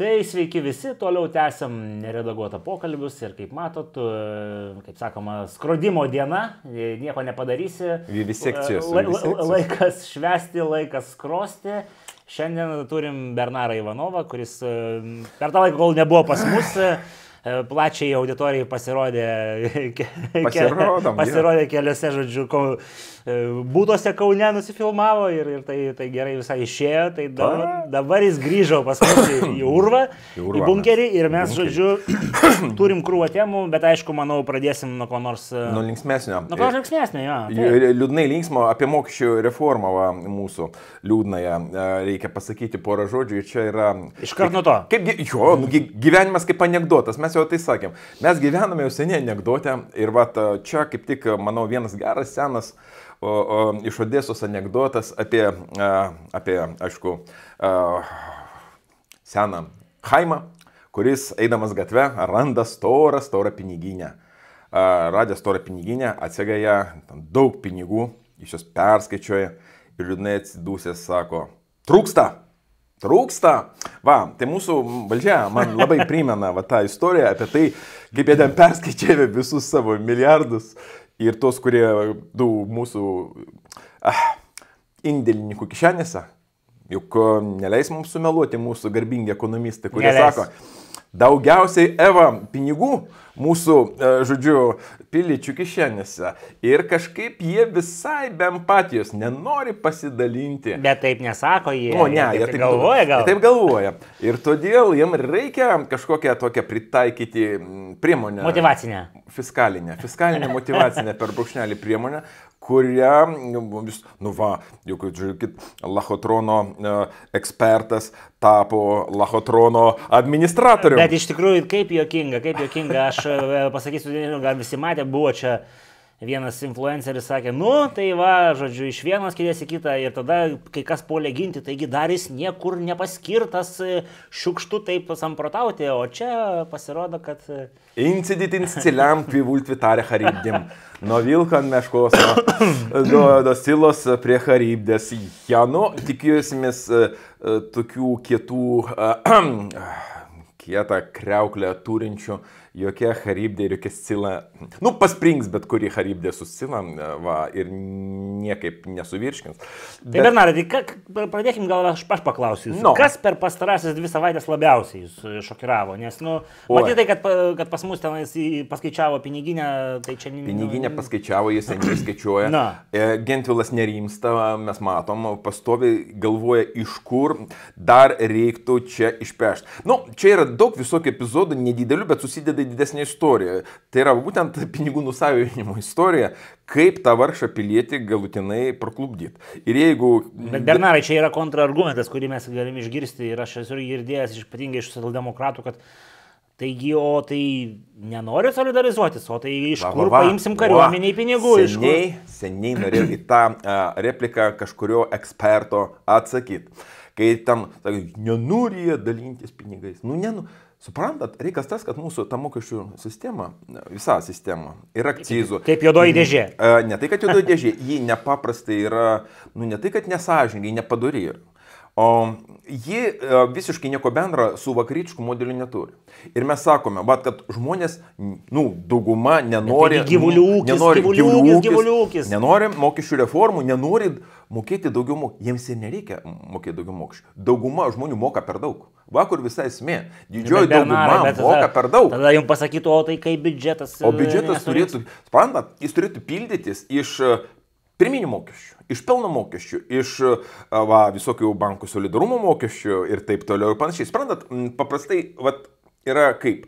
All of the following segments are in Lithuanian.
Tai sveiki visi, toliau tęsiam neredaguotą pokalbius ir kaip matot, e, kaip sakoma, skrodimo diena, nieko nepadarysi. Vivisekcijos. E, la, la, laikas švesti, laikas skrosti. Šiandien turim Bernarą Ivanovą, kuris e, per tą laiką, kol nebuvo pas mus, E, plačiai auditorijai pasirodė, ke, Pasirodom, pasirodė keliose, žodžiu, e, būtose Kaune nusifilmavo ir, ir tai, tai gerai visai išėjo. Tai dabar, dabar jis grįžo pas mus į urvą, į, urvą, į bunkerį mes. ir mes, žodžiu, turim krūvą temų, bet aišku, manau, pradėsim nuo ko nors. E, nuo linksmėsnio. Nuo ko linksmėsnio, jo. Tai. Liūdnai linksmo apie mokesčių reformą va, mūsų liūdnąją reikia pasakyti porą žodžių ir čia yra. Iš karto nuo to. Kaip, jo, nu, gyvenimas kaip anegdotas. Mes mes jau tai sakėm. Mes gyvename jau seniai anegdote ir va čia kaip tik, manau, vienas geras senas o, o, iš Odesos anegdotas apie, apie aišku, seną Haimą, kuris eidamas gatve randa storą, storą piniginę. Radęs storą piniginę, atsega ją, daug pinigų, iš jos perskaičiuoja ir liūdnai atsidūsęs sako, trūksta, Trūksta. Va, tai mūsų valdžia man labai primena va, tą istoriją apie tai, kaip jie ten perskaičiavė visus savo milijardus ir tos, kurie du mūsų ah, indėlininkų kišenėse. Juk e, neleis mums sumeluoti mūsų garbingi ekonomistai, kurie neleis. sako, daugiausiai Eva pinigų mūsų, e, žodžiu, piliečių kišenėse. Ir kažkaip jie visai be empatijos nenori pasidalinti. Bet taip nesako jie. O nu, ne, jie, jie taip, taip galvoja gal. Jie taip galvoja. Ir todėl jiem reikia kažkokią tokią pritaikyti priemonę. Motivacinę. Fiskalinę. Fiskalinę motivacinę per brūkšnelį priemonę, kurią, nu, vis, nu va, juk, žiūrėkit, Lachotrono e, ekspertas tapo Lachotrono administratoriumi. Bet iš tikrųjų, kaip jokinga, kaip jokinga, aš e, pasakysiu, gal visi matė, buvo čia Vienas influenceris sakė, nu tai va, žodžiu, iš vienos kėdės į kitą ir tada kai kas polė ginti, taigi dar jis niekur nepaskirtas e, šiukštų taip samprotauti, o čia pasirodo, kad... E, Incidit inciliam pivult vitarė haribdim. Nuo vilko ant meškos, nuo dosilos prie haribdės. Ja, nu, tikiuosimės e, tokių kietų, kietą kreuklę turinčių uh, jokia charybdė ir jokia scila, nu, pasprings bet kurį charybdę su scila va, ir niekaip nesuvirškins. Tai bet... Tai Bernardai, tai pradėkim gal aš, aš paklausiu. Jūsų. No. Kas per pastarąsias dvi savaitės labiausiai jūs e, šokiravo? Nes, nu, matai tai, kad, kad pas mus tenais paskaičiavo piniginę, tai čia ne. Piniginę paskaičiavo, jis seniai skaičiuoja. Na. E, Gentvilas nerimsta, mes matom, pastovi galvoja, iš kur dar reiktų čia išpešti. Nu, čia yra daug visokių epizodų, nedidelių, bet susideda įsideda tai į didesnį istoriją. Tai yra būtent pinigų nusavinimo istorija, kaip tą vargšą pilietį galutinai parklubdyti. Ir jeigu... Bet Bernarai, čia yra kontrargumentas, kurį mes galim išgirsti ir aš esu girdėjęs iš ypatingai iš socialdemokratų, kad Taigi, o tai nenori solidarizuotis, o tai iš va, kur va, paimsim kariuomeniai pinigų? Seniai, iš kur? Seniai norėjau į tą a, repliką kažkurio eksperto atsakyti kai tam, sakai, nenurija dalintis pinigais. Nu, ne, nu, Suprantat, reikas tas, kad mūsų ta mokesčių sistema, visa sistema ir akcizų. Kaip juodoji dėžė. E, ne tai, kad juodoji dėžė, ji nepaprastai yra, nu ne tai, kad nesažininkai, nepadori yra. O, ji e, visiškai nieko bendra su vakarietišku modeliu neturi. Ir mes sakome, va, kad žmonės, nu, dauguma nenori... Tai gyvulių ūkis, nenori, gyvulių ūkis, gyvulių ūkis, gyvulių ūkis. Nenori mokesčių reformų, nenori mokėti daugiau mokesčių. Jiems ir nereikia mokėti daugiau mokesčių. Dauguma žmonių moka per daug. Vakar visa esmė. Didžioji dauguma bet moka tada, per daug. Tada jums pasakytų, o tai kaip biudžetas. O e, biudžetas nesurinks. turėtų, suprantat, jis turėtų pildytis iš pirminių mokesčių, iš pelno mokesčių, iš e, va, visokių bankų solidarumo mokesčių ir taip toliau ir panašiai. Sprendat, paprastai va, yra kaip,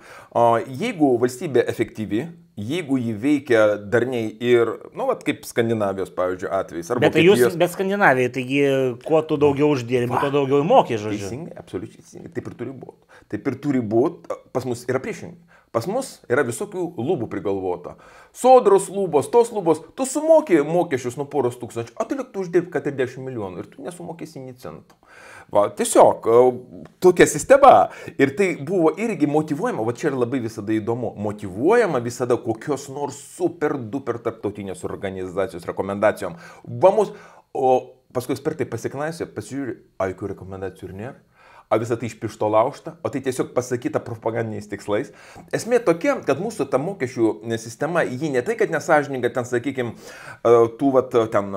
jeigu valstybė efektyvi, jeigu jį veikia darniai ir, nu, vat, kaip Skandinavijos, pavyzdžiui, atvejais. Bet, Vokietijos... tai jūs, bet Skandinavijai, taigi kuo tu daugiau uždirbi, tuo daugiau įmokė, žodžiu. Teisingai, absoliučiai teisingai. Taip ir turi būti. Taip ir turi būti. Pas mus yra priešingai. Pas mus yra visokių lubų prigalvota. Sodros lubos, tos lubos, tu sumokė mokesčius nuo poros tūkstančių, o tu liktų uždirbti, kad ir 10 milijonų ir tu nesumokėsi nei centų. Va, tiesiog e, tokia sistema. Ir tai buvo irgi motivuojama, va čia ir labai visada įdomu, motivuojama visada kokios nors super duper tarptautinės organizacijos rekomendacijom. Vamos, o paskui ekspertai pasiknaisė, pasižiūri, aikių rekomendacijų ir nėra o visą tai iš pišto laužta, o tai tiesiog pasakyta propagandiniais tikslais. Esmė tokia, kad mūsų ta mokesčių e, sistema, ji ne tai, kad nesažininga, ten, sakykime, tų, vat, ten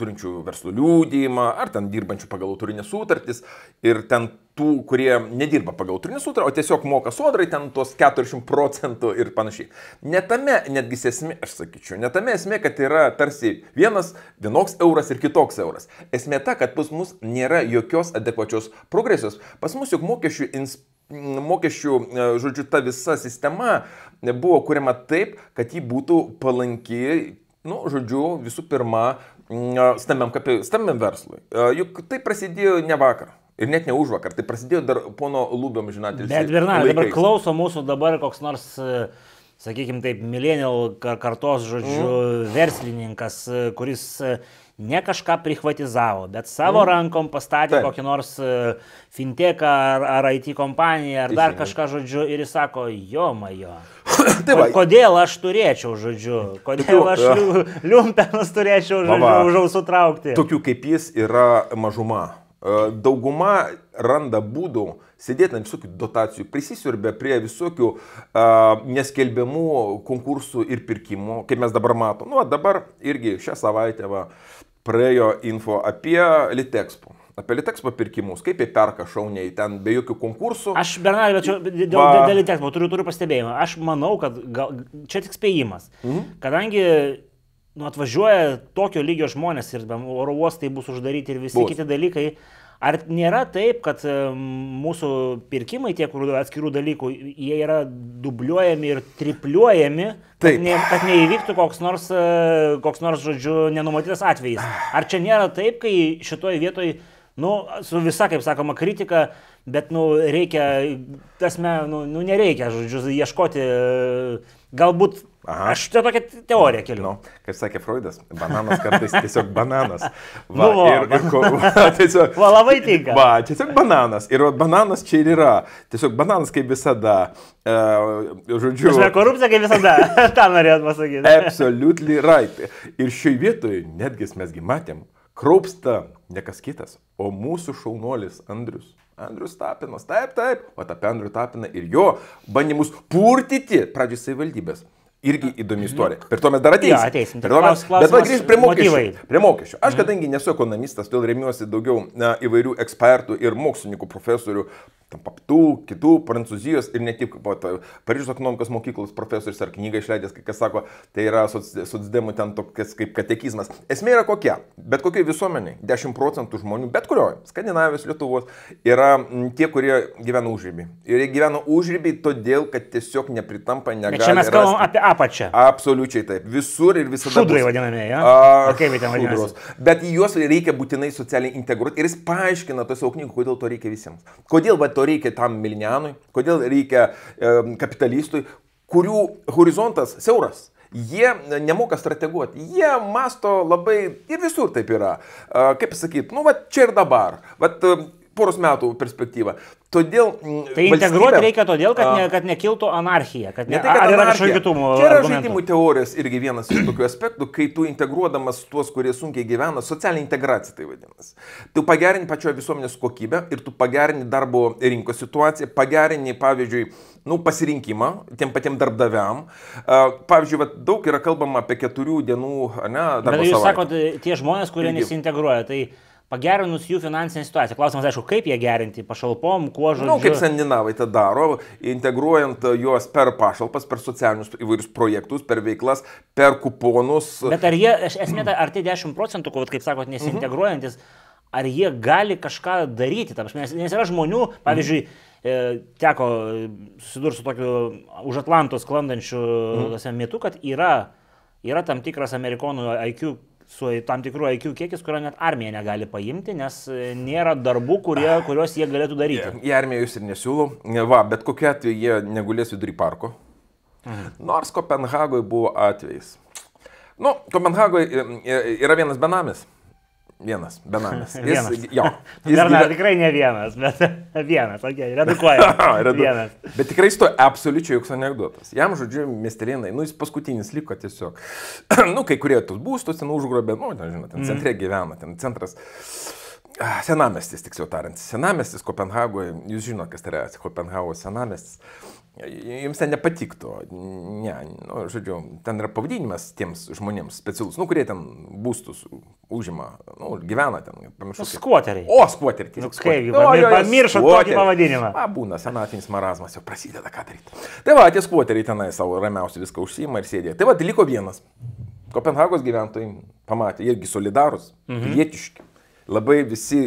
turinčių verslų liūdėjimą, ar ten dirbančių pagal autorinės sutartys, ir ten tų, kurie nedirba pagal autorinę sutartį, o tiesiog moka sodrai ten tuos 40 procentų ir panašiai. Netame netgi esmė, aš sakyčiau, netame esmė, kad yra tarsi vienas, vienoks euras ir kitoks euras. Esmė ta, kad pas mus nėra jokios adekvačios progresijos. Pas mus juk mokesčių inspekcija mokesčių, e, žodžiu, ta visa sistema buvo kuriama taip, kad ji būtų palanki, nu, žodžiu, visų pirma, stambiam, kapi, stambiam verslui. Juk tai prasidėjo ne vakar. Ir net ne už vakar, tai prasidėjo dar pono Lūbio žinatelis. Bet Bernardai, dabar klauso mūsų dabar koks nors, sakykime taip, milenial kartos žodžiu mm. verslininkas, kuris ne kažką prihvatizavo, bet savo mm. rankom pastatė Taip. kokį nors e, finteką ar, ar IT kompaniją ar Teisingai. dar kažką, žodžiu, ir jis sako, jo, majo. Taip, kodėl aš turėčiau, žodžiu, kodėl tokių, aš liu, liumpenus turėčiau, žodžiu, mama, už ausų traukti. Tokių kaip jis yra mažuma. E, dauguma randa būdų sėdėti ant visokių dotacijų, prisisiurbė prie visokių uh, neskelbiamų konkursų ir pirkimų, kaip mes dabar matome. Nu, dabar irgi šią savaitę va, uh, praėjo info apie Litexpo. Apie Litexpo pirkimus, kaip jie perka šauniai ten be jokių konkursų. Aš, Bernardo, čia dėl, va... dėl Litexpo turiu, turiu pastebėjimą. Aš manau, kad gal, čia tik spėjimas. Mhm. Kadangi nu, atvažiuoja tokio lygio žmonės ir oro uostai bus uždaryti ir visi bus. kiti dalykai. Ar nėra taip, kad e, mūsų pirkimai tie, kur atskirų dalykų, jie yra dubliuojami ir tripliuojami, kad, ne, kad neįvyktų koks nors, e, koks nors, žodžiu, nenumatytas atvejis? Ar čia nėra taip, kai šitoje vietoje Nu, su visa, kaip sakoma, kritika, bet, nu, reikia, tasme, nu, nu, nereikia, žodžiu, ieškoti, galbūt Aha. Aš čia tokią teoriją keliu. Nu, kaip sakė Freudas, bananas kartais tiesiog bananas. Va, nu, va, ir, ir ko, va, tiesiog, va, labai tinka. Va, tiesiog bananas. Ir bananas čia ir yra. Tiesiog bananas kaip visada. Uh, žodžiu. Žinai, korupcija kaip visada. Ta norėjot pasakyti. Absolutely right. Ir šioje vietoje netgi mesgi matėm, kraupsta ne kas kitas, o mūsų šaunuolis Andrius. Andrius Tapinas, taip, taip, o apie Andrių Tapiną ir jo bandymus purtyti pradžiai savivaldybės. Irgi įdomi nu, istorija. Per to mes dar ateisim. Ja, ateisim. Per to mes, bet dabar grįžkime prie mokesčių. Prie mokesčių. Aš mhm. kadangi nesu ekonomistas, todėl remiuosi daugiau na, įvairių ekspertų ir mokslininkų, profesorių, tam paptų, kitų, prancūzijos ir ne tik, pat Paryžiaus ekonomikos mokyklos profesorius ar knyga išleidęs, kai kas sako, tai yra socdemų ten toks kaip katekizmas. Esmė yra kokia, bet kokiai visuomeniai 10 procentų žmonių, bet kurioje, Skandinavijos, Lietuvos, yra tie, kurie gyvena užrybį. Ir jie gyvena užrybį todėl, kad tiesiog nepritampa negali. Bet čia mes kalbam apie apačią. Absoliučiai taip. Visur ir visada. Šudrai bus... vadinamieji, ja? A, kaip jie ten vadinasi? Bet į juos reikia būtinai socialiai integruoti. Ir jis paaiškina to savo knygų, kodėl to reikia visiems. Kodėl va, to reikia tam Milnianui, kodėl reikia e, kapitalistui, kurių horizontas siauras. Jie nemoka strateguoti, jie masto labai ir visur taip yra. Kaip sakyti, nu, va čia ir dabar. Vat poros metų perspektyvą. Todėl. Mm, tai integruoti reikia todėl, kad, ne, kad nekiltų anarchija, kad ne, ne tai, kad yra kažkokių kitų momentų. Čia yra žaidimų teorijos irgi vienas iš tokių aspektų, kai tu integruodamas tuos, kurie sunkiai gyvena, socialinė integracija tai vadinasi. Tu pagerini pačioje visuomenės kokybę ir tu pagerini darbo rinkos situaciją, pagerini, pavyzdžiui, nu, pasirinkimą tiem patiem darbdaviam. Pavyzdžiui, vat, daug yra kalbama apie keturių dienų, ne, darbą. Bet jūs savaitę. sakote, tie žmonės, kurie nesintegruoja, tai pagerinus jų finansinę situaciją. Klausimas, aišku, kaip jie gerinti pašalpom, kuo žodžiu. Na, nu, kaip skandinavai tą daro, integruojant juos per pašalpas, per socialinius įvairius projektus, per veiklas, per kuponus. Bet ar jie, esmė, ar tai 10 procentų, kaip sakot, mhm. nesintegruojantis, ar jie gali kažką daryti, tam, nes yra žmonių, mhm. pavyzdžiui, e, teko susidurti su tokiu už Atlantos sklandančiu mm. mitu, kad yra, yra tam tikras amerikonų IQ su tam tikru IQ kiekis, kurio net armija negali paimti, nes e, nėra darbų, kurie, kuriuos jie galėtų daryti. Į armiją jūs ir nesiūlau, va, bet kokiu atveju jie negulės vidury parko. Mhm. Nors Kopenhagoje buvo atvejis. Nu, Kopenhagoje e, yra vienas benamis Vienas, benamis. Jis, vienas. Jo. Jis Dar gyve... ne, tikrai ne vienas, bet vienas, okei, okay, redukuoja. Redu... vienas. Bet tikrai to absoliučiai joks anegdotas. Jam, žodžiu, miestelėnai, nu jis paskutinis liko tiesiog. nu, kai kurie tus būstus ten užgrobė, nu, nežinau, ten mm. centre gyvena, ten centras. Ah, senamestis, tiksliau tariant. Senamestis Kopenhagoje, jūs žinote, kas tai yra Kopenhagos senamestis jiems ten nepatiktų. Ne, nu, žodžiu, ten yra pavadinimas tiems žmonėms specialus, nu, kurie ten būstus užima, nu, gyvena ten. Pamiršau, nu, skuoteriai. O, skuoteriai. Nu, kaip, nu, pamiršau tokį pavadinimą. A, būna, senatinis marazmas jau prasideda, ką daryti. Tai va, tie skuoteriai tenai savo ramiausiai viską užsima ir sėdė. Tai va, tai liko vienas. Kopenhagos gyventojai pamatė, irgi solidarūs, mhm. vietiški. Labai visi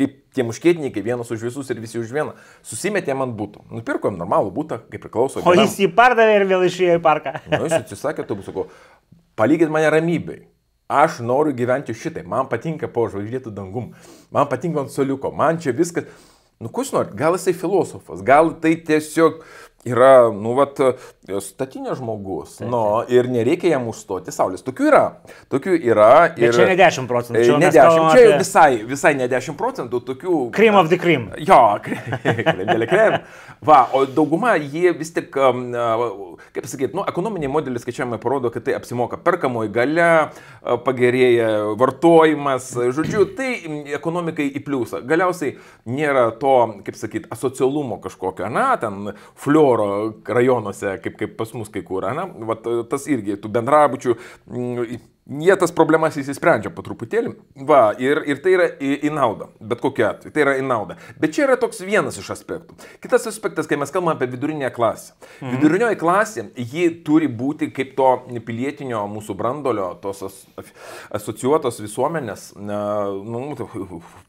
Kaip tie muškėtiniai, kaip vienas už visus ir visi už vieną. Susimetė man būtų. Nupirkom normalų būtą, kaip priklauso. O jis jį pardavė ir vėl išėjo į parką. Na, nu, jis atsisakė, tu sakau, palikit mane ramybėj. Aš noriu gyventi šitai. Man patinka po žvaigždėtų dangum. Man patinka ant soliuko. Man čia viskas. Nu, kus nori, gal jisai filosofas, gal tai tiesiog yra, nu, vat, statinė žmogus. Taip, nu, taip. Nu, ir nereikia jam užstoti saulės. Tokių yra. Tokių yra. Ir... Bet čia ne 10 procentų. Čia, ne 10, čia apie... visai, visai ne 10 procentų tokių. Cream of the cream. Jo, kremėlė krem. Va, o dauguma jie vis tik, um, kaip sakyti, nu, ekonominiai modeliai skaičiavimai parodo, kad tai apsimoka perkamoji gale, pagerėja vartojimas, žodžiu, tai mm, ekonomikai į pliusą. Galiausiai nėra to, kaip sakyti, asocialumo kažkokio, na, ten flio oro rajonuose, kaip, kaip pas mus kai kur, ne? Vat, e, tas irgi, tų bendrabučių, mm, jie tas problemas įsisprendžia po truputėlį. Va, ir, ir tai yra į, į naudą, bet kokiu atveju, tai yra į naudą. Bet čia yra toks vienas iš aspektų. Kitas aspektas, kai mes kalbame apie vidurinę klasę. Mhm. Vidurinioji klasė, ji turi būti kaip to pilietinio mūsų brandolio, tos asociuotos visuomenės, nu,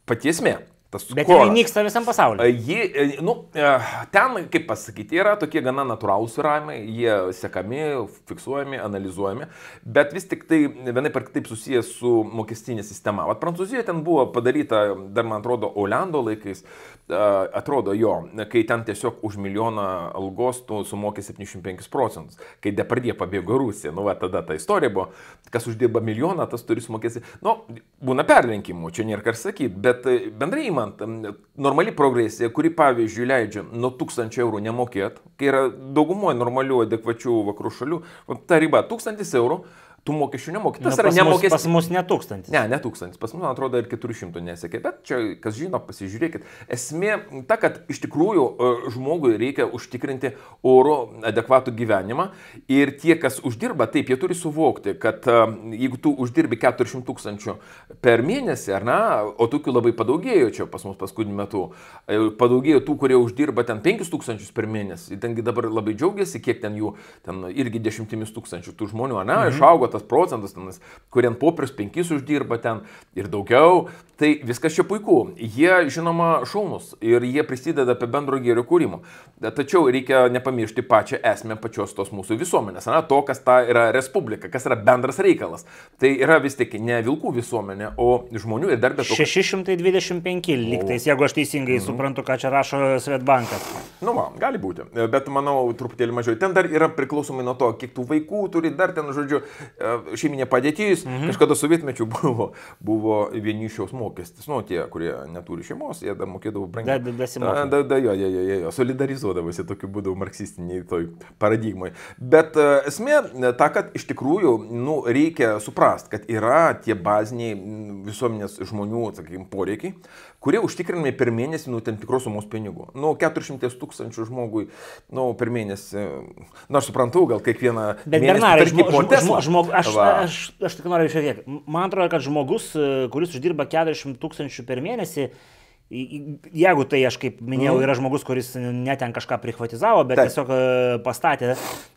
patiesmė. Tas Bet skolas. jinai nyksta visam pasauliu. E, ji, e, nu, e, ten, kaip pasakyti, yra tokie gana natūralūs įramai, jie sekami, fiksuojami, analizuojami, bet vis tik tai vienaip ar kitaip susijęs su mokestinė sistema. Vat Prancūzijoje ten buvo padaryta, dar man atrodo, Olando laikais, atrodo jo, kai ten tiesiog už milijoną algos tu sumokė 75 procentus, kai depardė pabėgo Rusija, nu va tada ta istorija buvo, kas uždirba milijoną, tas turi sumokėti, nu, būna perlenkimų, čia nėra ką sakyti, bet bendrai įmanoma imant, normali progresija, kuri pavyzdžiui leidžia nuo 1000 eurų nemokėti, kai yra daugumoje normalių adekvačių vakarų šalių, ta riba 1000 eurų, tų mokesčių nemoki. Tas Na, yra nemokestis. Pas mus ne tūkstantis. Ne, ne tūkstantis. Pas mus, man atrodo, ir 400 nesiekė. Bet čia, kas žino, pasižiūrėkit. Esmė ta, kad iš tikrųjų e, žmogui reikia užtikrinti oro adekvatų gyvenimą. Ir tie, kas uždirba, taip, jie turi suvokti, kad e, jeigu tu uždirbi 400 tūkstančių per mėnesį, ar ne, o tokių labai padaugėjo čia pas mus paskutiniu metu, e, padaugėjo tų, kurie uždirba ten 5 tūkstančius per mėnesį. Tengi dabar labai džiaugiasi, kiek ten jų, ten irgi dešimtimis tūkstančių tų žmonių, ar ne, mhm. išaugo tas procentas, ten, kurie ant popierius 5 uždirba ten ir daugiau, tai viskas čia puiku. Jie, žinoma, šaunus ir jie prisideda apie bendro gėrio kūrimo. Tačiau reikia nepamiršti pačią esmę pačios tos mūsų visuomenės, na, to, kas ta yra respublika, kas yra bendras reikalas. Tai yra vis tik ne vilkų visuomenė, o žmonių ir dar be to. 625 liktais, jeigu aš teisingai mm -hmm. suprantu, ką čia rašo Svetbankas. Nu, man, gali būti, bet manau truputėlį mažiau. Ten dar yra priklausomai nuo to, kiek tų vaikų turi, dar ten, žodžiu, šeiminė padėtis, mhm. kažkada sovietmečių buvo, buvo vienišiaus mokestis, nu, tie, kurie neturi šeimos, jie dar mokėdavo brangiai. Da, da, da, da, da, jo, jo, jo, jo, solidarizuodavosi tokiu būdu marksistiniai toj paradigmai. Bet esmė ta, kad iš tikrųjų, nu, reikia suprasti, kad yra tie baziniai visuomenės žmonių, sakykime, poreikiai kurie užtikrinami per mėnesį nuo tam tikros sumos pinigų. Nuo 400 tūkstančių žmogui, nu, per mėnesį, nors nu, suprantu, gal kiekvieną... Bet Bernarai, žmo, žmo, žmo, aš, va. aš, aš, aš tik noriu išėdėti. Man atrodo, kad žmogus, e, kuris uždirba 400 tūkstančių per mėnesį, Jeigu tai, aš kaip minėjau, mhm. yra žmogus, kuris net ten kažką prihvatizavo, bet Taip. tiesiog e, pastatė,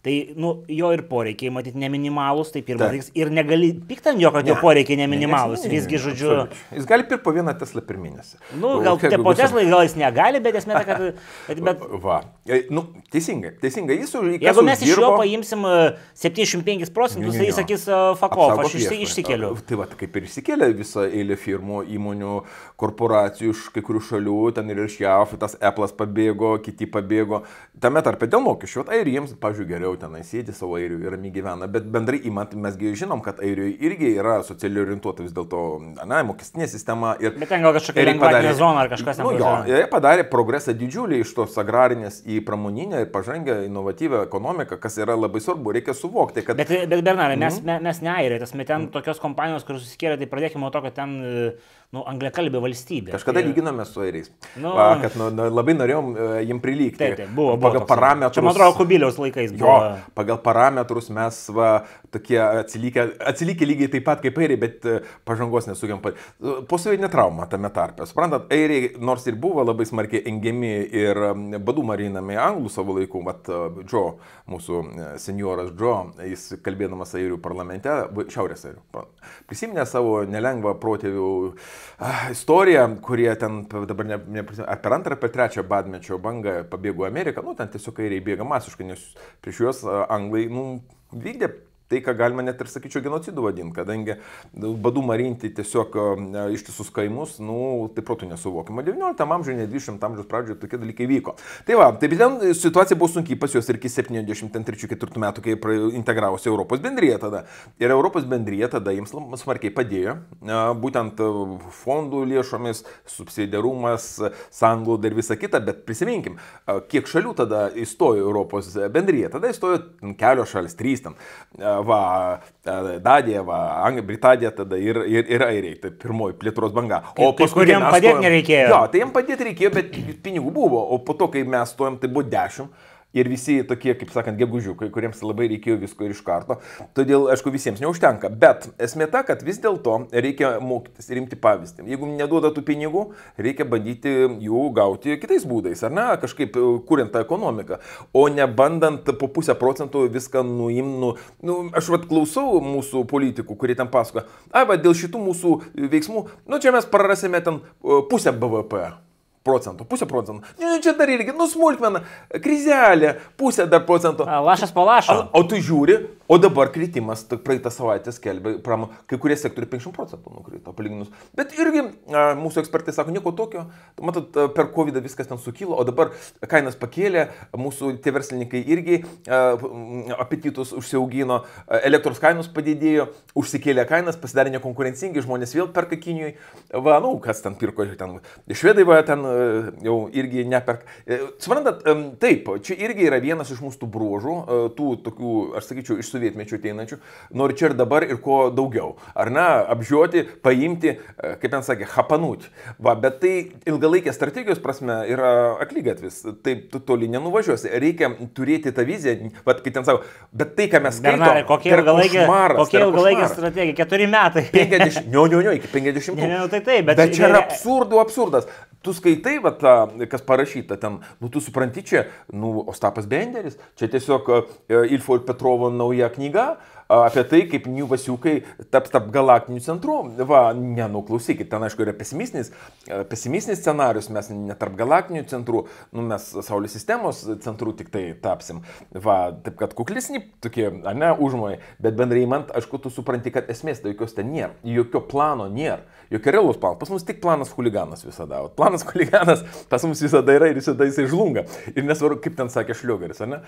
tai nu, jo ir poreikiai, matyt, neminimalus, tai pirmas dalykas. Ir negali pikti ant jo, kad ne. jo poreikiai neminimalus. Ne, ne, ne, Visgi, žodžiu. Absoliuč. Jis gali pirkti po vieną Tesla per mėnesį. Nu, gal te po Tesla gal jis negali, bet esmė, kad... Bet... Va. E, nu, teisingai, teisingai. Jis už... Jeigu mes iš jo paimsim 75 e, procentus, tai jis sakys, fakov, aš išsikeliu. Tai va, tai kaip ir išsikėlė visą eilę firmų, įmonių, korporacijų iš kai kurių šalių, ten ir iš JAV, tas Apple'as pabėgo, kiti pabėgo, tame tarpe dėl mokesčių, tai ir jiems, pažiūrėjau, geriau ten sėdi savo airių ir ramiai gyvena, bet bendrai įmant, mesgi žinom, kad airijoje irgi yra socialiai orientuota vis dėlto, na, mokestinė sistema ir... Bet ten gal kažkokia lengvatinė zona ar kažkas nu, jo, jie padarė progresą didžiulį iš tos agrarinės į pramoninę ir pažangę inovatyvę ekonomiką, kas yra labai svarbu, reikia suvokti, kad... Bet, bet Bernarai, mm -hmm. mes, mhm. mes ne airiai, tas mes ten tokios kompanijos, kur susikėlė, tai pradėkime nuo to, kad ten... Uh, nu, angliakalbė valstybė. Kažkada tai... lyginome su airiais. Nu, Va, kad nu, nu, labai norėjom uh, jiem prilygti. Taip, taip, buvo. buvo pagal toks, parametrus. Čia, man atrodo, Kubiliaus laikais buvo. Jo, pagal parametrus mes va, tokie atsilikę, atsilikę lygiai taip pat kaip airiai, bet uh, pažangos nesugėm. Pat... Posovietinė trauma tame tarpe. Suprantat, airiai nors ir buvo labai smarkiai engiami ir badų marinami anglų savo laiku, bet uh, e, Džo, mūsų senjoras Džo, jis kalbėdamas airių parlamente, šiaurės airių, prisiminė savo nelengvą protėvių uh, Ah, istoriją, kurie ten dabar ne, ne, per antrą, per trečią badmečio bangą pabėgo Ameriką, nu ten tiesiog kairiai bėga masiškai, nes prieš juos anglai nu, vykdė tai, ką galima net ir, sakyčiau, genocidu vadinti, kadangi badų marinti tiesiog e, ištisus kaimus, nu, tai protų nesuvokimo. 19 amžiuje, ne 20 amžiaus pradžioje tokie dalykai vyko. Tai va, taip ten situacija buvo sunkiai pas juos ir iki 73-74 metų, kai integravosi Europos bendryje tada. Ir Europos bendryje tada jiems smarkiai padėjo, e, būtent e, fondų lėšomis, subsidiarumas, sanglauda ir visa kita, bet prisiminkim, kiek šalių tada įstojo Europos bendryje. Tada įstojo kelios šalis, trys ten va, e, Danija, va, Britanija tada ir, ir, ir Airiai, tai pirmoji plėtros banga. O tai, paskui jiems padėti nereikėjo. Jo, tai jiems padėti reikėjo, bet pinigų buvo, o po to, kai mes stojom, tai buvo 10 ir visi tokie, kaip sakant, gegužiukai, kuriems labai reikėjo visko ir iš karto. Todėl, aišku, visiems neužtenka. Bet esmė ta, kad vis dėlto reikia mokytis ir imti pavyzdį. Jeigu neduoda tų pinigų, reikia bandyti jų gauti kitais būdais, ar ne, kažkaip e, kuriant tą ekonomiką, o ne bandant po pusę procentų viską nuimnu. Nu, aš vad klausau mūsų politikų, kurie ten pasako, ai, va, dėl šitų mūsų veiksmų, nu čia mes prarasime ten e, pusę BVP procentų, pusę procentų. Ne, čia dar irgi, nu smulkmena, krizelė, pusę dar procentų. A, lašas palašas. O tu žiūri, O dabar kritimas, praeitą savaitę skelbė, pramo, kai kurie sektoriai 50 procentų nukrito, palyginus. Bet irgi a, mūsų ekspertai sako, nieko tokio, matot, per COVID viskas ten sukilo, o dabar kainas pakėlė, mūsų tie verslininkai irgi a, apetitus užsiaugino, a, elektros kainos padidėjo, užsikėlė kainas, pasidarė nekonkurencingi, žmonės vėl perka Kinijai, va, nu, kas ten pirko, ten švedai va, ten a, jau irgi neperka. E, suprantat, taip, čia irgi yra vienas iš mūsų bruožų, a, tų tokių, aš sakyčiau, iš sovietmečių ateinančių, nori čia ir dabar ir ko daugiau. Ar ne, apžiūrėti, paimti, e, kaip ten sakė, hapanūti. Va, bet tai ilgalaikės strategijos prasme yra aklygatvis, taip tu toli nenuvažiuosi. Reikia turėti tą viziją, bet kaip ten sako, bet tai, ką mes skaitome, kokia tai ilgalaikė, kokia tai ilgalaikė strategija, keturi metai. 50, nio, nio, nio, iki 50. Ne, ne, nu tai taip, bet, bet čia yra absurdų absurdas tu skaitai, va, ta, kas parašyta ten, nu tu supranti čia, nu, Ostapas Benderis, čia tiesiog e, Ilfo ir Petrovo nauja knyga, apie tai, kaip New Vasiukai taps tarp galaktinių centrų. Va, nenuklausykit, ten aišku yra pesimistinis, pesimistinis scenarius, mes ne tarp galaktinių centrų, nu, mes Saulės sistemos centrų tik tai tapsim. Va, taip kad kuklesni tokie, ne, užmojai, bet bendrai man, aišku, tu supranti, kad esmės tai jokios ten nėra, jokio plano nėra, jokio realus plano. Pas mus tik planas huliganas visada, o planas huliganas pas mus visada yra ir visada jisai žlunga. Ir nesvarbu, kaip ten sakė Šliugeris, ne?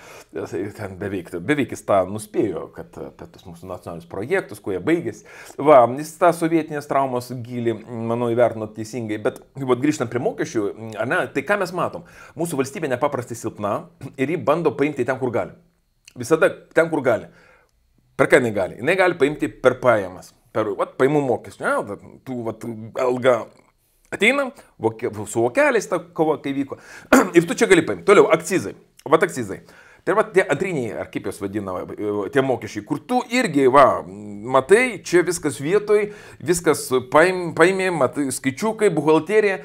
Ten beveik, beveik jis tą nuspėjo, kad apie apie tos mūsų nacionalinius projektus, kuo jie baigėsi. Va, jis tą sovietinės traumos gilį, manau, įvertino teisingai, bet vat, grįžtant prie mokesčių, ne, tai ką mes matom? Mūsų valstybė nepaprastai silpna ir ji bando paimti ten, kur gali. Visada ten, kur gali. Per ką jinai gali? Jinai gali paimti per pajamas, per vat, paimų mokesčių, ne, tų vat, alga Ateina, su vokeliais ta kova, kai vyko. Ir tu čia gali paimti. Toliau, akcizai. Vat akcizai. Tai va tie antriniai, ar kaip jos vadinama, e, tie mokesčiai, kur tu irgi, va, matai, čia viskas vietoj, viskas paim, paimė, matai, skaičiukai, buhalterija,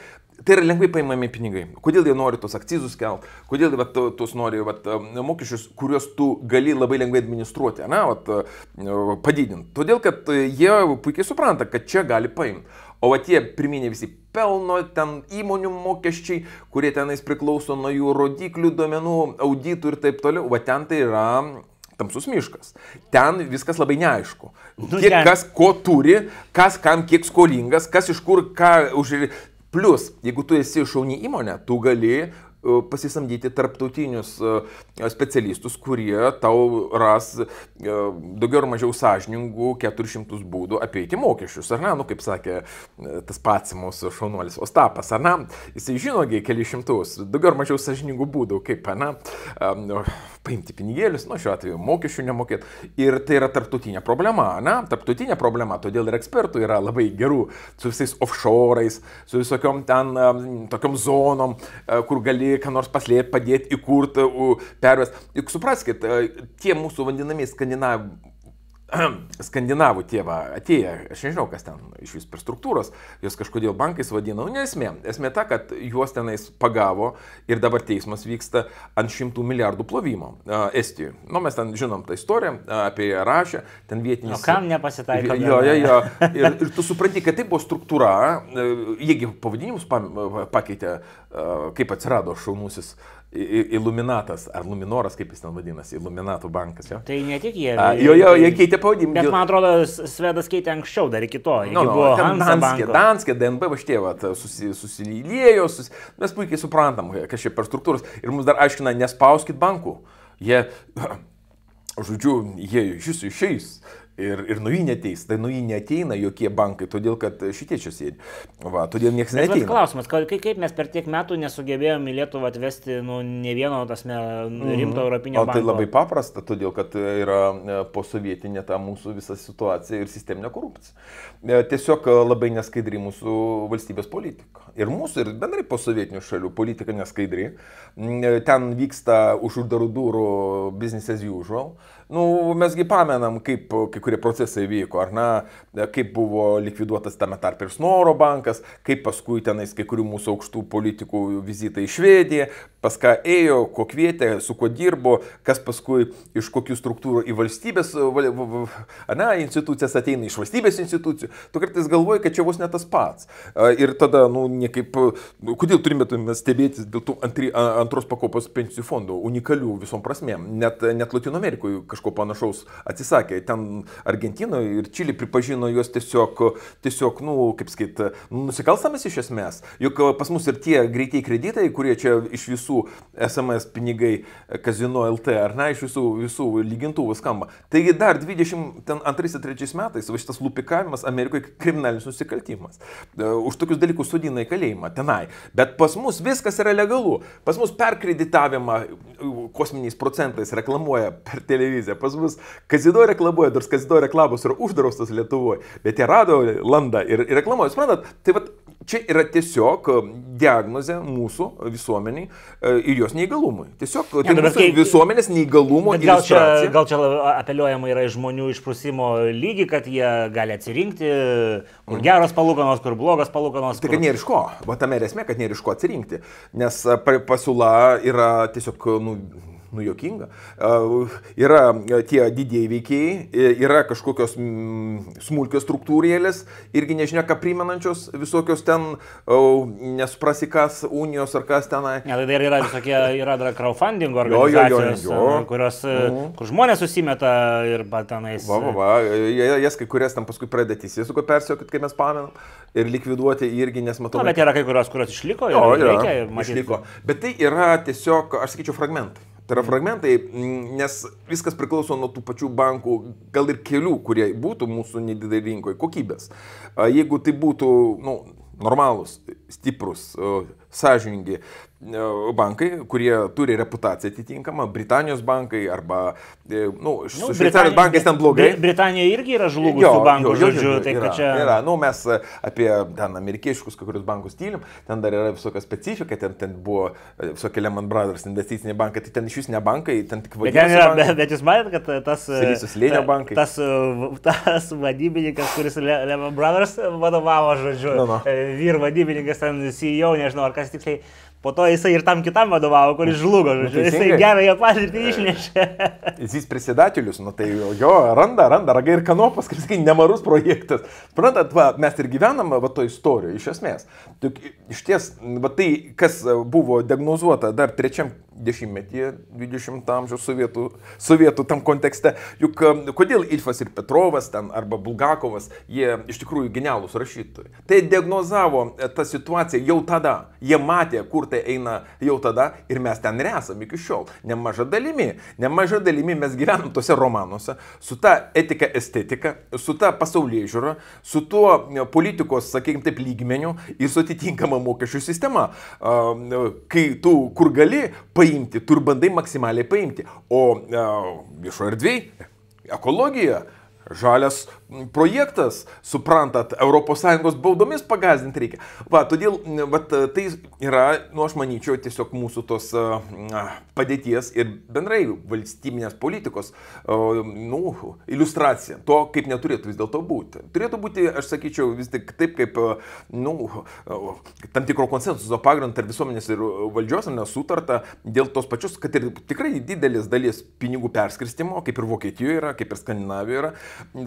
tai yra lengvai paimami pinigai. Kodėl jie nori tos akcizus kelti, kodėl jie tuos nori vat, mokesčius, kuriuos tu gali labai lengvai administruoti, na, vat, e, padidinti. Todėl, kad jie puikiai supranta, kad čia gali paimti. O va tie pirminiai visi pelno, ten įmonių mokesčiai, kurie tenais priklauso nuo jų rodiklių, duomenų, auditų ir taip toliau. Va ten tai yra tamsus miškas. Ten viskas labai neaišku. Nu, kiek kas ko turi, kas kam kiek skolingas, kas iš kur ką už... Plus, jeigu tu esi šauni įmonė, tu gali pasisamdyti tarptautinius specialistus, kurie tau ras daugiau ar mažiau sąžiningų 400 būdų apeiti mokesčius, ar ne, nu kaip sakė tas pats mūsų šaunuolis Ostapas, ar ne, jisai žinogi keli šimtus, daugiau ar mažiau sąžiningų būdų, kaip, ar ne, paimti pinigėlius, nu šiuo atveju mokesčių nemokėti. Ir tai yra tarptautinė problema, na, tarptautinė problema, todėl ir ekspertų yra labai gerų su visais offshore'ais, su visokiom ten tokiom zonom, kur gali ką nors paslėpti, padėti, įkurti, pervesti. Juk supraskite, tie mūsų vadinami skandinavai skandinavų tėvą atėję, aš nežinau, kas ten iš vis per struktūros, jos kažkodėl bankais vadinau, nesmė. Esmė ta, kad juos tenais pagavo ir dabar teismas vyksta ant šimtų milijardų plovimo uh, Estijoje. Nu, mes ten žinom tą istoriją, uh, apie ją rašė, ten vietinis. O kam nepasitaiko? Jo, jo, jo. Ir, ir tu supranti, kad tai buvo struktūra, uh, jiegi pavadinimus pa, pakeitė, uh, kaip atsirado šaunusis uh, Illuminatas, ar Luminoras, kaip jis ten vadinasi, Illuminatų bankas. Jo? Tai ne tik jie. A, jo, jo, jie keitė pavadinimą. Bet man atrodo, Svedas keitė anksčiau, dar iki to. Iki no, no, ten Hansa Danskė, banko. Danskė, DNB, va šitie, va, susi, susiliejo, susi... mes puikiai suprantam, kas čia per struktūras. Ir mums dar aiškina, nespauskit bankų. Jie, žodžiu, jie iš jūsų išeis. Ir, ir nu jį neteis, tai nu jį neteina jokie bankai, todėl kad šitie čia sėdi. Va, todėl niekas neteina. Bet klausimas, kaip mes per tiek metų nesugebėjome į Lietuvą atvesti nu, ne vieno tasme, mhm. rimto mm. europinio o, tai banko? Tai labai paprasta, todėl kad yra e, posovietinė ta mūsų visa situacija ir sisteminė korupcija. E, tiesiog e, labai neskaidri mūsų valstybės politika. Ir mūsų, ir bendrai posovietinių šalių politika neskaidri. Ten vyksta už uždarų durų business as usual. Nu, mesgi pamenam, kaip e, kai kurie procesai vyko, ar ne, e, kaip buvo likviduotas tame tarp ir Snoro bankas, kaip paskui tenais kai kurių mūsų aukštų politikų vizitai į Švediją, pas ką ėjo, ko kvietė, su kuo dirbo, kas paskui iš kokių struktūrų į valstybės, e, na, institucijas ateina iš valstybės institucijų. Tu kartais galvoji, kad čia vos ne tas pats. E, ir tada, nu, niekaip, nu, kodėl turime stebėtis dėl tų antri, antros pakopos pensijų fondų, unikalių visom prasmėm. Net, net Latino Amerikoje kažko panašaus atsisakė. Ten Argentinoje ir Čilė pripažino juos tiesiog, tiesiog, nu, kaip skait, nusikalstamas iš esmės. Juk pas mus ir tie greitiai kreditai, kurie čia iš visų visų SMS pinigai e, kazino LT, ar ne, iš visų, visų lygintuvų skamba. Taigi dar 22-23 metais va šitas lupikavimas Amerikoje kriminalinis nusikaltimas. E, už tokius dalykus sudina į kalėjimą tenai. Bet pas mus viskas yra legalu. Pas mus perkreditavimą e, kosminiais procentais reklamuoja per televiziją. Pas mus kazino reklamuoja, nors kazino reklamos yra uždraustas Lietuvoje. Bet jie rado landą ir, ir reklamuoja. Suprantat, tai vad Čia yra tiesiog um, diagnozė mūsų visuomeniai uh, ir jos neįgalumui. Tiesiog tai ja, tai mūsų kai, visuomenės neįgalumo gal čia, gal čia apeliuojama yra žmonių išprusimo lygį, kad jie gali atsirinkti, kur mhm. geros palūkanos, kur blogos palūkanos. Kur... Tai kad nėra iš ko, va tame ir esmė, kad nėra iš ko atsirinkti, nes uh, pasiūla yra tiesiog nu, nu jokinga. Yra e, tie didieji veikėjai, e, yra kažkokios smulkios struktūrėlės, irgi nežinia, ką primenančios, visokios ten, nesuprasi, kas unijos ar kas tenai. Ne, tai dar yra visokie, yra dar crowdfunding organizacijos, jo, jo, jo, jo. E, kurios, mhm. kur žmonės susimeta ir tenais. Va, va, va, jas kai kurias ten paskui pradeda įsisuko persiokit, kaip mes pamenam, ir likviduoti irgi, nes matau. Na, bet yra kai kurios, kurios išliko, jo, yra, reikia, ir matyt. išliko. Bet tai yra tiesiog, aš sakyčiau, fragmentai. Tai yra fragmentai, mm, nes viskas priklauso nuo tų pačių bankų, gal ir kelių, kurie būtų mūsų nedidelį rinkoje kokybės. Jeigu tai būtų nu, normalūs, stiprus, sąžiningi, E, bankai, kurie turi reputaciją atitinkamą, Britanijos bankai arba, e, na, nu, nu, su nu, Šveicarijos bankais ten blogai. Britanija irgi yra žlugusių bankų, jo, jo, žodžiu, tai yra, kad čia... Yra, nu, mes apie ten amerikiečius, kokius bankus tylim, ten dar yra visokia specifika, ten, ten buvo e, visokie Lehman Brothers investiciniai bankai, tai ten iš vis ne bankai, ten tik vadybos. Bet, bet jūs matėt, kad tas... Silicijos lėnio bankai. Tas, tas vadybininkas, kuris Lehman Brothers vadovavo, žodžiu, no, nu, no. Nu. vyr vadybininkas ten CEO, nežinau, ar kas tiksliai Po to jisai ir tam kitam vadovavo, kuris nu, žlugo, nu, žodžiu. Nu, jisai gerą jo patirtį e, išnešė. Jis prisidatelis, nu tai jo, randa, randa, ragai ir kanopas, kaip sakai, nemarus projektas. Suprantat, va, mes ir gyvenam va to istorijoje, iš esmės. Tuk, iš ties, va tai, kas e, buvo diagnozuota dar trečiam dešimtmetyje 20-ojo amžiaus sovietų, sovietų tam kontekste. Juk um, kodėl Ilfas ir Petrovas ten arba Bulgakovas, jie iš tikrųjų genialūs rašytojai. Tai diagnozavo e, tą situaciją jau tada. Jie matė, kur tai eina jau tada ir mes ten esame iki šiol. Nemaža dalimi, nemaža dalimi mes gyvenam tose romanuose su ta etika, estetika, su ta pasaulyje žiūra, su tuo e, politikos, sakykime taip, lygmeniu ir su atitinkama mokesčių sistema. Kai tu kur gali, paimti, tu ir bandai maksimaliai paimti. O e, viešo erdvėjai, ekologija, žalias projektas, suprantat, ES baudomis pagazinti reikia. Va, todėl va, tai yra, nu aš manyčiau, tiesiog mūsų tos padėties ir bendrai valstybinės politikos nu, iliustracija to, kaip neturėtų vis dėlto būti. Turėtų būti, aš sakyčiau, vis tik taip, kaip nu, tam tikro konsensuso pagrindu tarp visuomenės ir valdžios nesutarta dėl tos pačios, kad ir tikrai didelis dalis pinigų perskirstimo, kaip ir Vokietijoje yra, kaip ir Skandinavijoje yra.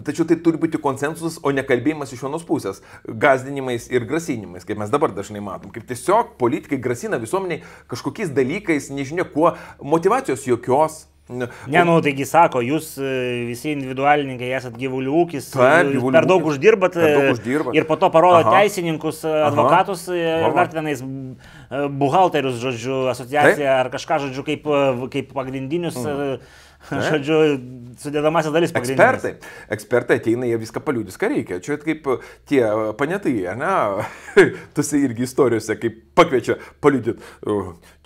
Tačiau tai turi turi būti konsensusas, o nekalbėjimas iš vienos pusės, gazdinimais ir grasinimais, kaip mes dabar dažnai matom. Kaip tiesiog politikai grasina visuomeniai kažkokiais dalykais, nežinia kuo, motivacijos jokios. Ne, ne nu, taigi sako, jūs e, visi individualininkai esat gyvulių ūkis, taip, gyvulių per, daug uždirbat, per daug e, uždirbat ir po to parodo Aha. teisininkus, e, advokatus Aha. ir dar vienais buhalterius, žodžiu, asociaciją taip. ar kažką, žodžiu, kaip, kaip pagrindinius. Mhm Žodžiu, sudėdamasis dalis pagrindinė. Ekspertai. Ekspertai ateina, jie viską paliūdys, ką reikia. Čia kaip e, tie panetai, ne? Tuose irgi istorijose, kaip pakviečia paliūdyti.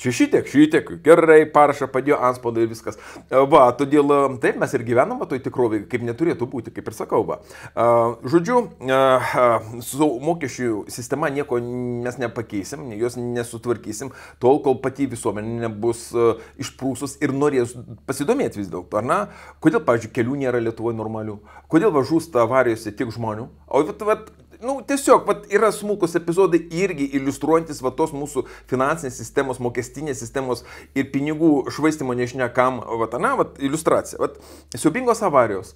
Čia šitiek, šitiek, gerai, parašą padėjo anspaudą ir viskas. E, va, todėl e, taip mes ir gyvename toj tikrovėje, kaip neturėtų būti, kaip ir sakau. Va. E, žodžiu, su mokesčių sistema nieko mes nepakeisim, jos nesutvarkysim, tol, kol pati visuomenė nebus išprūsus ir norės pasidomėti vis dėlto, ar ne? Kodėl, pavyzdžiui, kelių nėra Lietuvoje normalių? Kodėl važūsta avarijose tiek žmonių? O vat, vat, nu, tiesiog, vat, yra smulkus epizodai irgi iliustruojantis va tos mūsų finansinės sistemos, mokestinės sistemos ir pinigų švaistimo nešinę kam, va, na, va, iliustracija. Vat, siubingos avarijos.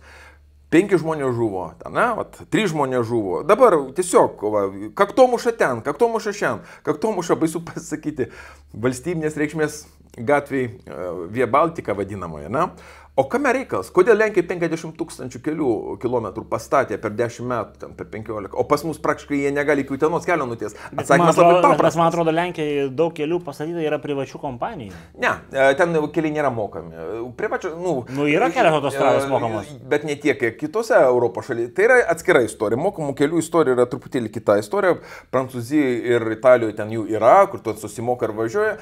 Penki žmonės žuvo, na, vat, trys žmonės žuvo. Dabar tiesiog, va, kaktomuša ten, kaktomuša šiandien, kaktomuša baisu pasakyti, valstybinės reikšmės gatviai e, Viebaltika vadinamoje, na. O kame reikalas? Kodėl Lenkija 50 tūkstančių kelių kilometrų pastatė per 10 metų, ten, per 15, o pas mus praktiškai jie negali iki utenos kelio nuties? Atsakymas labai paprastas. Man atrodo, Lenkijai daug kelių pastatyta yra privačių kompanijų. Ne, e, ten keliai nėra mokami. Privačių, nu, nu, yra kelios e, autostrados e, mokamos. Bet ne tiek, kiek kitose Europos šalyse. Tai yra atskira istorija. Mokamų kelių istorija yra truputėlį kita istorija. Prancūzijoje ir Italijoje ten jų yra, kur tu susimoka ir važiuoja.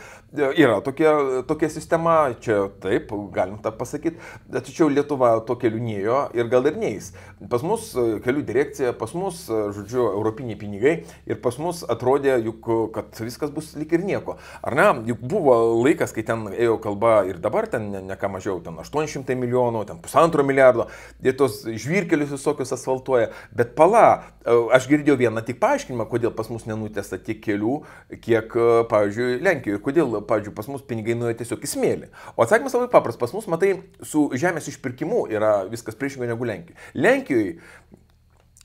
Yra tokia, tokia sistema, čia taip, galim tą pasakyti tačiau Lietuva to keliu nėjo ir gal ir neis. Pas mus e, kelių direkcija, pas mus, e, žodžiu, europiniai pinigai ir pas mus atrodė, juk, kad viskas bus lik ir nieko. Ar ne, juk buvo laikas, kai ten ėjo kalba ir dabar ten ne, ne ką mažiau, ten 800 milijonų, ten pusantro milijardo, ir tos žvirkelius visokius asfaltuoja, bet pala, Aš girdėjau vieną tik paaiškinimą, kodėl pas mus nenutesta tiek kelių, kiek, e, pavyzdžiui, Lenkijoje ir kodėl, pavyzdžiui, pas mus pinigai nuėjo tiesiog į smėlį. O atsakymas labai paprastas. Pas mus, matai, su žemės išpirkimu yra viskas priešingai negu Lenkijoje. Lenkijoje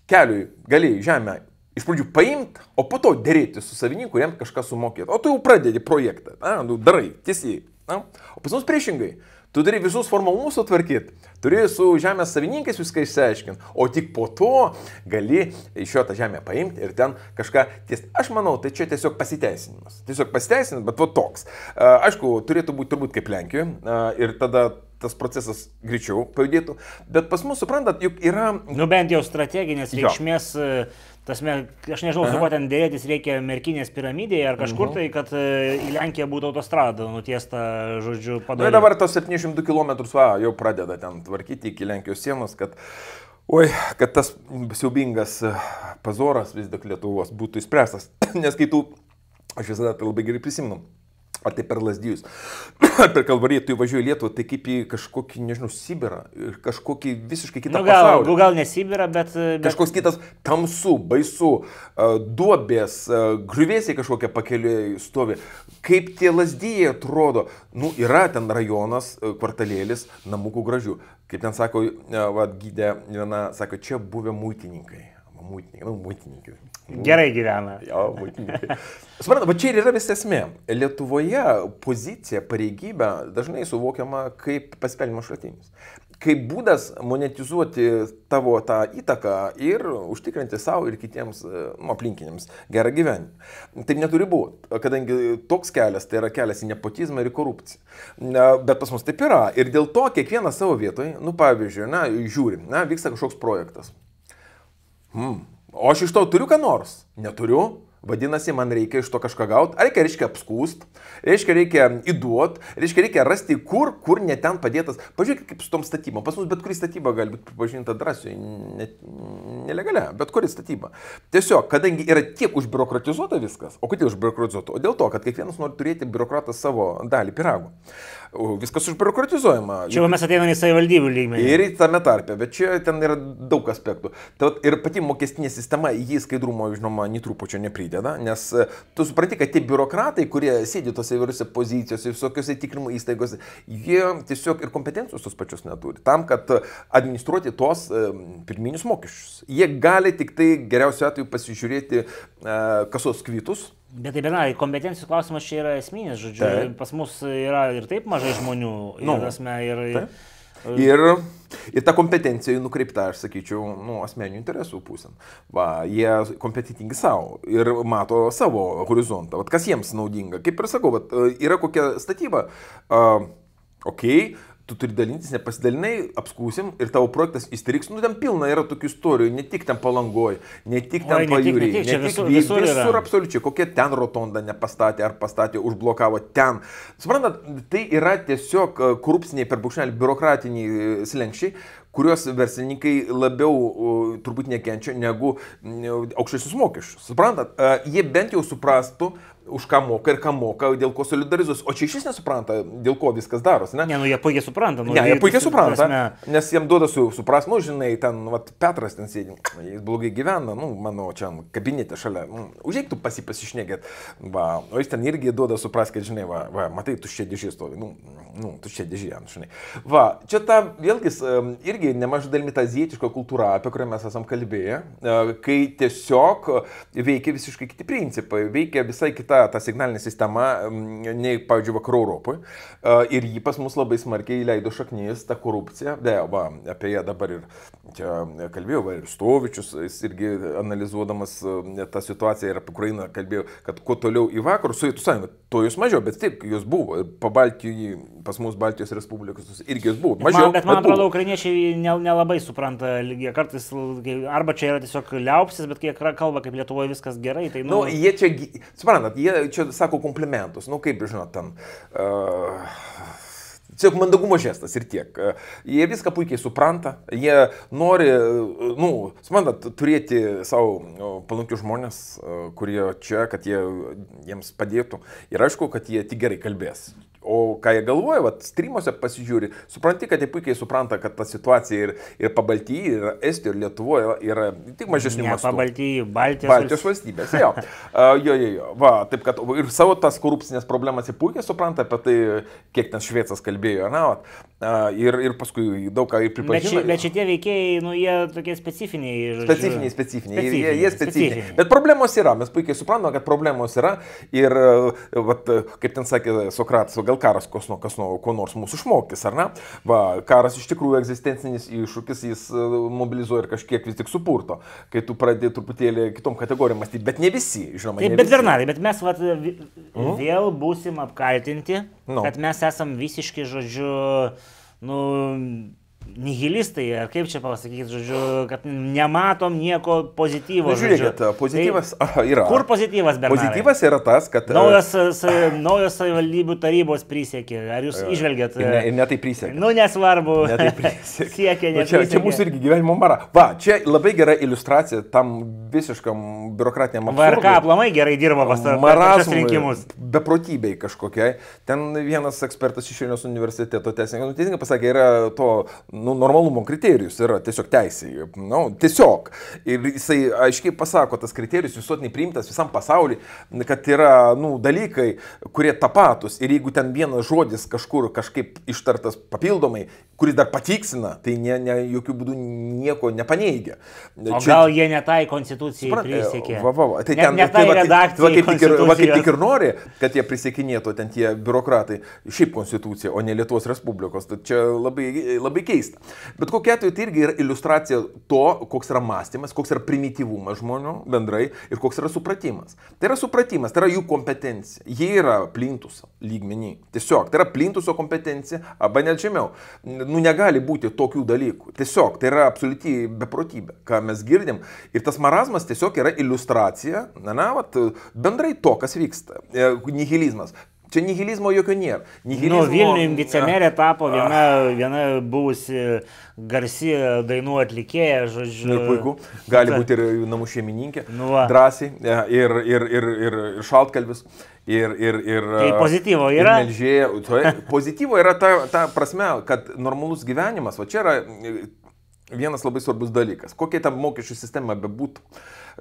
keliui galėjai žemę iš pradžių paimti, o po to dėrėti su savininku, kuriam kažką sumokėti. O tu jau pradedi projektą, na, nu, darai, tiesiai Na? O pas mus priešingai. Tu turi visus formalumus sutvarkyti, turi su žemės savininkais viską išsiaiškinti, o tik po to gali iš jo tą žemę paimti ir ten kažką tiesti. Aš manau, tai čia tiesiog pasiteisinimas. Tiesiog pasiteisinimas, bet va toks. Aišku, turėtų būti turbūt kaip Lenkijoje ir tada tas procesas greičiau pajudėtų. Bet pas mus, suprantat, juk yra... Nu bent jau strateginės reikšmės jo. E, Tasme, aš nežinau, Aha. su kuo ten dėrėtis reikia Merkinės piramidėje ar kažkur mhm. tai, kad e, į Lenkiją būtų autostrada nutiesta, žodžiu, padaryta. Na ir dabar tos 702 km va, jau pradeda ten tvarkyti iki Lenkijos sienos, kad, oi, kad tas siaubingas e, pazoras vis tik Lietuvos būtų įspręstas. Nes kai tu, aš visada tai labai gerai prisimenu, Ar tai per lasdijus, ar per kalvariją tu įvažiuoji Lietuvą, tai kaip į kažkokį, nežinau, Sibirą, kažkokį visiškai kitą nu, gal, pasaulį. Gal ne Sibirą, bet, e, bet... Kažkoks kitas tamsu, baisu, e, duobės, e, griuvėsiai kažkokie pakeliui stovi. Kaip tie lasdyjai atrodo, nu, yra ten rajonas, kvartalėlis, namukų gražių. Kaip ten sako, vad gydė viena, sako, čia buvę muitininkai mūtininkai, nu, mūtininkai. Gerai gyvena. Jo, mūtininkai. Suprantate, va čia ir yra visa esmė. Lietuvoje pozicija, pareigybė dažnai suvokiama kaip pasipelnimo šaltinis. Kaip būdas monetizuoti tavo tą įtaką ir užtikrinti savo ir kitiems nu, aplinkiniams gerą gyvenimą. Taip neturi būti, kadangi toks kelias tai yra kelias į nepotizmą ir į korupciją. Bet pas mus taip yra. Ir dėl to kiekvienas savo vietoje, nu pavyzdžiui, na, žiūrim, na, vyksta kažkoks projektas. Mm. O aš iš to turiu ką nors? Neturiu. Vadinasi, man reikia iš to kažką gauti. Reikia, reiškia, apskūst, reiškia, reikia įduot, reiškia, reikia rasti, kur, kur neten padėtas. Pažiūrėkit, kaip su tom statybom. Pas mus bet kuri statyba gali būti pripažinta drąsiai, ne, nelegalia, bet kuri statyba. Tiesiog, kadangi yra tiek užbiurokratizuota viskas, o kodėl užbiurokratizuota? O dėl to, kad kiekvienas nori turėti biurokratą savo dalį piragų viskas užbiurokratizuojama. Čia jau mes ateiname į savivaldybių lygmenį. Ir tame tarpe, bet čia ten yra daug aspektų. Tad ir pati mokestinė sistema, jį skaidrumo, žinoma, nitrupučio neprideda, nes e, tu supranti, kad tie biurokratai, kurie sėdi tose įvairiose pozicijose, visokiose tikrinimo įstaigose, jie tiesiog ir kompetencijos tos pačios neturi. Tam, kad administruoti tos e, pirminius mokesčius. Jie gali tik tai geriausiu atveju pasižiūrėti e, kasos kvitus Bet tai benai, kompetencijų klausimas čia yra esminis, žodžiu, taip. pas mus yra ir taip mažai žmonių, nu, ir, asme, ir, taip. Ir, ir ta kompetencija nukreipta, aš sakyčiau, nu, asmeninių interesų pusėm. Va, jie kompetitingi savo ir mato savo horizontą, vat, kas jiems naudinga. Kaip ir sakau, vat, e, yra kokia statyba. Uh, Ok, tu turi dalintis, nepasidalinai, apskūsim ir tavo projektas įstriks, nu ten pilna yra tokių istorijų, ne tik ten palangoj, ne tik ten pajūriai, ne tik, ne tik visur, visur, visur, visur absoliučiai, kokia ten rotonda nepastatė ar pastatė, užblokavo ten. Suprantat, tai yra tiesiog e, korupciniai per bukšnelį biurokratiniai e, slengščiai, kuriuos verslininkai labiau turbūt nekenčia negu aukštesnius mokesčius. Suprantat, e, jie bent jau suprastų, už ką moka ir ką moka, dėl ko solidarizus. O čia iš vis nesupranta, dėl ko viskas darosi. Ne, ne nu jie puikiai supranta. Nu, ne, jie puikiai supranta, prasme... nes jiem duoda su, supras, nu, žinai, ten, vat, Petras ten sėdi, jis blogai gyvena, nu, mano čia kabinete šalia, nu, užėktų pasipasišnekėt, va, o jis ten irgi duoda supras, kad, žinai, va, va matai, tuščia dėžė stovi, nu, nu tuščia dėžė, žinai. Va, čia ta, vėlgi, irgi nemažai dalimi ta azietiška kultūra, apie kurią mes esam kalbėję, e, kai tiesiog veikia visiškai kiti principai, veikia visai kita kita ta signalinė sistema mm, nei, pavyzdžiui, vakarų Europoje. E, ir jį pas mus labai smarkiai leido šaknis tą korupciją. Deja, va, apie ją dabar ir čia kalbėjau, va, ir Stovičius, jis irgi analizuodamas e, tą situaciją ir apie Ukrainą kalbėjo, kad kuo toliau į vakarus, Sovietų sąjunga, to jūs mažiau, bet taip, jūs buvo. Pabaltijai, pas mus Baltijos Respublikos irgi jūs buvo. Mažiau, man, bet man bet atrodo, buvo. ukrainiečiai nelabai ne supranta lygiai. Kartais, arba čia yra tiesiog liaupsis, bet kai kalba, kaip Lietuvoje viskas gerai, tai... Nu, nu jie čia, suprantat, jie jie čia sako komplimentus, nu kaip žinot, ten. Uh, Tiesiog mandagumo žestas ir tiek. E, jie viską puikiai supranta, jie nori, e, nu, suprantat, turėti savo palankius žmonės, e, kurie čia, kad jie jiems padėtų. Ir aišku, kad jie tik gerai kalbės. O ką jie galvoja, vat, streamuose pasižiūri, supranti, kad jie puikiai supranta, kad ta situacija ir, ir Pabaltyje, ir Estijoje, ir Lietuvoje yra tik mažesnių mastų. Pabaltyje, Baltijos, Baltijos valstybės. Jo. Uh, jo, jo, jo. Va, taip kad ir savo tas korupcinės problemas jie puikiai supranta, apie tai, kiek ten Šveicas kalbėjo kalbėjo, na, o, Ir, ir paskui daug ką ir pripažino. Bet, bet šitie veikėjai, nu, jie tokie specifiniai. Žodžiu. Specifiniai, specifiniai. specifiniai jie, jie specifiniai. specifiniai. Bet problemos yra, mes puikiai suprantame, kad problemos yra. Ir, e, vat, kaip ten sakė Sokratas, gal karas kas, nu, kas nu, ko nors mūsų išmokys, ar ne? Va, karas iš tikrųjų egzistencinis iššūkis, jis e, mobilizuoja ir kažkiek vis tik supurto, kai tu pradėjai truputėlį kitom kategorijom mąstyti. Bet ne visi, žinoma. Taip, bet Bernardai, bet mes vat, mhm. vėl būsim apkaltinti, no. Nu. kad mes esam visiški žodžiai žodžiu, nu, nihilistai, ar kaip čia pasakyti, žodžiu, kad nematom nieko pozityvo. Na, nu, žiūrėkit, žodžiu. pozityvas tai, yra. Kur pozityvas be abejo? Pozityvas yra tas, kad... Naujos, naujos savivaldybių tarybos prisiekė, ar jūs išvelgėt? Ir ne, ir ne tai prisiekė. Nu, nesvarbu. Ne tai prisiekė. Siekė, ne. Nu, čia, čia mūsų irgi gyvenimo mara. Va, čia labai gera iliustracija tam visiškam biurokratiniam aparatų. VRK aplamai gerai dirba pastaruosius rinkimus. Beprotybei kažkokiai. Ten vienas ekspertas iš Vilnius universiteto nu, teisingai pasakė, yra to nu, normalumo kriterijus tai yra tiesiog teisėje. Nu, tiesiog. Ir jisai aiškiai pasako, tas kriterijus visuotinai priimtas visam pasauliu, kad yra nu, dalykai, kurie tapatus. Ir jeigu ten vienas žodis kažkur kažkaip ištartas papildomai, kuris dar patiksina, tai ne, ne, jokių būdų nieko nepaneigia. O Čia, gal jie netai konstitucijai supran, prisiekė? Va, va, va. Tai ten, ne, ne tai, va, kaip, va, kaip, tik ir, va, kaip tik ir nori, kad jie prisiekinėtų ten tie biurokratai, šiaip konstitucija, o ne Lietuvos Respublikos. Tai čia labai, labai keista keista. Bet kokia atveju tai irgi yra iliustracija to, koks yra mąstymas, koks yra primityvumas žmonių bendrai ir koks yra supratimas. Tai yra supratimas, tai yra jų kompetencija. Jie yra plintus lygmenį. Tiesiog, tai yra plintuso kompetencija, arba net žemiau. Nu, negali būti tokių dalykų. Tiesiog, tai yra absoliuti beprotybė, ką mes girdim. Ir tas marazmas tiesiog yra iliustracija, na, na, vat, bendrai to, kas vyksta. E, nihilizmas. Čia nihilizmo jokio nėra. Nu, nihilizmo... Nu, Vilniui vicemerė tapo ah. viena, ah. viena buvusi garsi dainų atlikėja, žodžiu. Nu, puiku, gali būti ir namų šeimininkė. Nu, va. drąsiai. Ir, e, ir, ir, ir, ir šaltkalvis. Ir, ir, ir, tai e, pozityvo yra. Melžėja. Pozityvo yra ta, ta prasme, kad normalus gyvenimas, o čia yra vienas labai svarbus dalykas. Kokia ta mokesčių sistema bebūtų,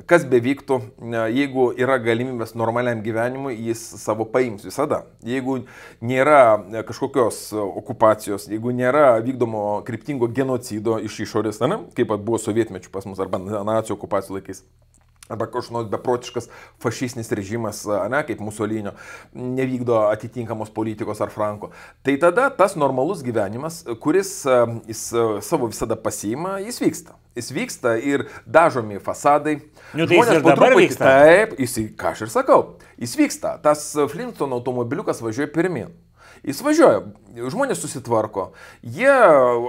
kas bevyktų, e, jeigu yra galimybės normaliam gyvenimui, jis savo paims visada. Jeigu nėra e, kažkokios okupacijos, jeigu nėra vykdomo kryptingo genocido iš išorės, ne, kaip buvo sovietmečių pas mus arba nacijų okupacijų laikais arba kažkoks beprotiškas fašistinis režimas, ne, kaip Musolinio, nevykdo atitinkamos politikos ar Franko. Tai tada tas normalus gyvenimas, kuris jis savo visada pasiima, jis vyksta. Jis vyksta ir dažomi fasadai. Nu, tai jis ir dabar truputį, vyksta. Taip, jis, ką aš ir sakau, jis vyksta. Tas Flintstono automobiliukas važiuoja pirmin. Jis važiuoja, žmonės susitvarko, jie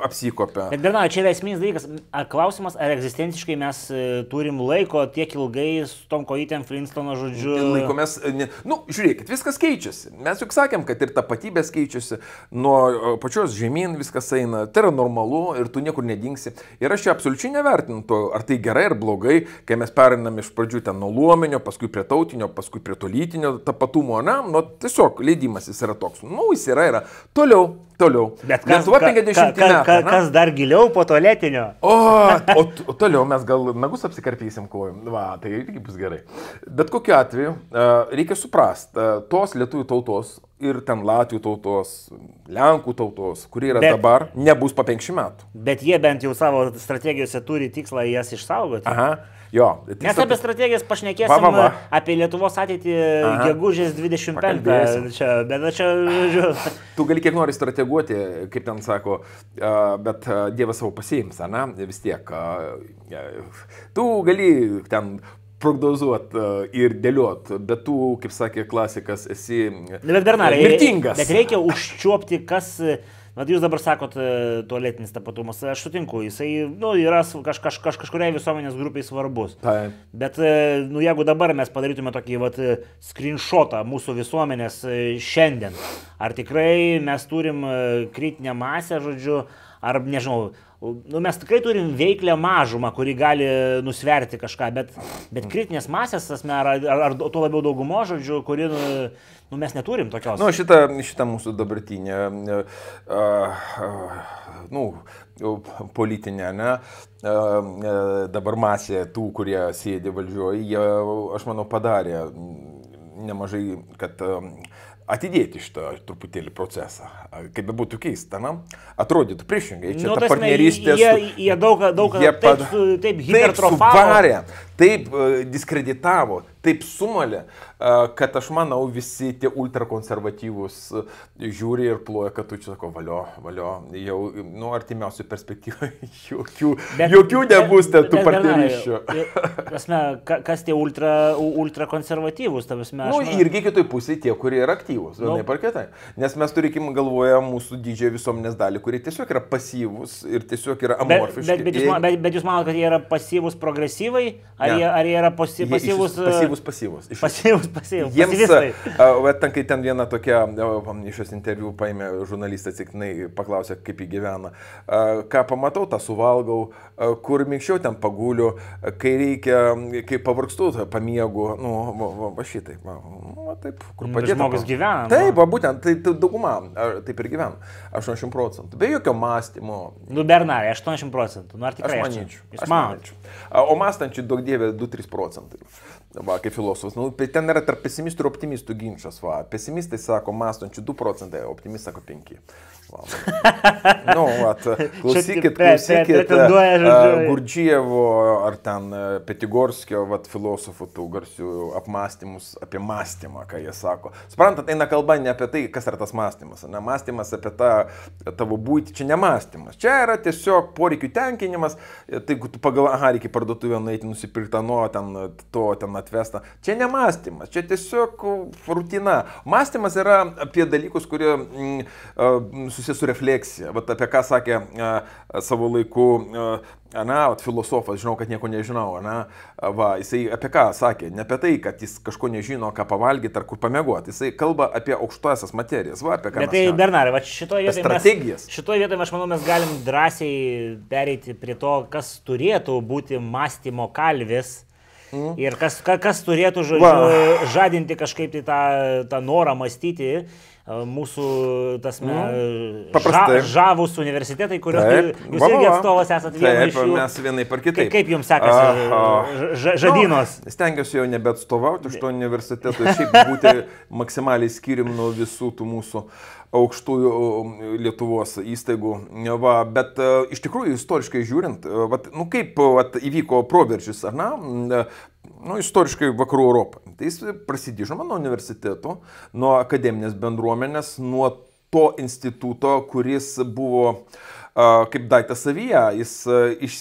apsikopia. Bet Bernau, čia yra esminis dalykas. Ar klausimas, ar egzistenciškai mes e, turim laiko tiek ilgai su tom kojytėm Flintstono žodžiu? Laikomės, e, ne, nu, žiūrėkit, viskas keičiasi. Mes juk sakėm, kad ir tapatybės keičiasi, nuo e, pačios žemyn viskas eina, tai yra normalu ir tu niekur nedingsi. Ir aš čia absoliučiai nevertintu, ar tai gerai ar blogai, kai mes perinam iš pradžių ten nuo luomenio, paskui prie tautinio, paskui prie tolytinio tapatumo, na, nu, tiesiog leidimas jis yra toks. Nu, jis yra, yra. Toliau Toliau. Toliau. Bet kas, Lietuva 50 ka, ka, metų. Ka, kas dar giliau po toletinio? O, o, o toliau mes gal nagus apsikarpysim kojom. Va, tai irgi bus gerai. Bet kokiu atveju reikia suprasti, tos lietuvių tautos ir ten Latvių tautos, Lenkų tautos, kurie yra bet, dabar, nebus po 50 metų. Bet jie bent jau savo strategijose turi tikslą jas išsaugoti. Aha. Jo, tiksla... Mes apie strategijas pašnekėsim, va, va, va. apie Lietuvos ateitį Aha. gegužės 25. Čia, bet čia, žodžiu. Tu gali kiek nori strateguoti, kaip ten sako, bet Dievas savo pasiims, ne, vis tiek. Tu gali ten prognozuot e, ir dėliot, bet tu, kaip sakė klasikas, esi... E, bet Bernardai, mirtingas. Bet reikia užčiuopti, kas... Na, e, jūs dabar sakot, tualetinis tapatumas, aš sutinku, jisai nu, yra kaž, kaž, kaž, kažkuriai visuomenės grupiai svarbus. Taip. Bet, nu, jeigu dabar mes padarytume tokį vat, screenshotą mūsų visuomenės šiandien, ar tikrai mes turim kritinę masę, žodžiu, ar nežinau, Nu, mes tikrai turim veiklę mažumą, kuri gali nusverti kažką, bet, bet kritinės masės, asme, ar, ar, ar tuo labiau daugumo žodžių, kuri nu, nu, mes neturim tokios. Nu, šitą, šitą mūsų dabartinę, uh, uh, nu, politinę, ne, uh, dabar masė tų, kurie sėdi valdžioje, jie, aš manau, padarė nemažai, kad uh, atidėti šitą truputėlį procesą. Kaip bebūtų keista, na, atrodytų priešingai, čia nu, ta partnerystė. Jie, jie daug, daug jie pad... taip, taip hipertrofavo. Taip suvarė, taip e, diskreditavo, taip sumalė, e, kad aš manau visi tie ultrakonservatyvūs e, žiūri ir ploja, kad tu čia sako, valio, valio, jau nu, artimiausių perspektyvų jokių, bet, jokių nebus bet, tų partnerysčių. Kas tie ultra, ultrakonservatyvūs, tam esame? Nu, man... irgi kitoj pusėje tie, kurie yra aktyvūs, vienai nu. par kitai. Nes mes turėkim galvoje mūsų didžiąją visuomenės dalį, kurie tiesiog yra pasyvūs ir tiesiog yra amorfiški. Bet, bet, bet, jūs, man, bet, bet jūs manote, kad jie yra pasyvūs progresyvai? Ar Ar, jie, ar jie yra pasi, jie pasyvus? Iš, pasyvus, pasyvus. Iš, e, pasyvus, pasyvus. Jiems, uh, ten, kai ten viena tokia, uh, iš šios interviu paėmė žurnalistą, atsiknai paklausė, kaip jį gyvena. Uh, ką pamatau, tą suvalgau, uh, kur minkščiau ten paguliu, kai reikia, kai pavargstu, pamiegu, nu, va, va, va šitai, va, va taip, kur nu, padėti. Žmogus gyvena. Nu. Taip, va, būtent, tai, tai dauguma taip ir gyvena, 80 procentų, be jokio mąstymo. Nu, Bernarai, 80 procentų, nu ar tikrai? Aš manyčiau. Aš manyčiau. O mąstančių daug dėmesio dieve 2-3 procentai. Va, kaip filosofas. Nu, ten yra tarp pesimistų ir optimistų ginčas. Va. Pesimistai sako, mąstančių 2 procentai, optimistai sako 5. Va, nu, at, klausykit, klausykit Gurdžievo ar ten e, Petigorskio vat, filosofų tų garsių apmąstymus apie mąstymą, ką jie sako. Suprantat, eina kalba ne apie tai, kas yra tas mąstymas. Ne mąstymas apie tą tavo būti, čia ne mąstymas. Čia yra tiesiog poreikių tenkinimas. E, tai jeigu tu pagal, aha, reikia parduotuvę nueiti nusipirktą nuo ten to, ten atvesta. Čia ne mąstymas, čia tiesiog rutina. Mąstymas yra apie dalykus, kurie mm, susijęs su refleksija. Vat apie ką sakė a, savo laiku a, Ana, at, filosofas, žinau, kad nieko nežinau, ana, va, jisai apie ką sakė, ne apie tai, kad jis kažko nežino, ką pavalgyti ar kur pamėgoti, jisai kalba apie aukštasias materijas, va, apie ką. Bet tai, Bernarai, va, šitoje vietoje. Strategijas. Mes, šitoje vietoje, aš manau, mes galim drąsiai pereiti prie to, kas turėtų būti mąstymo kalvis Mm. Ir kas, kas turėtų žodžiu, žadinti kažkaip tai tą, tą norą mąstyti Э, mūsų tasme, mm, Paprastai. ža, žavus universitetai, kurio taip, jūs va, irgi atstovas esate vienas iš jų. Mes vienai par kitaip. Kaip, kaip jums sekasi uh, žadynos? Nu, stengiuosi jau nebeatstovauti iš to universiteto, šiaip būti maksimaliai skiriam nuo visų tų mūsų aukštųjų um, Lietuvos įstaigų. Va, bet e, iš tikrųjų, istoriškai žiūrint, e, vat, nu kaip vat, įvyko proveržys, ar ne? nu, istoriškai vakarų Europą. Tai jis prasidėjo, žinoma, nuo universiteto, nuo akademinės bendruomenės, nuo to instituto, kuris buvo kaip daiktas savyje, jis iš,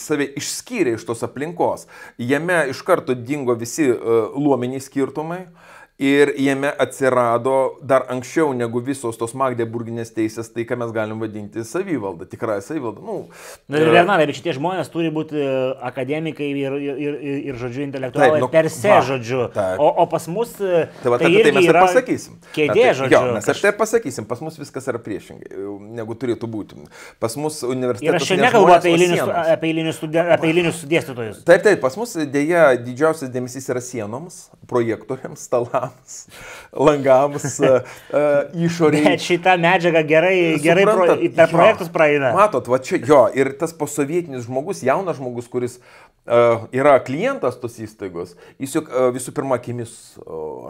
save išskyrė iš tos aplinkos. Jame iš karto dingo visi luominiai skirtumai. Uh, ir jame atsirado dar anksčiau negu visos tos Magdeburginės teisės, tai ką mes galim vadinti savivalda, tikrąją savivaldą. Nu, Na ir viena, e, ir šitie žmonės turi būti e, akademikai ir, ir, ir, ir žodžiu, intelektualai taip, nu, per se, žodžiu. Taip. O, o pas mus... E, tai, va, tai, tai mes ir pasakysim. Kėdė, tai, žodžiu. Jo, mes aš tai pasakysim, pas mus viskas yra priešingai, negu turėtų būti. Pas mus universitetas... Ir aš čia nekalbu apie eilinius, apie, eilinius studen, apie eilinius dėstytojus. Taip, taip, pas mus dėja didžiausias dėmesys yra sienoms, projektoriams, stalams langams, langams e, e, išorėje. Bet šitą medžiagą gerai, gerai pro, per projektus praeina. Matot, va čia jo, ir tas posovietinis žmogus, jaunas žmogus, kuris E, yra klientas tos įstaigos, jis juk e, visų pirma akimis,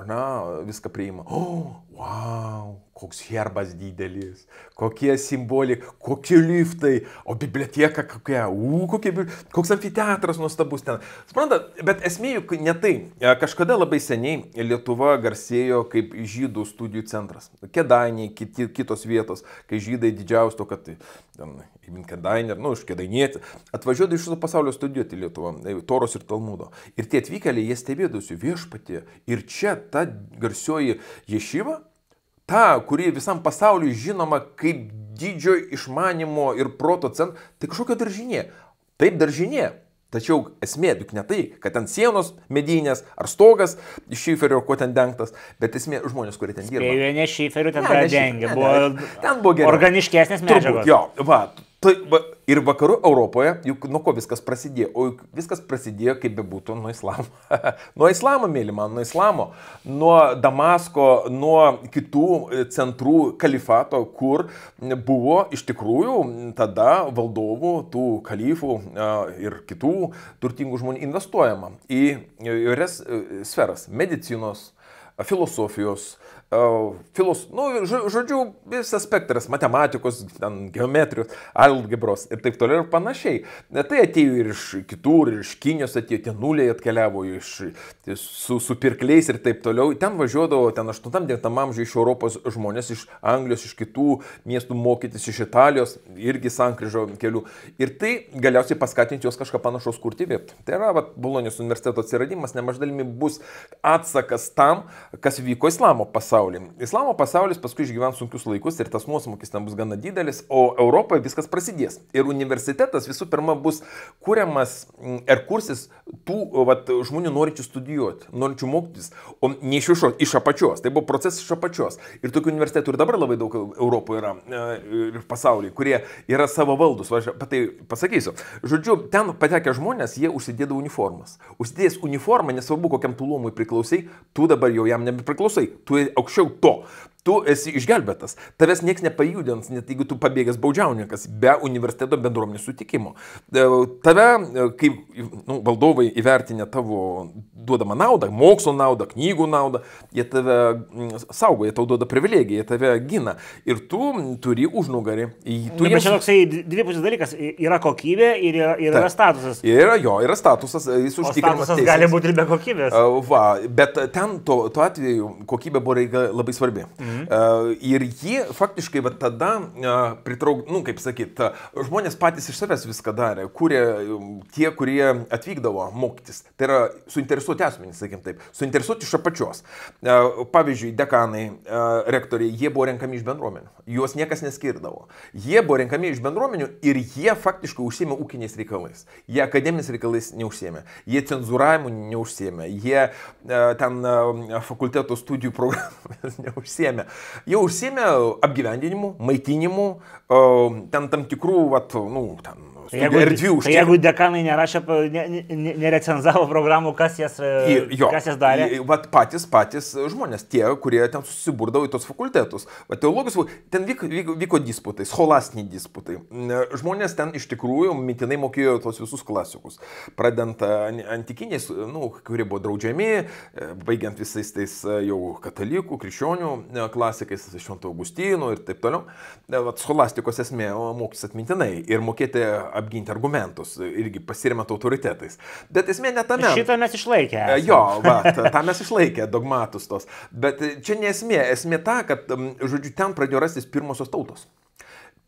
na, viską priima. O, oh, wow, koks herbas didelis, kokie simbolik, kokie liftai, o biblioteka kokia, u, kokie, koks amfiteatras nuostabus ten. Sprendat, bet esmė juk ne tai. E, kažkada labai seniai Lietuva garsėjo kaip žydų studijų centras. Kedainiai, kiti, kitos vietos, kai žydai didžiausio, kad ten Ibn Kedainer, nu, iš Kedainietį, atvažiuodavo iš viso pasaulio studijuoti Lietuvą, Toros ir Talmudo. Ir tie atvykėliai, jie stebėdavosi viešpatį. Ir čia ta garsioji Ješiva, ta, kuri visam pasauliu žinoma kaip didžio išmanimo ir proto centras, tai kažkokia daržinė. Taip daržinė, Tačiau esmė juk ne tai, kad ant sienos medinės ar stogas iš šiferio, kuo ten dengtas, bet esmė žmonės, kurie ten dirba. Spėju, ne šiferiu ten ne, ne, dengia. Ne, buvo ten buvo gerai. Organiškesnės medžiagos. Turbūt, jo, va, Tai va, ir vakarų Europoje, juk nuo ko viskas prasidėjo? O juk viskas prasidėjo, kaip bebūtų, nuo islamo. nuo islamo, mėly man, nuo islamo. Nuo Damasko, nuo kitų e, centrų kalifato, kur buvo iš tikrųjų tada valdovų, tų kalifų e, ir kitų turtingų žmonių investuojama į įvairias e, sferas - medicinos, filosofijos, filos, nu, žodžiu, visas spektras matematikos, ten, geometrijos, algebros ir taip toliau ir panašiai. Tai atėjo ir iš kitur, ir iš Kinijos atėjo, tie nuliai atkeliavo iš, su, su pirkliais ir taip toliau. Ten važiuodavo, ten 8-9 amžiuje iš Europos žmonės, iš Anglijos, iš kitų miestų mokytis, iš Italijos, irgi sankryžo kelių. Ir tai galiausiai paskatinti juos kažką panašaus kurti vietų. Tai yra, vat, Bolonijos universiteto atsiradimas nemaždalimi bus atsakas tam, kas vyko islamo pasaulyje pasaulį. Islamo pasaulis paskui išgyvens sunkius laikus ir tas nuosmukis ten bus gana didelis, o Europoje viskas prasidės. Ir universitetas visų pirma bus kuriamas ir mm, kursis tų vat, žmonių norinčių studijuoti, norinčių mokytis, o ne iš viršaus, iš apačios. Tai buvo procesas iš apačios. Ir tokių universitetų ir dabar labai daug Europoje yra e, ir pasaulyje, kurie yra savo valdus. Va, aš tai pasakysiu. Žodžiu, ten patekę žmonės, jie užsidėdavo uniformas. Užsidėjęs uniformą, nesvarbu kokiam tulumui priklausai, tu dabar jau jam nebepriklausai. Tu aukščiau to. Tu esi išgelbėtas. Tavęs niekas nepajudins, net jeigu tu pabėgęs baudžiauninkas be universiteto bendruomenės sutikimo. E, tave, e, kaip nu, valdovai įvertinę tavo duodamą naudą, mokslo naudą, knygų naudą, jie tave saugo, jie tau duoda privilegiją, jie tave gina. Ir tu turi užnugarį. Tu nu, jiems... Čia toksai dvipusis dalykas - yra kokybė ir yra, ir yra statusas. Yra jo, yra statusas, jis užtikrinamas. Statusas teisės. gali būti ir be kokybės. E, va, bet ten tuo atveju kokybė buvo reikalinga taktika labai svarbi. Mhm. Uh, ir ji faktiškai va, tada uh, pritraukė, nu, kaip sakyt, uh, žmonės patys iš savęs viską darė, kūrė tie, kurie atvykdavo mokytis. Tai yra suinteresuoti asmenys, sakykim taip, suinteresuoti iš apačios. Uh, pavyzdžiui, dekanai, uh, rektoriai, jie buvo renkami iš bendruomenių, juos niekas neskirdavo. Jie buvo renkami iš bendruomenių ir jie faktiškai užsėmė ūkiniais reikalais. Jie akademiniais reikalais neužsėmė, jie cenzūravimu neužsėmė, jie uh, ten fakulteto studijų programų neužsiemė. Jie užsiemė apgyvendinimu, maitinimu, ten tam tikrų, vat, nu, ten Jeigu, erdvių užtikrinti. Tai jeigu dekanai nerašė, nerecenzavo programų, kas jas, e, jo, kas jas darė. Vat patys, patys žmonės, tie, kurie ten susiburdavo į tos fakultetus. Vat teologijos, ten vyko, vyko, vyko disputai, scholastiniai disputai. Žmonės ten iš tikrųjų mitinai mokėjo tos visus klasikus. Pradant e, antikiniais, nu, kurie buvo draudžiami, e, baigiant visais tais jau katalikų, krikščionių klasikais, šventų Augustynų ir taip toliau. Vat scholastikos esmė mokytis atmintinai ir mokėti apginti argumentus, irgi pasirimet autoritetais. Bet esmė ne tame. Šitą mes išlaikė. E, esam. Jo, va, tą mes išlaikė, dogmatus tos. Bet e, čia nesmė, esmė ta, kad, žodžiu, ten pradėjo rastis pirmosios tautos.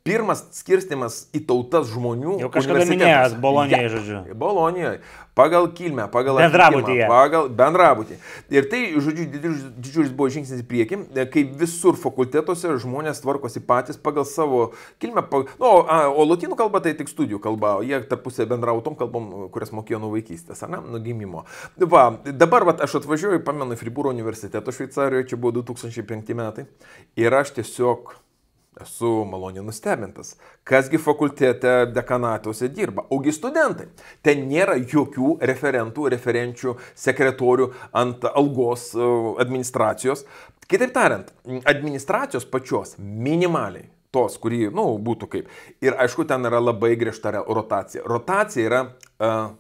Pirmas skirstimas į tautas žmonių. Jau kažkada minėjęs Bolonijoje, žodžiu. Bolonijoje. Pagal kilmę, pagal... Bendrabutyje. Pagal bendrabutį. Ir tai, žodžiu, didžiulis buvo žingsnis į priekį, e, kai visur fakultetuose žmonės tvarkosi patys pagal savo kilmę. Pagal, nu, o, o lotynų kalba tai tik studijų kalba, jie tarpusė bendravo tom kalbom, kurias mokėjo nuo vaikystės, ar ne, nuo gimimo. Va, dabar va, aš atvažiuoju, pamenu, Fribūro universiteto Šveicarijoje, čia buvo 2005 metai. Ir aš tiesiog Esu maloniai nustebintas. Kasgi fakultete dekanatuose dirba? Augi studentai. Ten nėra jokių referentų, referenčių, sekretorių ant algos e, administracijos. Kitaip tariant, administracijos pačios minimaliai tos, kuri, na, nu, būtų kaip. Ir aišku, ten yra labai griežta rotacija. Rotacija yra uh,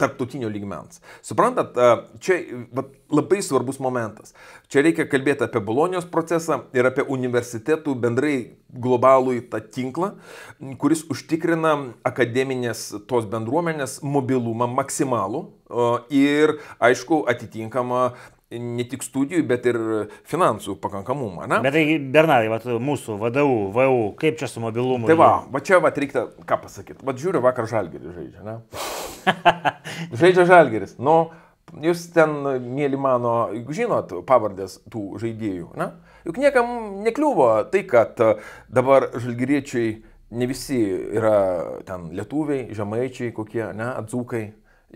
tarptautinio lygmens. Suprantat, čia va, labai svarbus momentas. Čia reikia kalbėti apie Bolonijos procesą ir apie universitetų bendrai globalų į tą tinklą, kuris užtikrina akademinės tos bendruomenės mobilumą maksimalų ir, aišku, atitinkamą ne tik studijų, bet ir finansų pakankamumą. Na? Bet tai, Bernardai, vat, mūsų vadovų, VAU, kaip čia su mobilumu? Tai va, va čia va, reikia ką pasakyti. Va, žiūriu, vakar žalgerį žaidžia, ne? Žaidžia Žalgeris. Nu, jūs ten, mėly mano, juk žinot pavardės tų žaidėjų, ne? Juk niekam nekliuvo tai, kad e, dabar žalgyriečiai ne visi yra ten lietuviai, žemaičiai kokie, ne, atsūkai.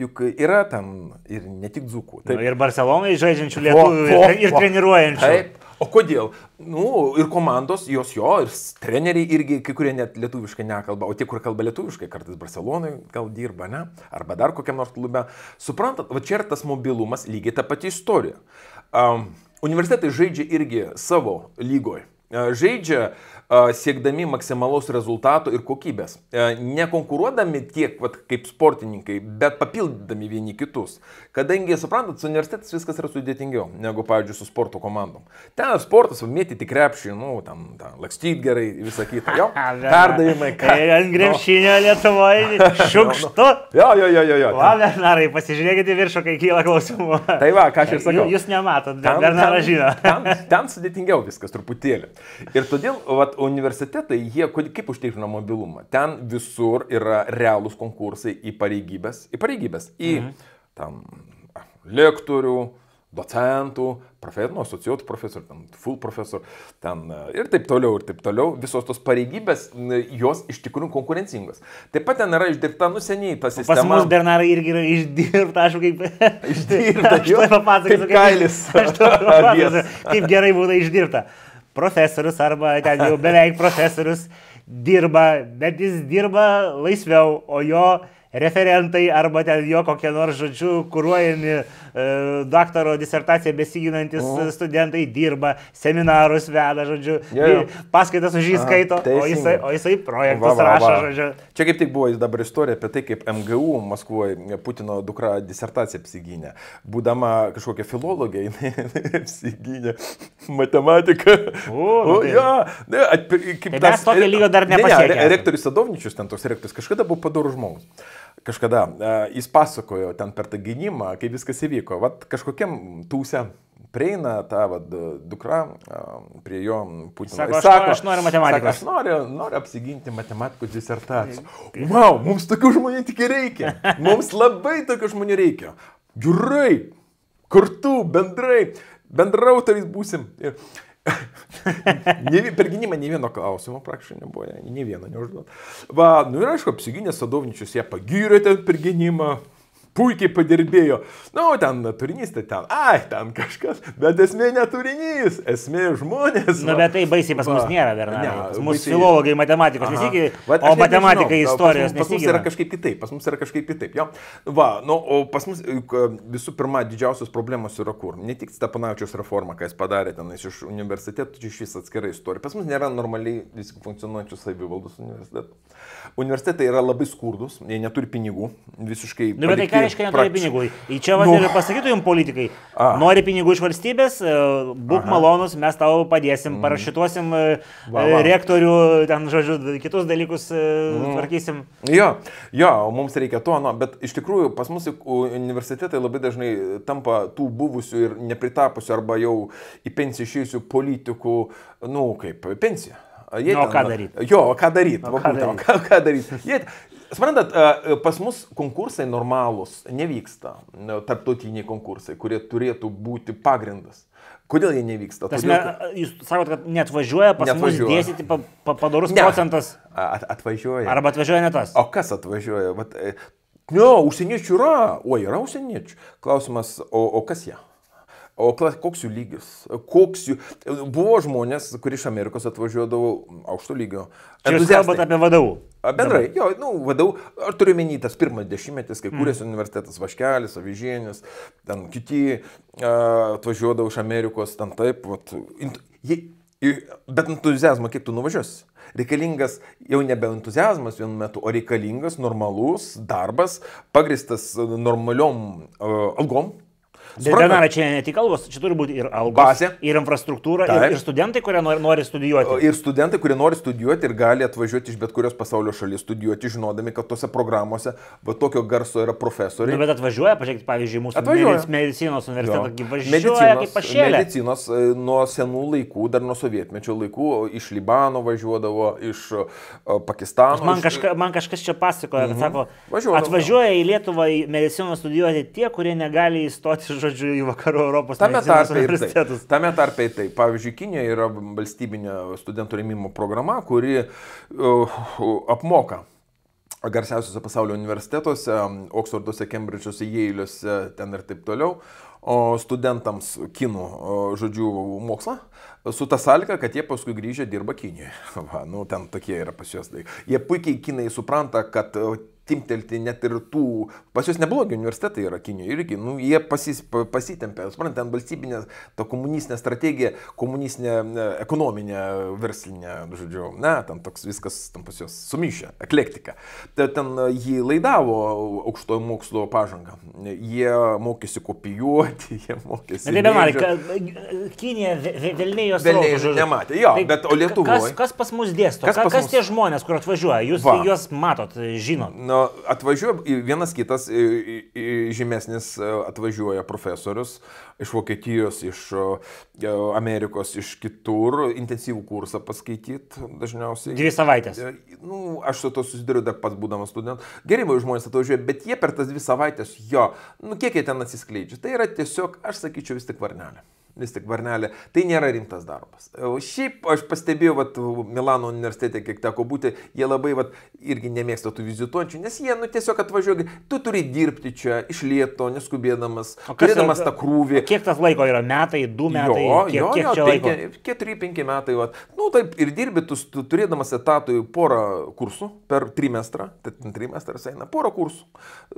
Juk yra ten ir ne tik dzukų. Taip. Nu, ir Barcelonai žaidžiančių lietuvių, o, o, ir, ir treniruojančių. Taip, O kodėl? Nu, ir komandos, jos jo, ir treneriai irgi, kai kurie net lietuviškai nekalba, o tie, kur kalba lietuviškai, kartais Barcelonai gal dirba, ne? Arba dar kokiam nors klube. Suprantat, va čia ir tas mobilumas, lygiai ta pati istorija. Um, universitetai žaidžia irgi savo lygoje. Žaidžia uh, siekdami maksimalaus rezultato ir kokybės. E, nekonkuruodami tiek vat, kaip sportininkai, bet papildydami vieni kitus. Kadangi, suprantat, su universitetais viskas yra sudėtingiau negu, pavyzdžiui, su sporto komandom. Ten sportas, mėtyti krepšį, nu, tam, tam lakstyti gerai, visą kitą. Jo, perdavimai. Ką... Ir tai ant grepšinio nu. no. Lietuvoje šiukštu. jo, jo, jo, jo. jo. Va, Bernarai, pasižiūrėkite į viršų, kai kyla klausimų. tai va, ką aš ir sakiau. Jūs nematot, Bernaras žino. ten, ten sudėtingiau viskas truputėlį. Ir todėl, vat, vat universitetai, jie kaip užtikrina mobilumą? Ten visur yra realūs konkursai į pareigybės, į pareigybės, į mhm. tam lektorių, docentų, profesorių, nu, asociuotų profesorių, ten full profesorių, ten ir taip toliau, ir taip toliau. Visos tos pareigybės, jos iš tikrųjų konkurencingos. Taip pat ten yra išdirbta, nu seniai ta sistema. Pas mus Bernarai irgi yra išdirbta, aš kaip... Išdirbta, aš jau papasakosiu, kaip kailis. Aš to papasakosiu, kaip gerai būna išdirbta profesorius arba ten jau beveik profesorius dirba, bet jis dirba laisviau, o jo referentai arba ten jo kokie nors žodžiu kūruojami E, daktaro disertaciją besiginantis uh. studentai dirba, seminarus veda, žodžiu, yeah. paskaitas už jį skaito, Aha, o jisai, o jisai projektus va, va, rašo, va. žodžiu. Čia kaip tik buvo dabar istorija apie tai, kaip MGU Maskvoje Putino dukra disertaciją apsigynė. Būdama kažkokia filologė, jinai apsigynė matematiką. O, o nu tai. ja, ne, atp... kaip tai tas... Mes tokio lygio dar nepasiekėme. Ne, ne, rektorius Sadovničius, ten toks rektorius, kažkada buvo padarų žmogus. Kažkada uh, jis pasakojo ten per tą gynimą, kaip viskas įvyko dalyko. Vat kažkokiam tūse prieina ta vat, dukra prie jo Putino. Sako, aš, sako, aš noriu matematikos. Sako, aš noriu, noriu apsiginti matematikos disertaciją. Wow, mums tokių žmonių tik reikia. Mums labai tokių žmonių reikia. Gerai, kartu, bendrai, bendrautoriais būsim. Ir, per gynimą ne vieno klausimo praktiškai nebuvo, ne vieno neužduot. Va, nu ir aišku, apsiginęs sadovničius jie pagyrė ten per gynimą, puikiai padirbėjo. Na, nu, ten turinys, tai ten, ai, ten kažkas, bet esmė neturinys, esmė žmonės. Na, nu, va. bet tai baisiai pas mus va. nėra, Bernardai. Ne, mūsų baisiai... filologai matematikos nesigi, o matematikai istorijos. Pas, pas mus yra kažkaip kitaip, pas mus yra kažkaip kitaip. Jo. Va, nu, o pas mus e, visų pirma didžiausios problemos yra kur? Ne tik Stepanavičiaus reforma, ką jis padarė ten iš universitetų, čia iš vis atskira istorija. Pas mus nėra normaliai visi funkcionuojančių savivaldos universitetų. Universitetai yra labai skurdus, jie neturi pinigų, visiškai. Nu, bet tai ką reiškia neturi praktis. pinigų? Į čia va, nu. ir pasakytų jums politikai, A. nori pinigų iš valstybės, e, būk Aha. malonus, mes tau padėsim, mm. parašytuosim e, va, va. rektorių, ten, žodžiu, kitus dalykus mm. tvarkysim. Jo, jo, mums reikia to, no, bet iš tikrųjų pas mus universitetai labai dažnai tampa tų buvusių ir nepritapusių arba jau į pensiją išėjusių politikų, nu kaip, pensija. Jie, o ten, ką daryti? Jo, o ką daryti? O ką daryti? Daryt? Ką, ką daryt? Jie, Suprantat, e, e, pas mus konkursai normalūs nevyksta, e, tarptautiniai konkursai, kurie turėtų būti pagrindas. Kodėl jie nevyksta? Tasme, Todėl, jūs sakot, kad netvažiuoja pas netvažiuoja. mus dėstyti pa, pa, padarus ne. procentas. At, atvažiuoja. Arba atvažiuoja ne tas. O kas atvažiuoja? Vat, ne, no, užsieniečių yra. O, yra užsieniečių. Klausimas, o, o kas jie? O klas, koks jų lygis? Koks jų... Buvo žmonės, kurie iš Amerikos atvažiuodavo aukšto lygio. Entuziastai. Jūs kalbate apie vadovų? Bendrai, jo, nu, vadau, ar turiu menį tas pirmas dešimtmetis, kai mm. kūrėsi mm. universitetas Vaškelis, Avižienis, ten kiti atvažiuodavo iš Amerikos, ten taip, vat, int, jie, bet entuzijazmą kaip tu nuvažiuosi? Reikalingas jau nebe entuzijazmas vienu metu, o reikalingas normalus darbas, pagristas normaliom uh, algom, Denarą čia ne tik kalbos, čia turi būti ir algos, Bazė. ir infrastruktūra, Taip. ir, ir studentai, kurie nori, nori studijuoti. Ir studentai, kurie nori studijuoti ir gali atvažiuoti iš bet kurios pasaulio šalies studijuoti, žinodami, kad tose programuose va, tokio garso yra profesoriai. Nu, bet atvažiuoja, pažiūrėkit, pavyzdžiui, mūsų atvažiuoja. medicinos universitetas, važiuoja medicinos, kaip pašėlė. Medicinos e, nuo senų laikų, dar nuo sovietmečio laikų, iš Libano važiuodavo, iš Pakistano. Man, iš... Kažka, man kažkas čia pasakoja, kad mhm. sako, važiuoja, atvažiuoja į Lietuvą į medicinos studijuoti tie, kurie negali įstoti žodžiu žodžiu, į vakarų Europos tame tarpe tai. universitetus. Tame tarpe tai, pavyzdžiui, Kinijoje yra valstybinė studentų rėmimo programa, kuri uh, apmoka garsiausiuose pasaulio universitetuose, Oksforduose, Kembridžiuose, Jeiliuose, ten ir taip toliau, o studentams kinų, žodžiu, mokslą, su ta sąlyga, kad jie paskui grįžę dirba Kinijoje. Va, nu, ten tokie yra pas juos. Jie puikiai kinai supranta, kad timtelti net ir tų, pas juos neblogi universitetai yra Kinijoje irgi, nu, jie pasis, pasitempia, suprantate, ant valstybinė ta komunistinė strategija, komunistinė e, ekonominė, verslinė, žodžiu, na, ten toks viskas ten pas juos sumišę, eklektika. Tai ten e, jį laidavo aukštojo mokslo pažanga, jie mokėsi kopijuoti, jie mokėsi. Bet tai nematė, kad e, Kinija Vilnijos Vilnijos nematė, jo, tai, bet o Lietuvoje. Kas, kas pas mus dėsto, kas, kas, kas tie žmonės, kur atvažiuoja, jūs Va. juos matot, žinot. Na, Atvažiuoja vienas kitas žymesnis, e, atvažiuoja profesorius iš Vokietijos, iš e, Amerikos, iš kitur, intensyvų kursą paskaityti dažniausiai. Dvi savaitės. E, nu, aš su to susiduriu dar pats būdamas studentas. Geriau žmonės atvažiuoja, bet jie per tas dvi savaitės, jo, nu kiek jie ten atsiskleidžia. Tai yra tiesiog, aš sakyčiau, vis tik varnelė vis tik varnelė, tai nėra rimtas darbas. O šiaip aš pastebėjau, vat, Milano universitete, kiek teko būti, jie labai vat, irgi nemėgsta tų vizituojančių, nes jie nu, tiesiog atvažiuoja, tu turi dirbti čia iš lieto, neskubėdamas, turėdamas tą krūvį. Kiek tas laiko yra? Metai, du metai? Jo, kiek, jo, kiek jo, penki, keturi, penki metai. Vat. Nu taip, ir dirbi, tu, tu turėdamas etatui porą kursų per trimestrą, tai trimestras eina porą kursų,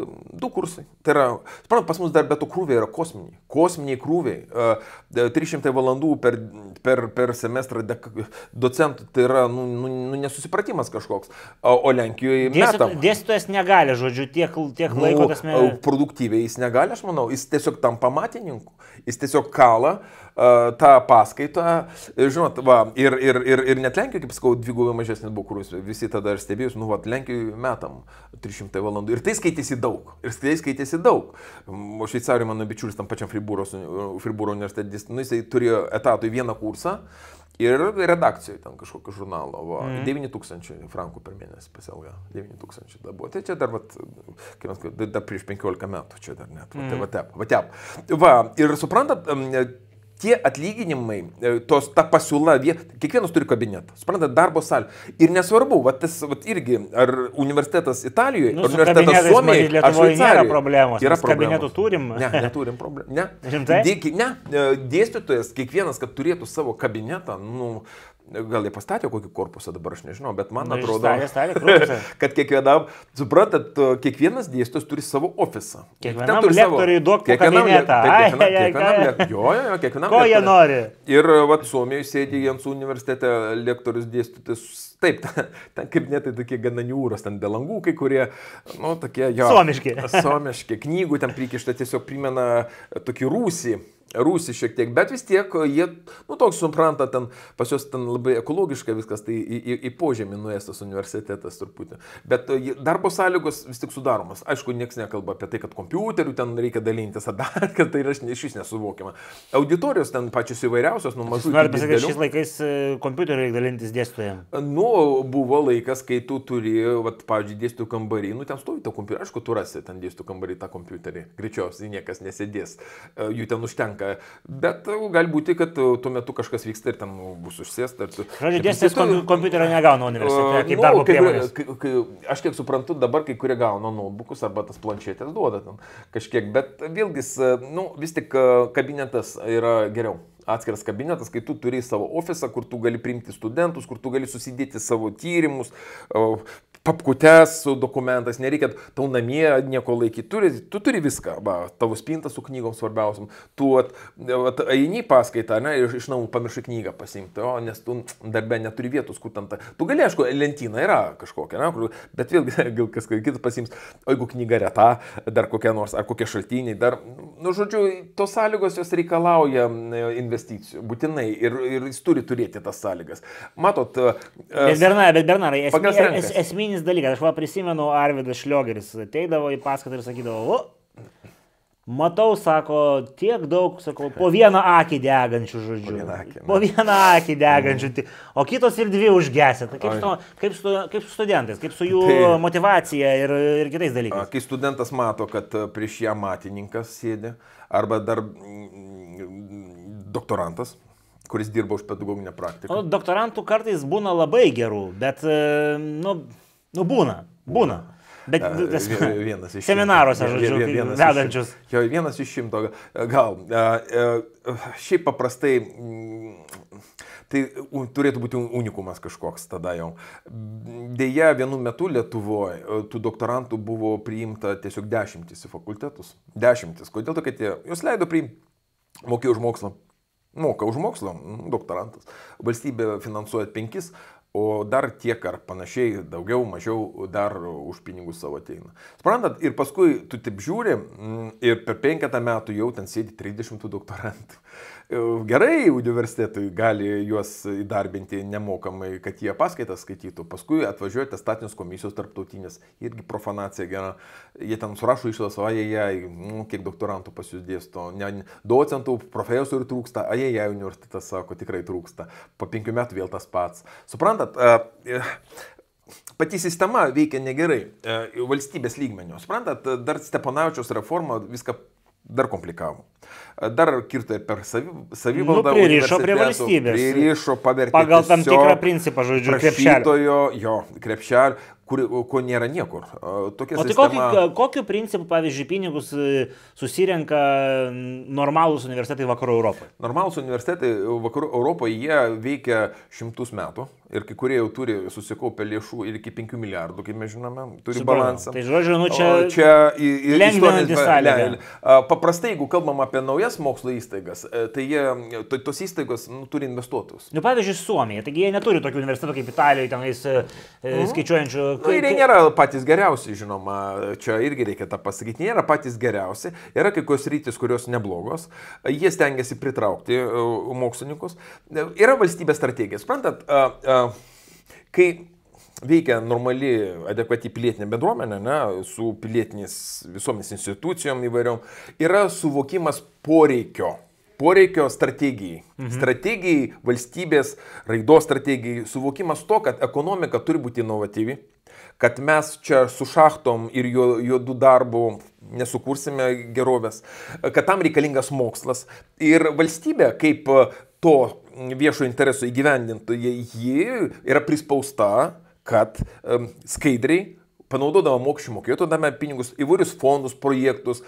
um, du kursai. Tai yra, suprantu, pas mus dar be tų krūviai yra kosminiai, kosminiai krūviai. Uh, 300 e, valandų per, per, per semestrą docentų, tai yra nu, nu, nu, nesusipratimas kažkoks. O, o Lenkijoje... Dėstytojas, dėstytojas negali, žodžiu, tiek, tiek nu, laiko nu, tas metas. E, produktyviai jis negali, aš manau, jis tiesiog tam pamatininku, jis tiesiog kalą. Uh, tą paskaitą. Žinot, va, ir, ir, ir, ir net Lenkijoje, kaip sakau, dvigubai mažesnis buvo kurus. Visi tada ir stebėjus, nu, va, Lenkijoje metam 300 valandų. Ir tai skaitėsi daug. Ir tai skaitėsi daug. O šveicariui mano bičiulis tam pačiam Fribūro universitete, nu, jisai turėjo etatui vieną kursą. Ir redakcijoje ten kažkokio žurnalo. Va, mm. 9000 frankų per mėnesį pasielgė. 9000 dar buvo. Tai čia dar, vat, kaip mes sakome, dar prieš 15 metų čia dar net. Mm. Va, tep, va, tep. va, ir suprantat, tie atlyginimai, e, tos, ta pasiūla, jie, kiekvienas turi kabinetą, suprantate, darbo salę. Ir nesvarbu, va, tas va, irgi, ar universitetas Italijoje, nu, ar universitetas Suomijoje, ar Šveicarijoje. Yra problemos. Yra problemos. Kabinetų turim. Ne, neturim problemų. Ne. Rimtai? Dėki, ne, e, dėstytojas, kiekvienas, kad turėtų savo kabinetą, nu, Gal jie pastatė kokį korpusą dabar, aš nežinau, bet man Na, nu, atrodo, statė, statė kad kiekvienam, suprantat, kiekvienas dėstytojas turi savo ofisą. Kiekvienam turi savo duok, kiekvienam vietą. Kiekvienam, kiekvienam, kiekvienam, jo, jo, kiekvienam. Ko lektorė. jie nori? Ir vat, Suomijoje sėdė Jansų universitete lektorius dėstytis. Taip, ten kaip netai tokie gana niūras, ten delangų kai kurie, nu, tokie jo. Suomiški. Suomiški. Knygų ten prikišta tiesiog primena tokį rūsį. Rūsi šiek tiek, bet vis tiek jie, nu toks supranta, ten pas juos ten labai ekologiška viskas, tai į, į, į požemį nuėjęs tas universitetas truputį. Bet e, darbo sąlygos vis tik sudaromas. Aišku, niekas nekalba apie tai, kad kompiuterių ten reikia dalintis, ar dar, kad tai yra iš vis nesuvokiama. Auditorijos ten pačios įvairiausios, nu mažų. Noriu pasakyti, šiais laikais e, kompiuterių reikia dalintis dėstytojams. Nu, buvo laikas, kai tu turi, vat, pavyzdžiui, dėstytojų kambarį, nu ten stovi tą kompiuterį, aišku, tu rasi ten dėstytojų kambarį tą kompiuterį. Greičiausiai niekas nesėdės, e, jų ten užtenka tenka. Bet e, gali būti, kad e, tuo metu kažkas vyksta ir ten nu, bus užsėsta. Tu... Žodžiu, dėstys kompiuterio negauna universitete, e, kaip nu, darbo priemonės. Kai, kai, aš kiek suprantu, dabar kai kurie gauna notebookus arba tas planšetės duoda ten kažkiek, bet vėlgi, nu, vis tik kabinetas yra geriau atskiras kabinetas, kai tu turi savo ofisą, kur tu gali priimti studentus, kur tu gali susidėti savo tyrimus, papkutes su dokumentais, nereikia tau namie nieko laikyti, turi, tu turi viską, va, tavo spinta su knygom svarbiausiam, tu at, at, eini paskaitą, ne, iš, iš namų pamiršai knygą pasimti, o nes tu darbę neturi vietos, kur tam ta. Tu gali, aišku, lentyna yra kažkokia, ne, kur, bet vėlgi gal kas kitas pasims, o jeigu knyga reta, dar kokia nors, ar kokie šaltiniai, dar, nu, žodžiu, tos sąlygos jos reikalauja e, investicijų, būtinai, ir, ir jis turi turėti tas sąlygas. Matot, bet e, Bernarai, bet Bernarai, esminis esminis dalykas. Aš va prisimenu, Arvidas Šliogeris ateidavo į paskatą ir sakydavo, o, matau, sako, tiek daug, sako, po vieną akį degančių žodžių. Po vieną akį, po vieną akį degančių, mm. o kitos ir dvi užgesę. Kaip, su, kaip, su, kaip su studentais, kaip su jų tai, motivacija ir, ir kitais dalykais. Kai studentas mato, kad e, prieš ją matininkas sėdi, arba dar mm, doktorantas, kuris dirba už pedagoginę praktiką. O doktorantų kartais būna labai gerų, bet, e, nu, Nu būna, būna. Bet tas, vienas iš seminaruose, žodžiu, vienas vedančius. Iš, jo, vienas iš šimto. Gal. Šiaip paprastai mm, tai turėtų būti unikumas kažkoks tada jau. Deja, vienu metu Lietuvoje tų doktorantų buvo priimta tiesiog dešimtis į fakultetus. Dešimtis. Kodėl tokia tie? Jūs leido priimti. Mokėjau už mokslą. Moka už mokslą, mm, doktorantas. Valstybė finansuoja penkis, o dar tiek ar panašiai, daugiau, mažiau dar už pinigus savo ateina. Sprendat, ir paskui tu taip žiūri mm, ir per penketą metų jau ten sėdi 30 doktorantų. E, gerai universitetui gali juos įdarbinti nemokamai, kad jie paskaitas skaitytų. Paskui atvažiuoja testatinės komisijos tarptautinės, irgi profanacija gera. Jie ten surašo išlas, o jie, jie, nu, kiek doktorantų pas jūs dėsto, ne, docentų, profesorių trūksta, o jie, jie universitetas sako, tikrai trūksta. Po penkių metų vėl tas pats. Suprantat? Uh, Pati sistema veikia negerai valstybės lygmenio. Suprantat, dar Steponavičiaus reforma viską dar komplikavo. Dar kirtoje per savi, savivaldą. Nu, pririšo prie valstybės. Pririšo, pavertė. Pagal tam tikrą principą, žodžiu, krepšelio. Jo, krepšelio, kur, ko nėra niekur. Tokia o tai sistema... kokiu, kokiu principu, pavyzdžiui, pinigus e, susirenka normalūs universitetai vakarų Europoje? Normalūs universitetai vakarų Europoje, jie veikia šimtus metų ir kai kurie jau turi susikaupę lėšų ir iki 5 milijardų, kaip mes žinome, turi Suprantu. balansą. Tai žodžiu, nu čia, o čia lengvinantis sąlygą. Paprastai, jeigu kalbam apie naujas mokslo įstaigas, e, tai jie, to, tos įstaigos nu, turi investuotus. Nu, pavyzdžiui, Suomija, taigi jie neturi tokių universitetų kaip Italijoje, tenais e, e, mhm. skaičiuojančių. Na, nu, ir jie nėra patys geriausi, žinoma, čia irgi reikia tą pasakyti, nėra patys geriausi, yra kai kurios rytis, kurios neblogos, jie stengiasi pritraukti mokslininkus. Yra valstybės strategija, suprantat? Uh, uh, kai veikia normali, adekvati pilietinė bendruomenė, ne, su pilietinės visomis institucijom įvairiom, yra suvokimas poreikio. Poreikio strategijai. Mhm. Strategijai, valstybės raidos strategijai, suvokimas to, kad ekonomika turi būti inovatyvi, kad mes čia su šachtom ir juodų darbų nesukursime gerovės, kad tam reikalingas mokslas. Ir valstybė kaip to viešo intereso įgyvendintoje, ji yra prispausta, kad skaidriai panaudodama mokesčių mokėtojų, dame pinigus įvairius fondus, projektus,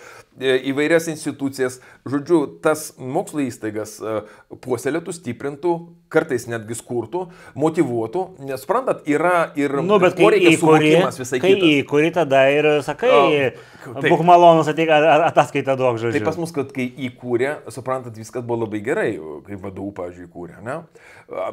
e, įvairias institucijas. Žodžiu, tas mokslo įstaigas e, puoselėtų, stiprintų kartais netgi skurtų, motivuotų, nes, suprantat, yra ir nu, poreikis suvokimas visai kitaip. Kai įkuri, tada ir sakai, o, oh, būk tai- malonus ateik ataskaitą daug žodžių. Tai pas mus, kad kai įkūrė, suprantat, viskas buvo labai gerai, kai vadovų, pavyzdžiui, įkūrė, ne?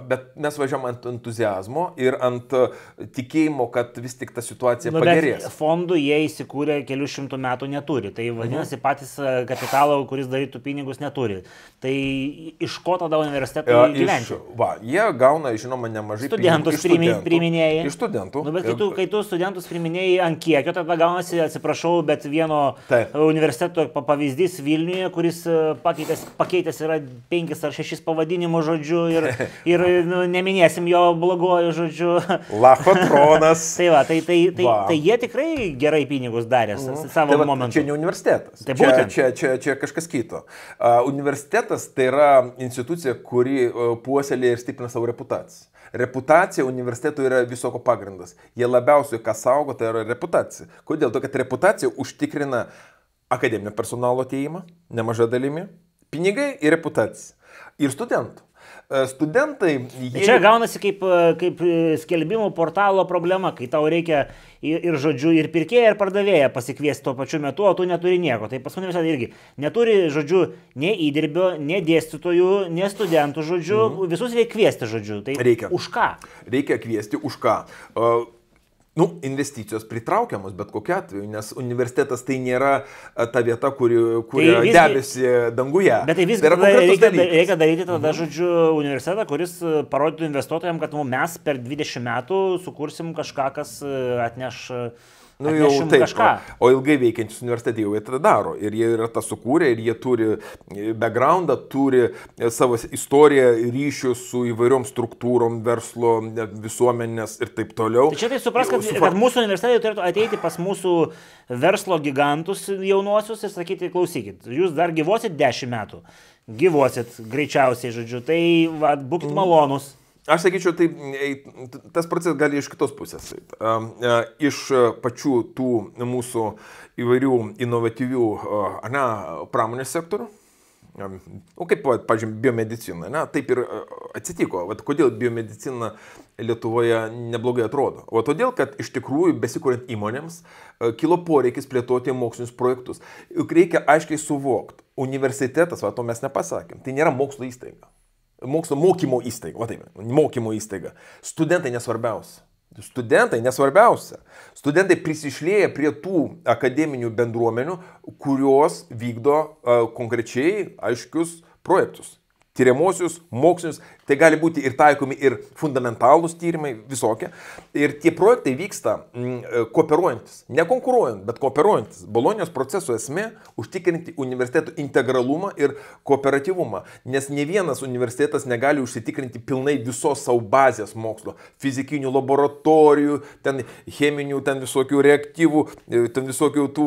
Bet mes važiuojam ant entuzijazmo ir ant e, tikėjimo, kad vis tik ta situacija nu, pagerės. Fondų jie įsikūrė kelių šimtų metų neturi, tai mhm. vadinasi, mhm. patys e, kapitalo, kuris darytų pinigus, neturi. Tai iš ko tada universitetai ja, gyventi? va, jie gauna, žinoma, nemažai studentus pinigų. Priminėjai. Iš studentų. Nu, bet kai tu, kai tu studentus priminėjai ant kiekio, tada gaunasi, atsiprašau, bet vieno Taip. universiteto pavyzdys Vilniuje, kuris e, pakeitęs, pakeitęs yra penkis ar šešis pavadinimų žodžių ir, ir nu, neminėsim jo blogojų žodžių. Lachotronas. tai, va, tai, tai, tai, va. tai jie tikrai gerai pinigus darė mm. savo tai momentu. Čia ne universitetas. Tai čia, čia, čia, čia kažkas kito. Uh, universitetas tai yra institucija, kuri uh, puoselė puoselėja ir stiprina savo reputaciją. Reputacija universitetų yra visoko pagrindas. Jie labiausiai, ką saugo, tai yra reputacija. Kodėl? Todėl, kad reputacija užtikrina akademinio personalo ateimą, nemaža dalimi, pinigai ir reputacija. Ir studentų. E, studentai. Tai jie... Čia gaunasi kaip, e, kaip e, skelbimų portalo problema, kai tau reikia ir, ir žodžiu, ir pirkėją, ir pardavėją pasikviesti tuo pačiu metu, o tu neturi nieko. Tai pas mane visada irgi neturi, žodžiu, nei įdirbio, nei dėstytojų, nei studentų, žodžiu, mhm. visus reikia kviesti, žodžiu. Tai reikia. Už ką? Reikia kviesti už ką. Uh, Nu, investicijos pritraukiamos bet kokia atveju, nes universitetas tai nėra e, ta vieta, kuri, kuri tai visgi, debesi danguje. Bet tai visgi tai reikia, dalykas. reikia daryti tada, mhm. žodžiu, universitetą, kuris e, parodytų investuotojams, kad nu, mes per 20 metų sukursim kažką, kas e, atneš uh, Nu, jau taip, kažką. o, o ilgai veikiantis universitetai jau jie tai daro. Ir jie yra tą sukūrę, ir jie turi e, backgroundą, turi e, savo istoriją, ryšius su įvairiom struktūrom, verslo, visuomenės ir taip toliau. Tai čia tai supras, kad, Sufor... kad mūsų universitetai turėtų ateiti pas mūsų verslo gigantus jaunuosius ir sakyti, klausykit, jūs dar gyvosit 10 metų. Gyvosit greičiausiai, žodžiu, tai va, būkite malonus. Mm Aš sakyčiau, tai tas procesas gali iš kitos pusės. E, iš e, pačių tų mūsų įvairių inovatyvių e, na, pramonės sektorių. O nu, kaip, pažiūrėjau, biomedicina, na, taip ir atsitiko. Vat kodėl biomedicina Lietuvoje neblogai atrodo? O todėl, kad iš tikrųjų besikuriant įmonėms kilo poreikis plėtoti mokslinius projektus. Juk reikia aiškiai suvokti, universitetas, va to mes nepasakėm, tai nėra mokslo įstaiga mokslo mokymo įstaiga, o taip, mokymo įstaiga. Studentai nesvarbiausia. Studentai nesvarbiausia. Studentai prisišlėja prie tų akademinių bendruomenių, kurios vykdo uh, konkrečiai aiškius projektus. Tyriamosius, mokslinius, Tai gali būti ir taikomi ir fundamentalūs tyrimai, visokie. Ir tie projektai vyksta mm, e, kooperuojantis, nekonkuruojant, bet kooperuojantis. Bolonijos proceso esmė - užtikrinti universitetų integralumą ir kooperatyvumą, nes ne vienas universitetas negali užsitikrinti pilnai visos savo bazės mokslo - fizikinių laboratorijų, ten cheminių, ten visokių reaktyvų, e, ten visokių tų,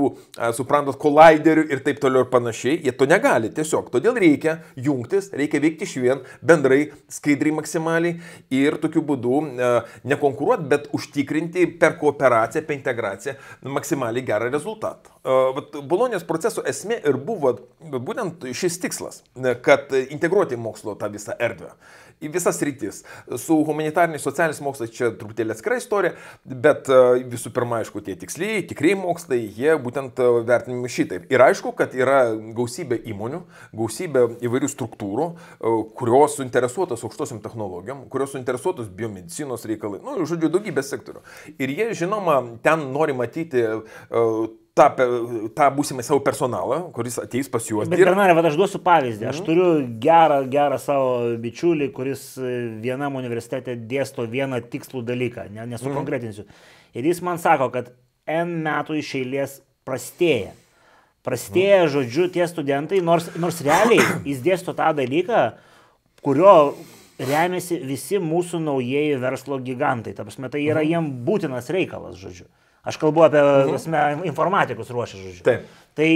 suprantat, kolaiderių ir taip toliau ir panašiai. Jie to negali tiesiog. Todėl reikia jungtis, reikia veikti iš vien, bendrai skaidriai maksimaliai ir tokiu būdu e, nekonkuruoti, bet užtikrinti per kooperaciją, per integraciją maksimaliai gerą rezultatą. E, Bolonijos proceso esmė ir buvo būtent šis tikslas, kad integruoti mokslo tą visą erdvę į visas rytis. Su humanitariniais socialiniais mokslais čia truputėlį atskira istorija, bet e, visų pirma, aišku, tie tiksliai, tikrieji mokslai, jie būtent e, vertinami šitaip. Ir aišku, kad yra gausybė įmonių, gausybė įvairių struktūrų, e, kurios suinteresuotos aukštosiam technologijom, kurios suinteresuotos biomedicinos reikalai, nu, žodžiu, daugybė sektorių. Ir jie, žinoma, ten nori matyti uh, tą, tą būsimą savo personalą, kuris ateis pas juos. Bet, Bernarė, ir... aš duosiu pavyzdį. Mhm. Aš turiu gerą, gerą savo bičiulį, kuris vienam universitete dėsto vieną tikslų dalyką, ne, nesukonkretinsiu. Mhm. Ir jis man sako, kad N metų iš eilės prastėja. Prastėja, mhm. žodžiu, tie studentai, nors, nors realiai jis dėsto tą dalyką, kurio remiasi visi mūsų naujieji verslo gigantai. Ta prasme, tai yra mhm. jiem būtinas reikalas, žodžiu. Mhm. Aš kalbu apie mhm. asme, informatikus ruošę, žodžiu. Taip. Tai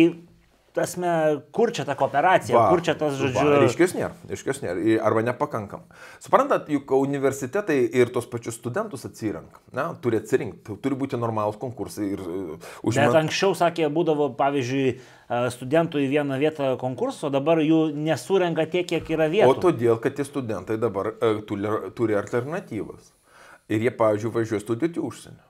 tasme, kur čia ta kooperacija, va, kur čia tas žodžiu. Va, ryškios nėra, ryškios nėra, arba nepakankam. Suprantat, juk universitetai ir tos pačius studentus atsirank, na, turi atsirinkti, turi būti normalūs konkursai ir e, užimti. Bet anksčiau, sakė, būdavo, pavyzdžiui, e, studentų į vieną vietą konkurso, dabar jų nesurenka tiek, kiek yra vietų. O todėl, kad tie studentai dabar e, turi alternatyvas. Ir jie, pavyzdžiui, važiuoja studijuoti užsienį.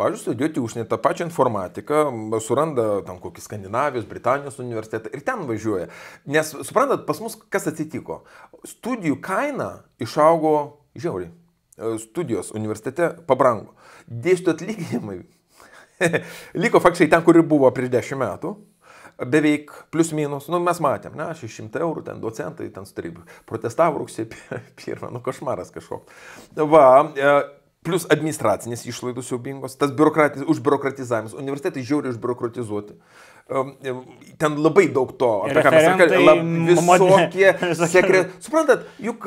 Pavyzdžiui, studijuoti užsienį tą pačią informatiką, suranda tam kokį Skandinavijos, Britanijos universitetą ir ten važiuoja. Nes, suprantat, pas mus kas atsitiko? Studijų kaina išaugo žiauriai. E, studijos universitete pabrango. Dėstų atlyginimai liko faktiškai ten, kur ir buvo prieš dešimt metų. Beveik plus minus, nu mes matėm, ne, 600 eurų, ten docentai, ten sutarybų. Protestavo rugsėjo pirmą, nu košmaras kažkoks. Va, e, Plus administracinės išlaidos siaubingos, tas užbiurokratizavimas, universitetai žiauriai užbiurokratizuoti. Ten labai daug to, apie ką mes kalbame, visokie sekretai. Suprantat, juk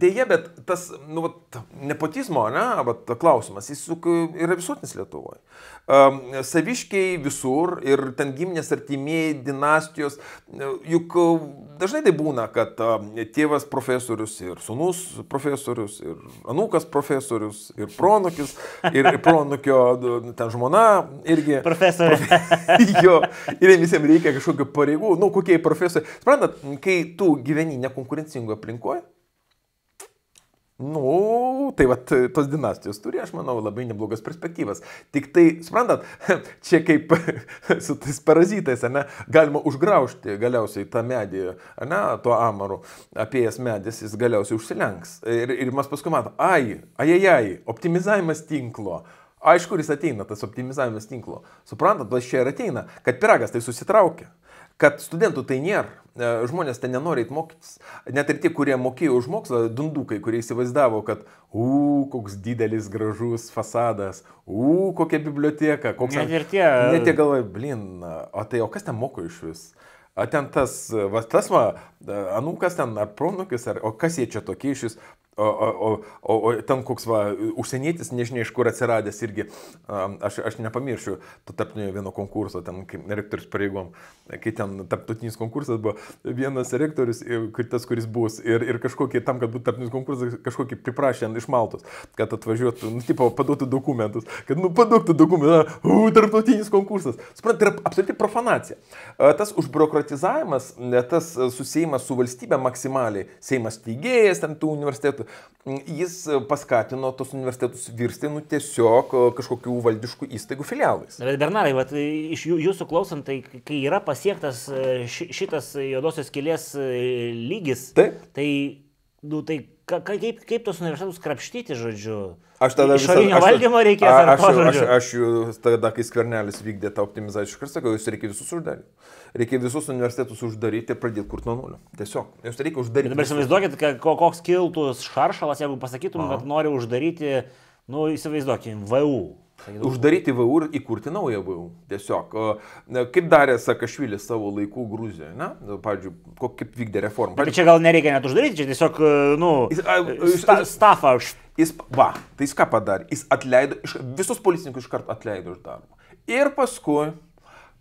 dėje, bet tas nu, vat, nepotizmo, ne, vat, klausimas, jis juk yra visuotinis Lietuvoje saviškiai visur ir ten giminės artimieji, dinastijos. Juk dažnai tai būna, kad tėvas profesorius ir sunus profesorius ir anūkas profesorius ir pronukis ir pronukio ten žmona irgi. Profesorė. Profe... jo, ir visiems reikia kažkokio pareigų, nu kokie profesoriai. Suprantat, kai tu gyveni nekonkurencingoje aplinkoje, Nu, tai va, tos dinastijos turi, aš manau, labai neblogas perspektyvas. Tik tai, suprantat, čia kaip su tais parazitais, ne, galima užgraužti galiausiai tą medį, ne, tuo amaru, apėjęs medis, jis galiausiai užsilenks. Ir, ir mes paskui matome, ai, ai, ai, ai, optimizavimas tinklo. Aišku, kuris ateina, tas optimizavimas tinklo. Suprantat, va čia ir ateina, kad piragas tai susitraukia kad studentų tai nėra. E, žmonės ten nenori mokytis. Net ir tie, kurie mokėjo už mokslą, dundukai, kurie įsivaizdavo, kad, u, koks didelis gražus fasadas, u, kokia biblioteka, koks... Net ir tie. Net tie galvoja, blin, o tai o kas ten moko iš vis? A ten tas, va, tas va, anūkas ten, ar pronukis, ar, o kas jie čia tokie iš vis, O, o, o, o ten koks va, užsienietis, nežinia iš kur atsiradęs irgi, aš, aš nepamiršiu to tarptinio vieno konkurso, ten kaip rektorius pareigom, kai ten tarptautinis konkursas buvo, vienas rektorius, tas, kuris bus, ir, ir kažkokį, tam, kad būtų tarptautinis konkursas, kažkokį priprašė iš Maltos, kad atvažiuotų, nu, tipo, paduotų dokumentus, kad, nu, paduotų dokumentus, u, tarptautinis konkursas. Suprantate, tai yra absoliuti profanacija. Tas užbiurokratizavimas, tas susijimas su valstybė maksimaliai, Seimas teigėjas, ten tų universitetų, kad mm, jis e, paskatino tos universitetus virsti nu, tiesiog e, kažkokių valdiškų įstaigų filialais. Bet Bernarai, vat, e, iš jūsų klausant, tai kai yra pasiektas šitas juodosios kilės lygis, Taip? tai, nu, tai ka, kaip, kaip tos universitetus krapštyti, žodžiu. Aš tada išorinio valdymo reikės. A, aš, aš, aš, aš jų tada, kai skvernelis vykdė tą optimizaciją, aš sakiau, jūs reikia visus uždaryti. Reikia visus universitetus uždaryti ir pradėti kurti nuo nulio. Tiesiog. Jūs reikia uždaryti. Bet dabar įsivaizduokit, koks kiltų šaršalas, jeigu pasakytum, Aha. kad nori uždaryti, nu įsivaizduokim, VU Uždaryti VU ir įkurti naują VU. Tiesiog. E, kaip darė Sakašvilis savo laikų Gruzijoje, na, pavyzdžiui, kaip vykdė reformą. Bet čia gal nereikia net uždaryti, čia tiesiog, e, nu, sta, stafą aš. Jis, va, tai jis ką padarė? Jis atleido, visus policininkus iš karto atleido iš darbo. Ir paskui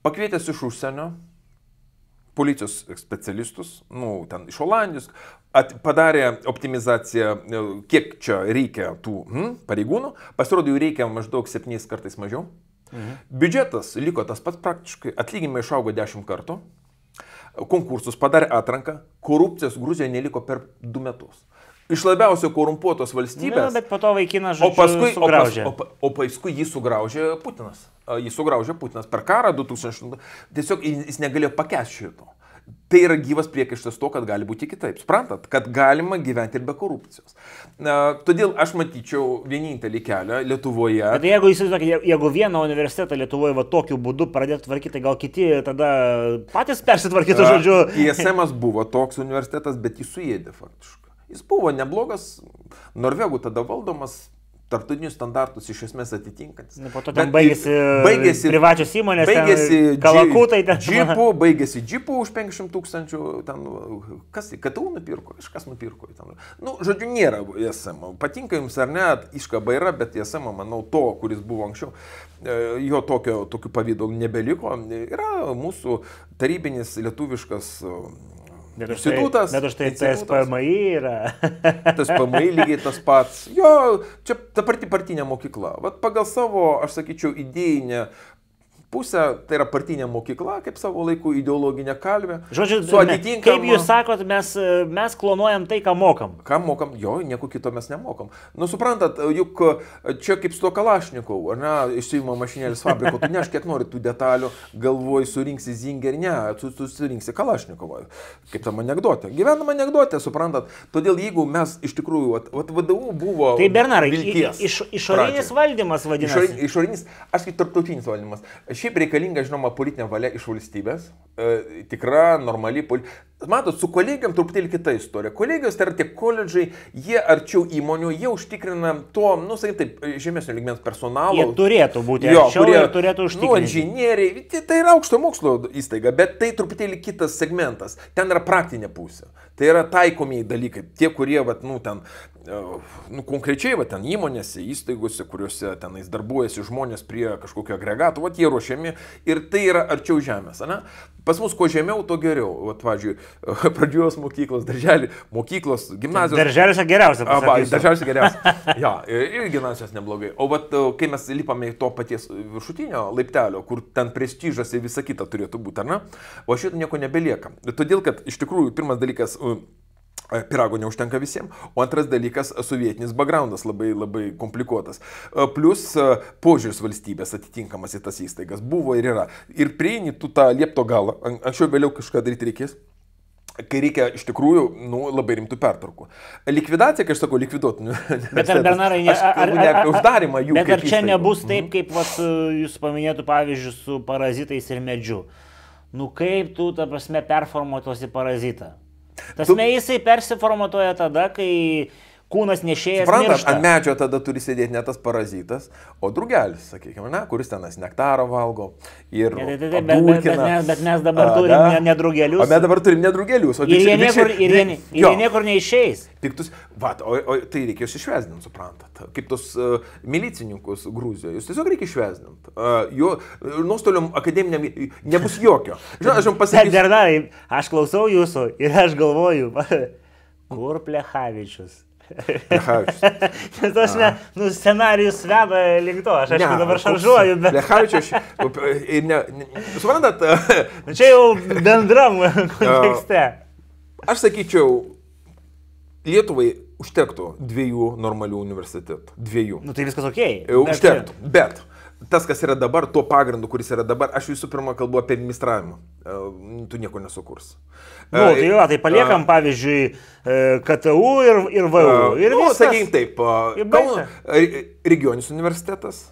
pakvietęs iš užsienio, policijos specialistus, nu, ten iš Olandijos, at, padarė optimizaciją, e, kiek čia reikia tų hm, pareigūnų, pasirodo, jų reikia maždaug septyniais kartais mažiau. Mhm. Biudžetas liko tas pats praktiškai, atlyginimai išaugo dešimt kartų, konkursus padarė atranką, korupcijos Gruzijoje neliko per du metus iš labiausiai korumpuotos valstybės. Na, bet po to vaikinas žodžiu, o paskui, sugraužė. O, pas, o, o paskui jį sugraužė Putinas. Jį sugraužė Putinas per karą 2008. Tiesiog jis negalėjo pakęsti šito. Tai yra gyvas priekaištas to, kad gali būti kitaip. Sprantat, kad galima gyventi ir be korupcijos. Na, todėl aš matyčiau vienintelį kelią Lietuvoje. Bet jeigu, jeigu vieną universitetą Lietuvoje va tokiu būdu pradėtų tvarkyti, tai gal kiti tada patys persitvarkytų žodžiu. ISM buvo toks universitetas, bet jis suėdė faktiškai. Jis buvo neblogas, norvegų tada valdomas, tarptautinius standartus iš esmės atitinkantis. Na, po to ten baigėsi, baigėsi privačios įmonės, baigėsi kalakutai, ten džipų, baigėsi džipų už 500 tūkstančių, ten kas, tai, KTU nupirko, kažkas nupirko. Ten. Nu, žodžiu, nėra e SM. Patinka jums ar ne, iškaba yra, bet e SM, manau, to, kuris buvo anksčiau, e, jo tokio, tokių pavydų nebeliko. Yra mūsų tarybinis lietuviškas Bet tai- institutas. Bet už tai tas PMI yra. tas PMI lygiai tas pats. Jo, čia ta pati partinė mokykla. Vat pagal savo, aš sakyčiau, idėjinę pusę, tai yra partinė mokykla, kaip savo laikų ideologinė kalvė. Žodžiu, su atitinkama. Kaip jūs sakot, mes, e, mes klonuojam tai, ką mokam. Ką mokam, jo, nieko kito mes nemokam. Nu, suprantat, juk e, čia kaip su to kalašniku, ar ne, išsiima mašinėlis fabriko, tu neš kiek nori tų detalių, galvoj, surinksi zingę ar ne, tu, tu surinksi kalašnikovo. Kaip tam anegdotė. Gyvenama anegdotė, suprantat. Todėl jeigu mes iš tikrųjų, vat, vat vadovų buvo... Tai Bernarai, iš, išorinis pradžia. valdymas vadinasi. Išorinis, išorinis, aš kaip tarptautinis valdymas. Šiaip reikalinga, žinoma, politinė valia iš valstybės, e, tikra, normali politinė. Matot, su kolegijom truputėlį kita istorija. Kolegijos tai yra tie koledžai, jie arčiau įmonių, jie užtikrina to, nu, sakyk taip, žemesnio lygmens personalo. Jie turėtų būti jo, arčiau, kurie turėtų užtikrinti. Nu, inžinieriai, tai, tai yra aukšto mokslo įstaiga, bet tai truputėlį kitas segmentas. Ten yra praktinė pusė. Tai yra taikomieji dalykai, tie, kurie, vat, nu, ten nu, konkrečiai, va, ten įmonėse, įstaigose, kuriuose tenais darbuojasi žmonės prie kažkokio agregato, va, jie ruošiami ir tai yra arčiau žemės, ne? Pas mus kuo žemiau, tuo geriau. Vat, pavyzdžiui, pradžios mokyklos, darželį, mokyklos, gimnazijos. Darželis geriausia. Arba darželis geriausia. ja, ir gimnazijos neblogai. O vat, kai mes lipame į to paties viršutinio laiptelio, kur ten prestižas ir visa kita turėtų būti, ar ne? O šitą nieko nebelieka. Todėl, kad iš tikrųjų pirmas dalykas... Uh, Pirago neužtenka visiems. O antras dalykas - sovietinis backgroundas labai labai komplikuotas. Plus požiūris valstybės atitinkamas į tas įstaigas buvo ir yra. Ir prieini tu tą liepto galą, anksčiau vėliau kažką daryti reikės kai reikia iš tikrųjų nu, labai rimtų pertraukų. Likvidacija, kai aš sakau, likviduoti. Bet ar Bernarai, ne, ar, ne apie uždarimą jų. Bet ar čia įstaigų. nebus taip, kaip vat, jūs paminėtų pavyzdžių su parazitais ir medžiu? Nu kaip tu, ta prasme, performuotosi parazitą? Tas tu... jisai persiformatuoja tada, kai kūnas nešėjas. Suprantat, ant medžio tada turi sėdėti ne tas parazitas, o drugelis, sakykime, ne, kuris tenas nektaro valgo. Ir ne, tai, tai, bet, bet, bet, mes, bet mes dabar a, turim da. ne, ne drugelius. O mes dabar turim ne drugelius, o tik jie niekur, ir jie, ne, ir jie niekur neišeis. Piktus, va, o, o tai reikia juos išvesdinti, suprantat. Kaip tos uh, milicininkus Gruzijoje, jūs tiesiog reikia išvesdinti. Uh, e, jo nuostolium akademiniam nebus jokio. Žinai, aš jums pasakysiu. Bernardai, aš klausau jūsų ir aš galvoju, kur Plechavičius Lechavičius. Nes aš ne, nu, scenarijus veda link to, aš aišku ne, dabar nu, šaržuoju, bet... Lechavičius, nu, ir ne, ne, suprantat... Nu, čia jau bendram kontekste. Aš sakyčiau, Lietuvai užtektų dviejų normalių universitetų. Dviejų. Nu tai viskas ok. Užtektų, bet tas, kas yra dabar, tuo pagrindu, kuris yra dabar, aš visų pirma kalbu apie administravimą. E, tu nieko nesukurs. Na, nu, e, tai jo, tai e, paliekam, a, pavyzdžiui, KTU ir, ir VU. Ir nu, viskas. sakykime taip, Kauno regioninis universitetas.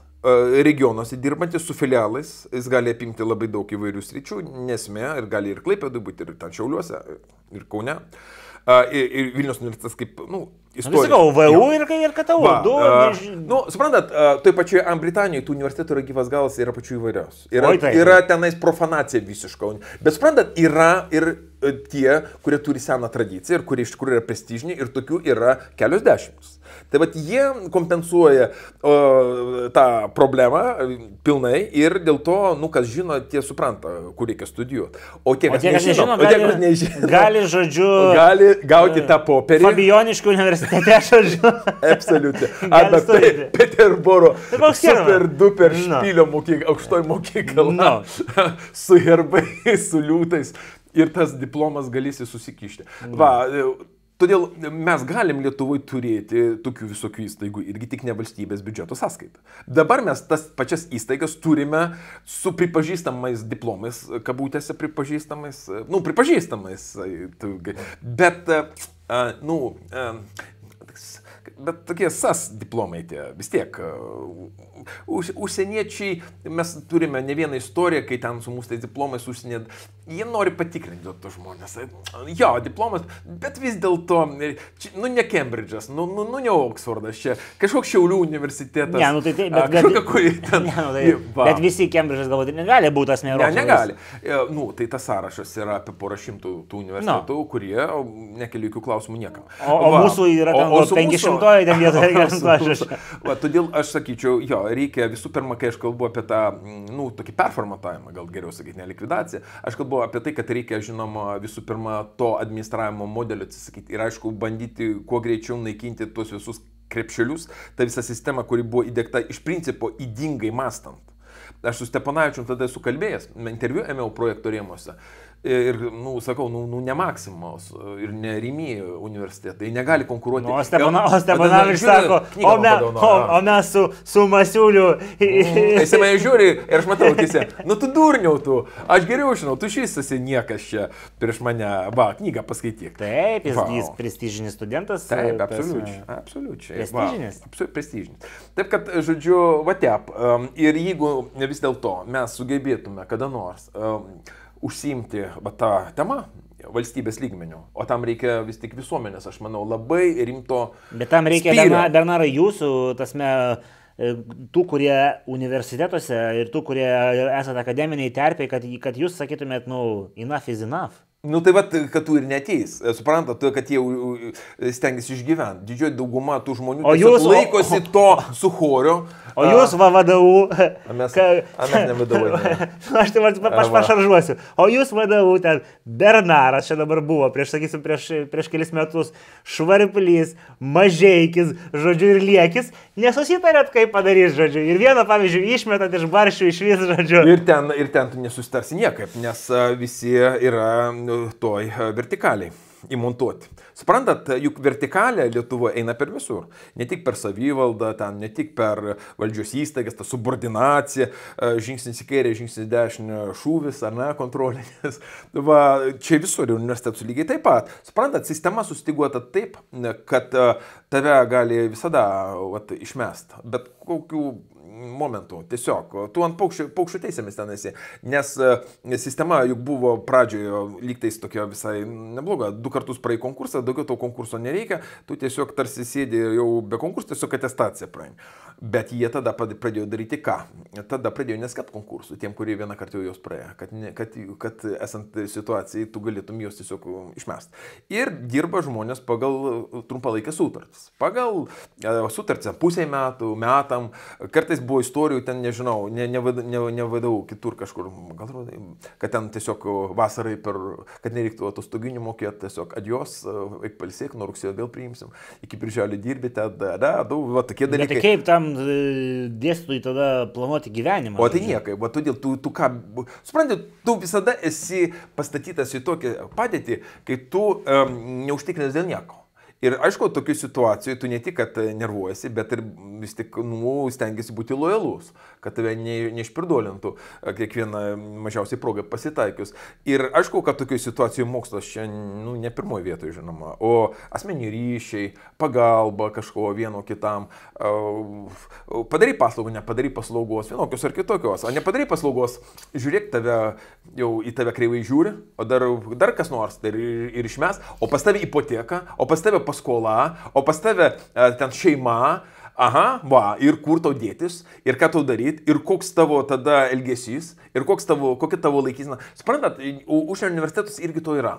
Regionuose dirbantis su filialais, jis gali apimti labai daug įvairių sričių, nesmė, ir gali ir Klaipėdui būti, ir Tančiauliuose, ir Kaune. Uh, ir, ir Vilnius universitetas kaip, na, nu, istorija. Sakau, VU ir, ir KTU. Va, du, uh, nu, suprantat, uh, toj pačioj Britanijoje tų universitetų yra gyvas galas, yra pačių įvairiausių. Yra, Oi, tai. yra tenais profanacija visiška. Bet suprantat, yra ir tie, kurie turi seną tradiciją ir kurie iš tikrųjų yra prestižiniai ir tokių yra kelios dešimtis. Tai vad jie kompensuoja o, tą problemą e, pilnai ir dėl to, nu, kas žino, tie supranta, kur reikia studijuoti. O tie, kas, o tie, kas nežino, nežino, gali, tie, kas nežino, gali, žodžiu, gali gauti e, tą popierį. Fabioniškų universitete, žodžiu. Absoliučiai. Arba pe, Peterboro. Tai super duper no. špilio mokykla, aukštoji mokykla. No. su herbais, su liūtais ir tas diplomas galisi susikišti. Va, e, Todėl mes galim Lietuvai turėti tokių visokių įstaigų irgi tik ne valstybės biudžeto sąskaita. Dabar mes tas pačias įstaigas turime su pripažįstamais diplomais, kabutėse pripažįstamais, nu, pripažįstamais, bet, nu, bet tokie SAS diplomai tie vis tiek. Užsieniečiai, mes turime ne vieną istoriją, kai ten su mūsų tais diplomais užsienė jie nori patikrinti tos žmonės. Jo, diplomas, bet vis dėlto, nu ne Cambridge'as, nu, nu, nu ne Oksfordas, čia kažkoks Šiaulių universitetas. Ne, nu tai taip, bet, bet, kažkokui, ten, ne, nu, tai, va. bet visi Cambridge'as galbūt negali būti tas neįrodytas. Ne, negali. E, nu, tai tas sąrašas yra apie porą šimtų tų universitetų, no. kurie nekelia jokių klausimų niekam. O, o va, mūsų yra ten, o, o 500-oji ten vietoje garantuoja. Va, todėl aš sakyčiau, jo, reikia visų pirma, kai aš kalbu apie tą, mm, nu, tokį performatavimą, gal geriau sakyti, ne likvidaciją, aš kalbu kalbu apie tai, kad reikia, žinoma, visų pirma, to administravimo modelio atsisakyti ir, aišku, bandyti kuo greičiau naikinti tuos visus krepšelius, tą visą sistemą, kuri buvo įdėkta iš principo įdingai mastant. Aš su Steponavičiu tada esu kalbėjęs, interviu ėmiau projekto rėmose E, ir, nu, sakau, nu, nu ne Maksimos e, ir ne Rimy universitetai negali konkuruoti. Nu, o Stepanavičius Stepana, sako, o, me, o, o mes su, su Masiuliu. Tai jis į mane žiūri ir aš matau, tiesi, nu tu durniau tu, aš geriau žinau, tu šis esi niekas čia prieš mane, va, knygą paskaityk. Taip, jis, wow. jis prestižinis studentas. Taip, absoliučiai. E, absoliučiai. Prestižinis. Va, absoliu, prestižinis. Taip, kad, žodžiu, vatep. Um, ir jeigu vis dėlto mes sugebėtume kada nors um, užsiimti va, tą temą valstybės lygmenių, o tam reikia vis tik visuomenės, aš manau, labai rimto. Bet tam reikia, Berna, Bernarai, jūsų, tasme, e, tų, kurie universitetuose ir tų, kurie esate akademiniai terpiai, kad, kad jūs sakytumėt, nu, enough is enough. Nu tai vad, kad tu ir neteis. E, Suprantat, kad jie stengiasi išgyventi. Didžioji dauguma tų žmonių o jūs, laikosi o, to su chorio. O a, jūs vadovų. Mes, ka, a, mes nevadovai. Ne. Aš tai aš, aš pašaržuosiu. O jūs vadovų ten Bernaras čia dabar buvo, prieš, sakysim, prieš, prieš kelis metus Švarplys, Mažeikis, žodžiu, ir Liekis. Nesusitarėt, kaip padarys, žodžiu. Ir vieną, pavyzdžiui, išmetat iš baršių iš vis, žodžiu. Ir ten, ir ten tu nesusitarsi niekaip, nes visi yra nu, toj e, vertikaliai įmontuoti. Suprantat, juk vertikalė Lietuva eina per visur. Ne tik per savivaldą, ten, ne tik per valdžios įstaigas, ta subordinacija, e, žingsnis į kairę, žingsnis į dešinę, šūvis ar ne, kontrolinis. Va, čia visur universitetų lygiai taip pat. Suprantat, sistema sustiguota taip, kad e, tave gali visada vat, išmest. Bet kokiu momentų. Tiesiog, tu ant paukščių, paukščių teisėmis ten esi. Nes e, sistema juk buvo pradžioje lygtais tokia visai nebloga. Du kartus praeik konkursą, daugiau to konkurso nereikia, tu tiesiog tarsi sėdi jau be konkurso, tiesiog atestaciją praeik. Bet jie tada pradėjo daryti ką? Tada pradėjo neskelbti konkursų tiem, kurie vieną kartą jau jos praėjo, kad, ne, kad, kad esant situacijai tu galėtum juos tiesiog išmest. Ir dirba žmonės pagal trumpalaikės sutartis. Pagal e, sutartį pusiai metų, metam, kartais buvo istorijų ten, nežinau, nevadau ne, ne, ne kitur kažkur, gal rodai, kad ten tiesiog vasarai per, kad nereiktų atostoginį mokėti, tiesiog adios, e, eik palsėk, nuo rugsėjo vėl priimsim, iki birželio dirbi, tada, da, da, da, va tokie tai dalykai. Bet kaip tam kam dėstui tada planuoti gyvenimą? O tai niekai, o todėl tu, tu ką, supranti, tu visada esi pastatytas į tokią padėtį, kai tu um, neužtikrinęs dėl nieko. Ir aišku, tokių situacijų tu ne tik, kad nervuojasi, bet ir vis tik nu, stengiasi būti lojalus, kad tave ne, neišpirdolintų kiekvieną mažiausiai progą pasitaikius. Ir aišku, kad tokių situacijų mokslas čia nu, ne pirmoje vietoje, žinoma, o asmeniai ryšiai, pagalba kažko vieno kitam, padarai paslaugų, nepadarai paslaugos, vienokios ar kitokios, o nepadarai paslaugos, žiūrėk, tave, jau į tave kreivai žiūri, o dar, dar kas nors, tai ir, ir išmes, o pas tave ipoteka, o pas tave paskola, o pas tave e, ten šeima, aha, va, ir kur tau dėtis, ir ką tau daryti, ir koks tavo tada elgesys, ir tavo, kokia tavo laikysena. Suprantat, užsienio universitetus irgi to yra.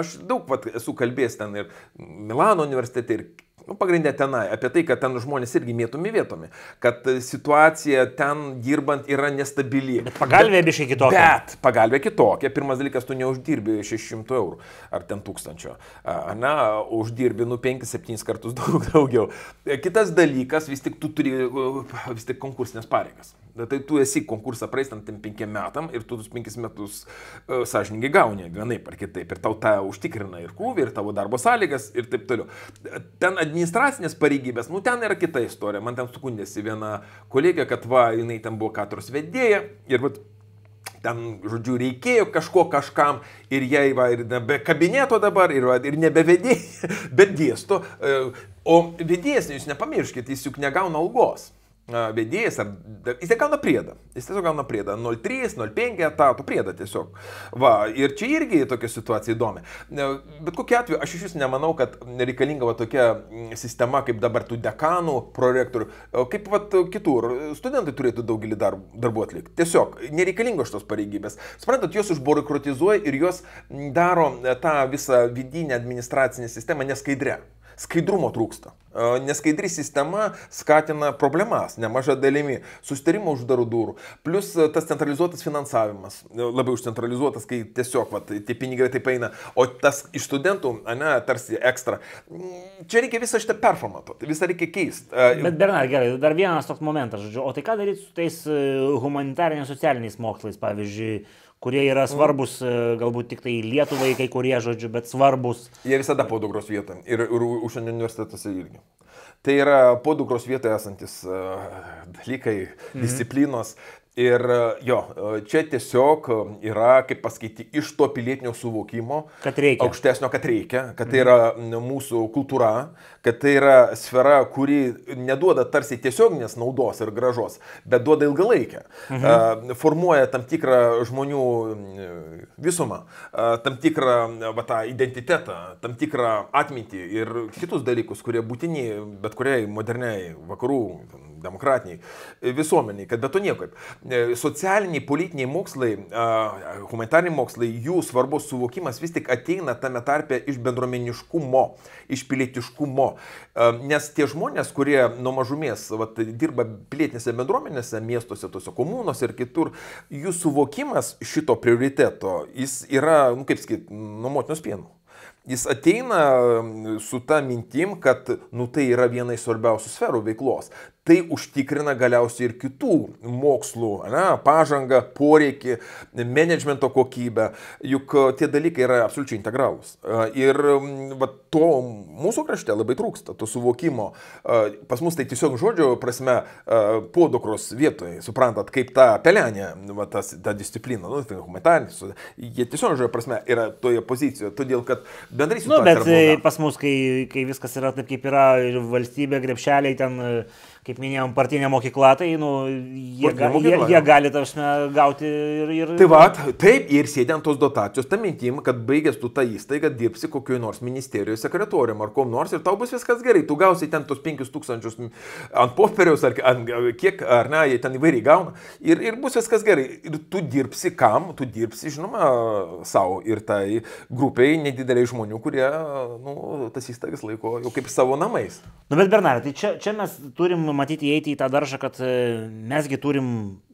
Aš daug vat, esu kalbėjęs ten ir Milano universitete, ir Nu, pagrindė tenai, apie tai, kad ten žmonės irgi mėtomi vietomi, kad situacija ten dirbant yra nestabili. Bet pagalbė biškai kitokia. Bet pagalbė kitokia. Pirmas dalykas, tu neuždirbi 600 eurų ar ten 1000. Na, uždirbi nu 5-7 kartus daug daugiau. Kitas dalykas, vis tik tu turi vis tik konkursinės pareigas. Tai tu esi konkursą praeistant tam penkiem metam ir tu tuos penkis metus uh, e, sąžininkai gauni vienaip ar kitaip ir tau tą užtikrina ir krūvį, ir tavo darbo sąlygas ir taip toliau. Ten administracinės pareigybės, nu ten yra kita istorija. Man ten skundėsi viena kolegė, kad va, jinai ten buvo katros vedėja ir vat, ten, žodžiu, reikėjo kažko kažkam ir jai va ir nebe kabineto dabar, ir, va, ir nebevedėjai, bet dėsto. E, o vedėjas, jūs nepamirškite, jis juk negauna algos vedėjas, ar, jis gauna priedą, jis tiesiog gauna priedą, 0,3, 0,5 etatų priedą tiesiog. Va, ir čia irgi tokia situacija įdomi. Bet kokiu atveju, aš iš jūsų nemanau, kad reikalinga va, tokia sistema kaip dabar tų dekanų, prorektorių, kaip va, kitur, studentai turėtų daugelį darbų, darbų atlikti. Tiesiog nereikalingos šitos pareigybės. Suprantat, jos užburokratizuoja ir jos daro tą visą vidinę administracinę sistemą neskaidrę. Skaidrumo trūksta. E, neskaidri sistema skatina problemas nemaža dalimi. Sustarimo uždarų durų. Plus e, tas centralizuotas finansavimas. E, labiau užcentralizuotas, kai tiesiog vat, tie pinigai taip eina. O tas iš studentų, ne, tarsi ekstra. Mm, čia reikia visą šitą performatuoti, visą reikia keisti. Bet Bernard, gerai, dar vienas toks momentas, žodžiu. O tai ką daryti su tais humanitariniais socialiniais mokslais, pavyzdžiui? kurie yra mhm. svarbus, e, galbūt tik tai Lietuvai, kai kurie žodžiu, bet svarbus. Jie visada podugros vietą ir, ir užsienio universitetuose irgi. Tai yra podukros vietoje esantis e, dalykai, mhm. disciplinos. Ir e, jo, e, čia tiesiog e, yra, kaip pasakyti, iš to pilietinio suvokimo. Kad reikia. Aukštesnio, kad reikia, kad tai mhm. yra mūsų kultūra, kad tai yra sfera, kuri neduoda tarsi tiesioginės naudos ir gražos, bet duoda ilgalaikę. Mhm. Formuoja tam tikrą žmonių visumą, tam tikrą va, tą identitetą, tam tikrą atmintį ir kitus dalykus, kurie būtini bet kuriai moderniai vakarų demokratiniai e, visuomeniai, kad be to niekaip. E, socialiniai, politiniai mokslai, humanitariniai mokslai, jų svarbus suvokimas vis tik ateina tame tarpe iš bendromeniškumo, iš pilietiškumo. E, nes tie žmonės, kurie nuo mažumės vat, dirba pilietinėse bendruomenėse, miestuose, tose komunuose ir kitur, jų suvokimas šito prioriteto, jis yra, nu, kaip sakyti, nuo motinos pienų. Jis ateina su ta mintim, kad nu, tai yra viena iš svarbiausių sferų veiklos tai užtikrina galiausiai ir kitų mokslų ne, pažangą, poreikį, menedžmento kokybę, juk e, tie dalykai yra absoliučiai integralūs. E, ir va, to mūsų krašte labai trūksta, to suvokimo. E, pas mus tai tiesiog žodžio prasme podokros vietoje, suprantat, kaip ta pelenė, va, tas, ta disciplina, nu, tai humanitarinis, jie tiesiog žodžio prasme yra toje pozicijoje, todėl kad bendrai nu, situacija. Nu, bet pas mus, kai, kai viskas yra taip, kaip yra, ir valstybė, grepšeliai ten kaip minėjom, partinė mokykla, tai nu, jie, ga, mokykla, jie, jie gali tašme, gauti ir, ir... Tai va, taip, ir sėdint tos dotacijos, tam mintim, kad baigęs tu tą įstaigą, dirbsi kokioj nors ministerijos sekretorium ar kom nors ir tau bus viskas gerai, tu gausi ten tos 5000 ant popieriaus ar ant, kiek, ar ne, jie ten įvairiai gauna ir, ir bus viskas gerai. Ir tu dirbsi kam, tu dirbsi, žinoma, savo ir tai grupiai nedideliai žmonių, kurie nu, tas įstaigas laiko jau kaip savo namais. Nu, bet Bernardai, tai čia, čia mes turim matyti įeiti į tą daržą, kad e, mesgi turim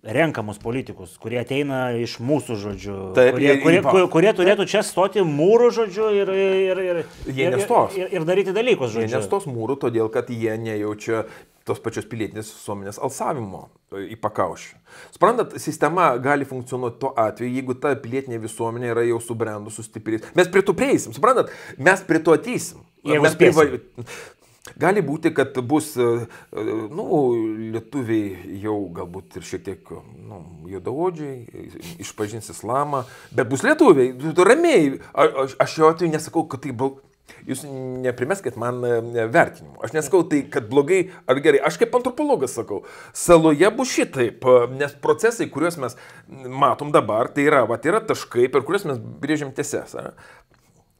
renkamus politikus, kurie ateina iš mūsų žodžių. Taip, kurie, jie, kurie, kurie, kurie turėtų čia stoti mūrų žodžiu ir, ir, ir, ir, ir, ir daryti dalykus žodžiu. Jie nestos mūrų, todėl kad jie nejaučia tos pačios pilietinės visuomenės alsavimo e, į pakaušį. Sprendat, sistema gali funkcionuoti tuo atveju, jeigu ta pilietinė visuomenė yra jau subrendus, sustiprėjus. Mes prie to prieisim, sprendat, mes prie to ateisim. Jeigu mes prival... Gali būti, kad bus, e, e, nu, lietuviai jau galbūt ir šiek tiek, nu, juodaodžiai, išpažins islamą, bet bus lietuviai, ramiai. A, aš, aš jo atveju nesakau, kad tai buvo. Jūs neprimeskit man e, vertinimų. Aš nesakau tai, kad blogai ar gerai. Aš kaip antropologas sakau, saloje bus šitaip, nes procesai, kuriuos mes matom dabar, tai yra, va, tai yra taškai, per kuriuos mes brėžiam tieses.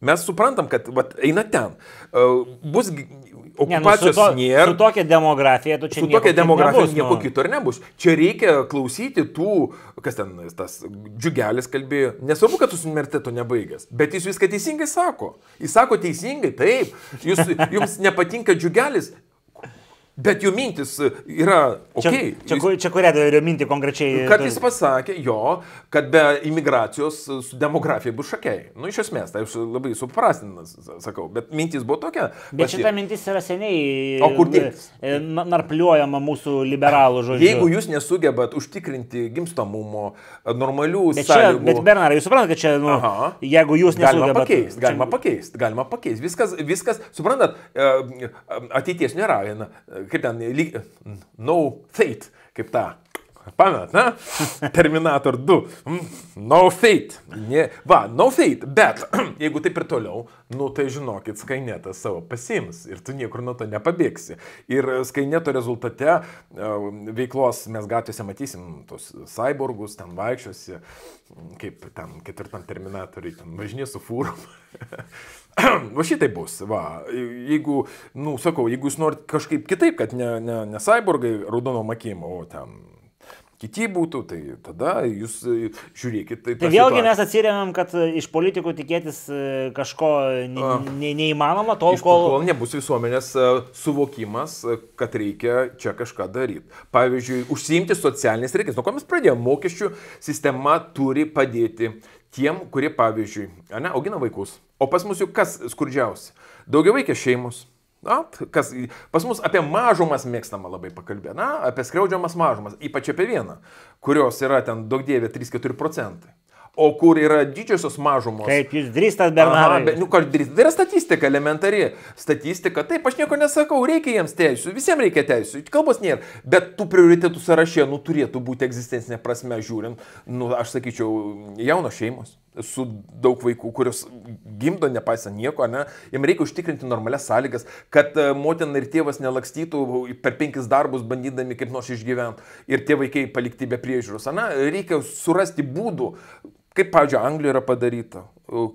Mes suprantam, kad vat, eina ten. Bus okupacijos ne, nu, to, nėra. Su tokia demografija, tu čia. Su tokia demografija nebus, nieko nu. kito ir nebus. Čia reikia klausyti tų, kas ten tas džiugelis kalbėjo. Nesvarbu, kad jūs universiteto nebaigęs, bet jis viską teisingai sako. Jis sako teisingai, taip. Jūs, jums nepatinka džiugelis, bet jų mintis e, yra... Okay, čia, čia, jis, čia kurią turėjo mintį konkrečiai? E, kad jis pasakė jo, kad be imigracijos e, su demografija bus šakiai. Nu, iš esmės, tai aš labai suprastininas, sakau, bet mintis buvo tokia. Bet pasi... šita mintis yra seniai... O kur dėtis? Narpliuojama mūsų liberalų žodžiu. Jeigu jūs nesugebat užtikrinti gimstamumo, normalių... Bet, čia, sąlygų... bet Bernarai, jūs suprantate, kad čia, nu, Aha. jeigu jūs nesugebat... Galima pakeisti, galima pakeisti, galima pakeisti. Viskas, viskas, suprantat, ateities nėra kaip ten, lyg, no fate, kaip ta. Pamenat, na? Terminator 2. Mm, no fate. Ne, va, no fate, bet jeigu taip ir toliau, nu tai žinokit, skainetas savo pasims ir tu niekur nuo to nepabėgsi. Ir e, skaineto rezultate e, veiklos mes gatvėse matysim tos cyborgus, ten vaikščiosi, mm, kaip ten ketvirtam terminatoriui, ten važinės su fūrom. Va šitai bus, va, jeigu, nu, sakau, jeigu jūs norit kažkaip kitaip, kad ne, ne, ne cyborgai raudono makėjimo, o ten kiti būtų, tai tada jūs e, žiūrėkit. Tai, tai vėlgi situaciją. mes atsiriamėm, kad e, iš politikų tikėtis e, kažko ah. neįmanoma, tol kol... Kol nebus visuomenės suvokimas, kad reikia čia kažką daryti. Pavyzdžiui, užsiimti socialiniais reikalais. Nuo ko mes pradėjome? Mokesčių sistema turi padėti tiem, kurie, pavyzdžiui, ne, augina vaikus. O pas mus juk kas skurdžiausi? Daugia vaikės šeimos. Na, kas, pas mus apie mažumas mėgstama labai pakalbė, na, apie skriaudžiamas mažumas, ypač apie vieną, kurios yra ten daug dievė 3-4 procentai. O kur yra didžiosios mažumos? Kaip jūs drįstat, Bernarai? Aha, be, nu, kad drįstat. Tai yra statistika, elementari statistika. Taip, aš nieko nesakau, reikia jiems teisų, visiems reikia teisų, kalbos nėra. Bet tų prioritetų sąraše, nu, turėtų būti egzistencinė prasme žiūrint, nu, aš sakyčiau, jaunos šeimos su daug vaikų, kurios gimdo nepaisant nieko, ne, jiems reikia užtikrinti normalias sąlygas, kad e, motina ir tėvas nelakstytų per penkis darbus bandydami kaip nors išgyventi ir tie vaikai palikti be priežiūros. Ne, reikia surasti būdų, kaip, pavyzdžiui, Anglijoje yra padaryta.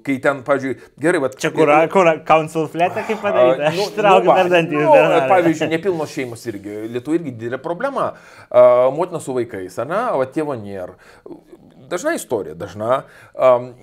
Kai ten, pavyzdžiui, gerai, va. Čia kur, ir, kur council flatą kaip padaryta? Aš nu, traukiu nu, per dantį. Nu, pavyzdžiui, nepilnos šeimos irgi. Lietuvoje irgi didelė problema. Uh, motina su vaikais, ar ne, o tėvo nėra dažna istorija, dažna. Um,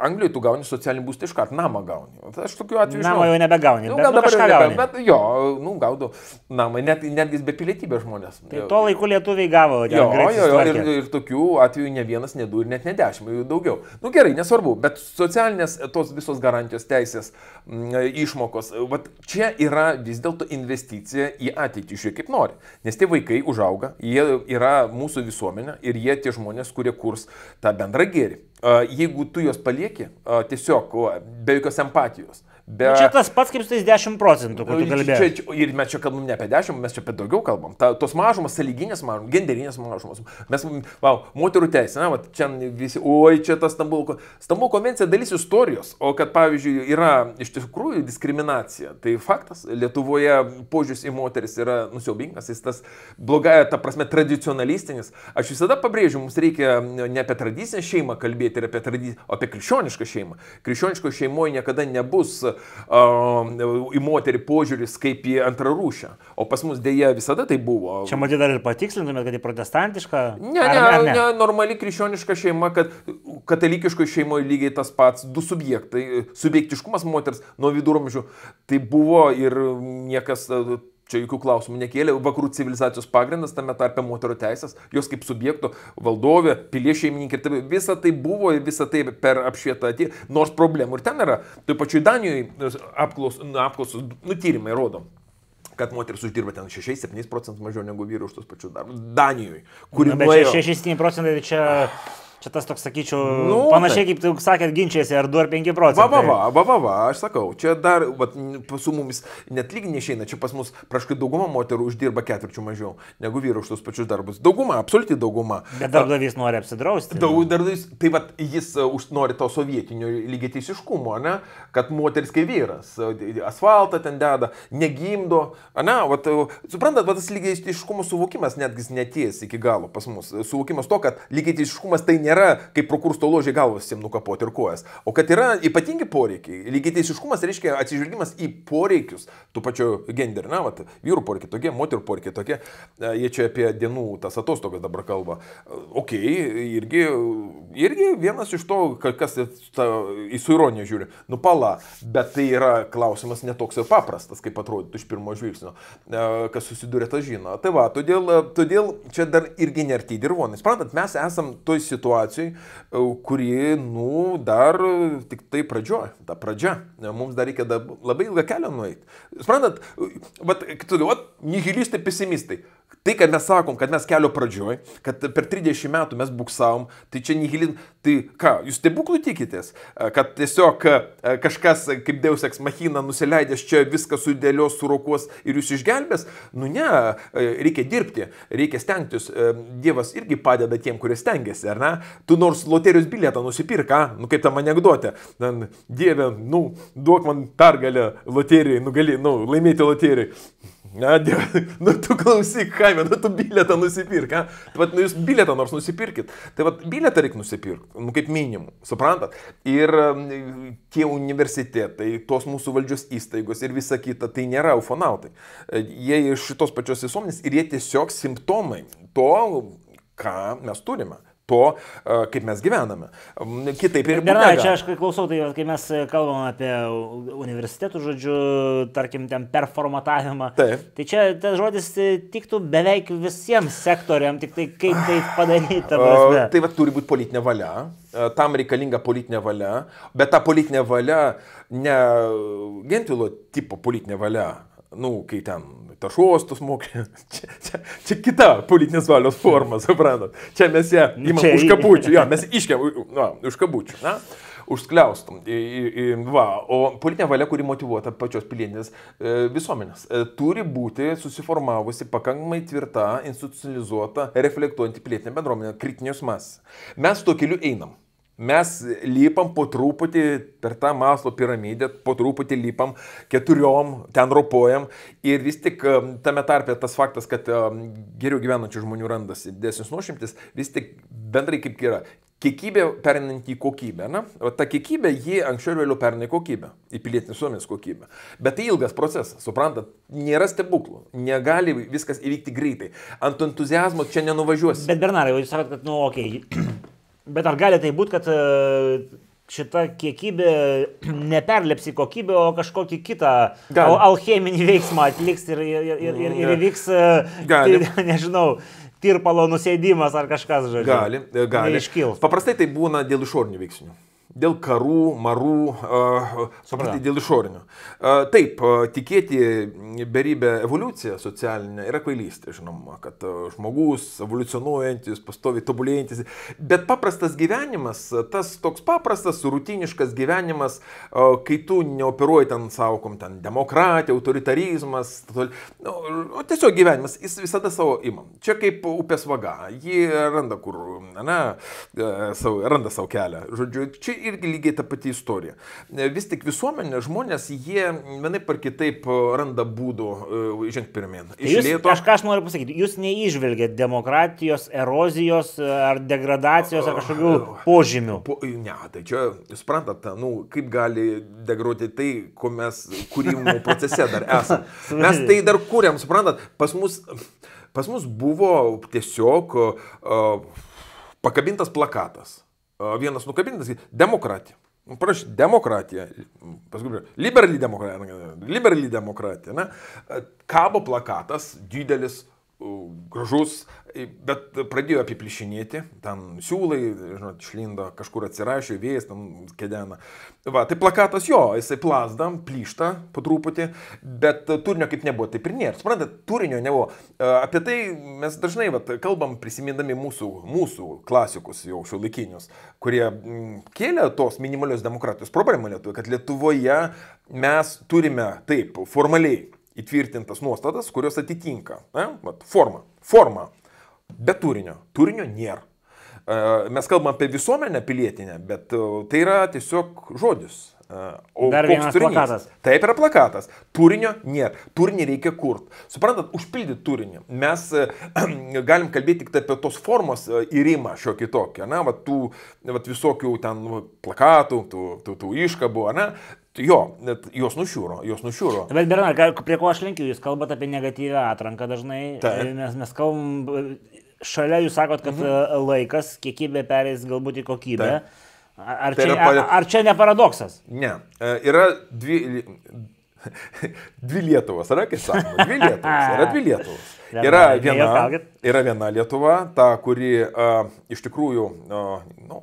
Anglijoje tu gauni socialinį būstą tai iš karto, namą gauni. Aš tokiu atveju. Namą jau nebegauni. Nu, gal nu, dabar gauni. Bet jo, nu, gaudau namą, net, netgi be pilietybės žmonės. Tai tuo laiku lietuviai gavo. Jo, jo, jo, ir, ir tokių atvejų ne vienas, ne du ir net ne dešimt, jų daugiau. Nu gerai, nesvarbu, bet socialinės tos visos garantijos teisės m, išmokos, vat, čia yra vis dėlto investicija į ateitį, iš jų kaip nori. Nes tie vaikai užauga, jie yra mūsų visuomenė ir jie tie žmonės, kurie kurs tą bendrą gėrį. Jeigu tu juos palieki tiesiog be jokios empatijos, Be... Nu, čia tas pats kaip su tais 10 procentų, kur tu kalbėjai. Čia, čia, ir mes čia kalbam ne apie 10, mes čia apie daugiau kalbam. Ta, tos mažumas, saliginės mažumas, genderinės mažumas. Mes, wow, moterų teisė, na, va, čia visi, oi, čia tas Stambulo, Stambulo konvencija dalis istorijos, o kad, pavyzdžiui, yra iš tikrųjų diskriminacija, tai faktas, Lietuvoje požiūris į moteris yra nusiaubingas, jis tas blogąją, ta prasme, tradicionalistinis. Aš visada pabrėžiu, mums reikia ne apie tradicinę šeimą kalbėti, apie tradic... o apie krikščionišką šeimą. Krikščioniško šeimoje niekada nebus Um, į moterį požiūris kaip į antrarūšę. O pas mus dėja visada tai buvo. Čia matyt dar ir patikslintumėt, kad į protestantišką. Ne, ne, ne, ne, normali krikščioniška šeima, kad katalikiškoje šeimoje lygiai tas pats, du subjektai, subjektiškumas moters nuo viduramžių, tai buvo ir niekas čia jokių klausimų nekėlė, vakarų civilizacijos pagrindas, tame tarpe moterų teisės, jos kaip subjektų, valdovė, piliešeimininkė, tai visa tai buvo ir visa tai per apšvietą atėjo, nors problemų ir ten yra. Tai pačiu Danijoje apklaus, apklausos, nutyrimai rodo kad moteris uždirba ten 6-7 procentų mažiau negu vyrai už tos pačius darbus. Danijoje, kuri... Na, bet nuėjo... 6-7 procentai tai čia... Čia tas toks, sakyčiau, nu, panašiai tai. kaip sakėt, ginčiasi, ar 2 ar 5 procentai. Va, va, va, va, va, aš sakau, čia dar, va, su mumis net lyg neišeina, čia pas mus praškai dauguma moterų uždirba ketvirčių mažiau negu vyrų už tus pačius darbus. Dauguma, absoliuti dauguma. Bet darbdavys nori apsidrausti. Daug darbdavys, tai va, jis e, už, nori to sovietinio lygiateisiškumo, ne, kad moteris kaip vyras, e, asfaltą ten deda, negimdo, ne, va, e, suprantat, va, tas lygiateisiškumo suvokimas netgi neties iki galo pas mus. Suvokimas to, kad lygiateisiškumas tai nėra nėra kaip prokursto ložiai galvos jiems nukapoti ir kojas, o kad yra ypatingi poreikiai. Lygiai teisiškumas reiškia atsižvelgimas į poreikius, tų pačių gender, na, vat, vyrų poreikiai tokie, moterų poreikiai tokie, e, jie čia apie dienų tas atostogas dabar kalba. Ok, irgi, irgi vienas iš to, kas ta, į su ironija žiūri, nu pala, bet tai yra klausimas netoks ir paprastas, kaip atrodytų iš pirmo žvilgsnio, e, kas susiduria tą žino. Tai va, todėl, todėl čia dar irgi nerti dirvonai. Suprantat, mes esam toj situacijai situacijai, e, kuri, nu, dar tik tai pradžioje, ta pradžia. Mums dar reikia da, labai ilgą kelią nueiti. Suprantat, bet, kaip tu galvot, nihilistai, pesimistai. Tai, kad mes sakom, kad mes kelio pradžioj, kad per 30 metų mes buksavom, tai čia nihilin, tai ką, jūs stebuklų tikitės, e, kad tiesiog e, kažkas, kaip Deus Ex Machina, nusileidęs čia viską sudėlios, surokos ir jūs išgelbės? Nu ne, e, reikia dirbti, reikia stengtis, Dievas irgi padeda tiem, kurie stengiasi, ar ne? Tu nors loterijos bilietą nusipirka, nu kaip tam anegdote, Dieve, nu duok man pergalę loterijai, nugali, nu laimėti loterijai. Ne, dieve, nu tu klausyk, kaime, nu tu bilietą nusipirk, ne? Bet tai nu, jūs bilietą nors nusipirkit. Tai vad bilietą reikia nusipirkti, nu kaip minimum, suprantat? Ir tie universitetai, tos mūsų valdžios įstaigos ir visa kita, tai nėra ufonautai. E, jie iš šitos pačios visuomenės ir jie tiesiog simptomai to, ką mes turime to, e, kaip mes gyvename. Mm, kitaip ir ne. Ne, čia aš klausau, tai kai mes e, kalbam apie universitetų žodžių, tarkim, ten performatavimą, Taip. tai čia tas žodis e, tiktų beveik visiems sektoriam, tik tai kaip tai padaryti. Ta tai va turi būti politinė valia, tam reikalinga politinė valia, bet ta politinė valia ne gentilo tipo politinė valia, nu, kai ten tašuostus mokė. Čia, čia, čia kita politinės valios forma, suprantat. Čia mes ją nu, imam čia... už kabučių, jo, mes iškiam na, už kabučių. Na? užskliaustum. Va, o politinė valia, kuri motivuota pačios pilietinės e, visuomenės, e, turi būti susiformavusi pakankamai tvirta, institucionalizuota, reflektuojanti pilietinė bendruomenė, kritinius mas. Mes tuo keliu einam. Mes lypam po truputį per tą maslo piramidę, po truputį lypam keturiom, ten ropojam ir vis tik tame tarpe tas faktas, kad geriau gyvenančių žmonių randasi didesnis nuošimtis, vis tik bendrai kaip yra. Kiekybė perinant į kokybę, na, o ta kiekybė, ji anksčiau ir vėliau perina į kokybę, į pilietinį suomės kokybę. Bet tai ilgas procesas, suprantat, nėra stebuklų, negali viskas įvykti greitai. Ant entuzijazmo čia nenuvažiuosi. Bet Bernarai, jūs sakot, kad, nu, okei. Okay Bet ar gali tai būti, kad e, šita kiekybė neperlepsi kokybę, o kažkokį kitą al alcheminį veiksmą atliks ir, ir, ir, ir, ir įvyks, e, gali. nežinau, tirpalo nusėdimas ar kažkas žodžiu. Gali, e, gali. Neiškils. Paprastai tai būna dėl išorinių veiksnių dėl karų, marų, suprantate, dėl išorinių. Taip, tikėti beribę evoliuciją socialinę yra kvailystė, žinoma, kad žmogus evoliucionuojantis, pastovi tobulėjantis, bet paprastas gyvenimas, tas toks paprastas, rutiniškas gyvenimas, kai tu neoperuoji ten saukom, ten demokratija, autoritarizmas, nu, tiesiog gyvenimas, jis visada savo ima. Čia kaip upės vaga, ji randa kur, na, e, savo, randa savo kelią. Žodžiu, čia irgi lygiai ta pati istorija. E, vis tik visuomenė, žmonės, jie vienaip ar kitaip e, randa būdų e, žengti pirmin. Tai Išlėto... Aš ką aš noriu pasakyti, jūs neižvelgėt demokratijos, erozijos ar degradacijos ar kažkokių požymių. Po, ne, tai čia, jūs suprantate, nu, kaip gali degruoti tai, ko mes kūrimo procese dar esame. Mes tai dar kūrėm, suprantate, pas mus, pas mus buvo tiesiog uh, pakabintas plakatas vienas nukabintas, demokratija. Parašyti demokratija, paskui liberali demokratija, liberali demokratija. Ne? Kabo plakatas, didelis gražus, bet pradėjo apiplišinėti, ten siūlai, žinot, išlindo, kažkur atsirašė, vėjas ten kedena. Va, tai plakatas jo, jisai plasda, plyšta po truputį, bet turinio kaip nebuvo, taip ir nėra. Suprantat, turinio nebuvo. E, apie tai mes dažnai va, kalbam prisimindami mūsų, mūsų klasikus jau šiuolaikinius, kurie kėlė tos minimalios demokratijos problemą Lietuvoje, kad Lietuvoje mes turime taip formaliai įtvirtintas nuostatas, kurios atitinka ne, vat, formą. Forma. Be turinio. Turinio nėra. E, mes kalbam apie visuomenę pilietinę, bet e, tai yra tiesiog žodis. E, o Dar vienas turinys? plakatas. Taip yra plakatas. Turinio nėra. Turinį reikia kurti. Suprantat, užpildyti turinį. Mes galim kalbėti tik apie tos formos įrimą šio kitokio, na, va, tų va, visokių ten plakatų, tų, tų, tų iškabų, na, Jo, net jos nušiūro, jos nušiūro. Bet Bernard, prie ko aš linkiu, jūs kalbate apie negatyvę atranką dažnai, tai. nes e, mes kalbam, e, šalia jūs sakot, kad mhm. E, laikas, kiekybė perės galbūt į kokybę. Tai. Ar, tai čia, par... ar čia ne paradoksas? Ne, yra dvi, dvi Lietuvos, yra kaip sakoma, dvi Lietuvos, yra dvi Lietuvos. Yra viena, yra viena Lietuva, ta, kuri uh, iš tikrųjų uh, nu,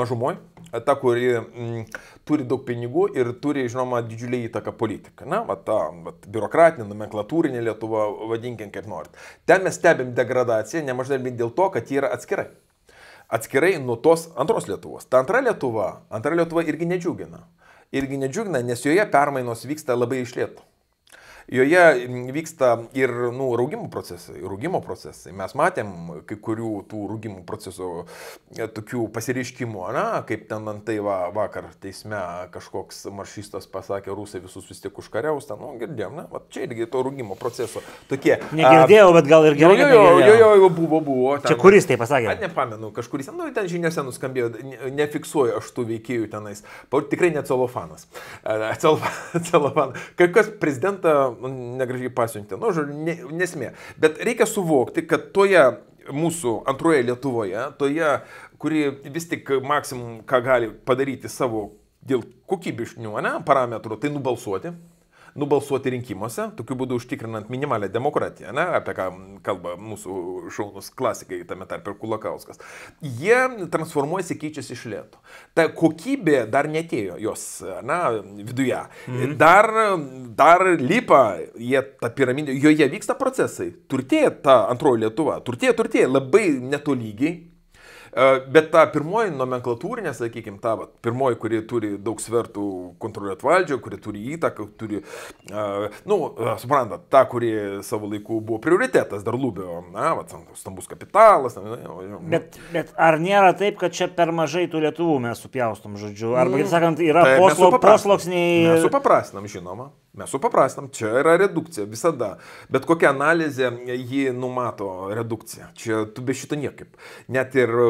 mažumoj, ta, kuri mm, turi daug pinigų ir turi, žinoma, didžiulį įtaką politiką. Na, va ta va, biurokratinė, nomenklatūrinė Lietuva, vadinkim kaip norit. Ten mes stebim degradaciją, nemažai dėl to, kad ji yra atskirai. Atskirai nuo tos antros Lietuvos. Ta antra Lietuva, antra Lietuva irgi nedžiugina. Irgi nedžiugina, nes joje permainos vyksta labai išlėtų. Joje vyksta ir nu, rūgimo procesai, rūgimo procesai. Mes matėm kai kurių tų rūgimo procesų e, tokių pasireiškimų, na, kaip ten antai va, vakar teisme kažkoks maršistas pasakė, rusai visus vis tiek užkariaus, ten, nu, girdėjom, na, va, čia irgi to rūgimo proceso tokie. Negirdėjau, a, bet gal ir gerai. Jo, jo, jo, jo, jo buvo, buvo. Ten, čia kuris tai pasakė? Aš nepamenu, kažkuris, nu, ten žiniuose nuskambėjo, ne, nefiksuoju aš tų veikėjų tenais. Tikrai ne celofanas. Celofanas. Kai kas prezidentą negražiai pasiuntė. Nu, žodžiu, ne, nesmė. Bet reikia suvokti, kad toje mūsų antroje Lietuvoje, toje, kuri vis tik maksimum, ką gali padaryti savo dėl kokybišnių ne, parametrų, tai nubalsuoti, nubalsuoti rinkimuose, tokiu būdu užtikrinant minimalę demokratiją, ne, apie ką kalba mūsų šaunus klasikai, tame tarp ir Kulakauskas. Jie transformuojasi, keičiasi iš lėto. Ta kokybė dar netėjo jos, na, viduje. Mhm. Dar, dar lipa jie tą piramidę, joje vyksta procesai. Turtėja ta antroji Lietuva, turtėja, turtėja, labai netolygiai Bet ta pirmoji nomenklatūrinė, sakykime, ta va, pirmoji, kuri turi daug svertų kontroliuoti valdžią, kuri turi įtaką, kuri, na, nu, e, suprantat, ta, kuri savo laiku buvo prioritetas dar lūbio, na, va, stambus kapitalas. Na, jau, jau. Bet, bet ar nėra taip, kad čia per mažai tų lietuvų mes supjaustom, žodžiu? Arba, mm. sakant, yra tai, poslo, posloksniai. Supaprastinam, žinoma. Mes supaprastam, čia yra redukcija visada. Bet kokia analizė ji numato redukciją. Čia tu be šito niekaip. Net ir e,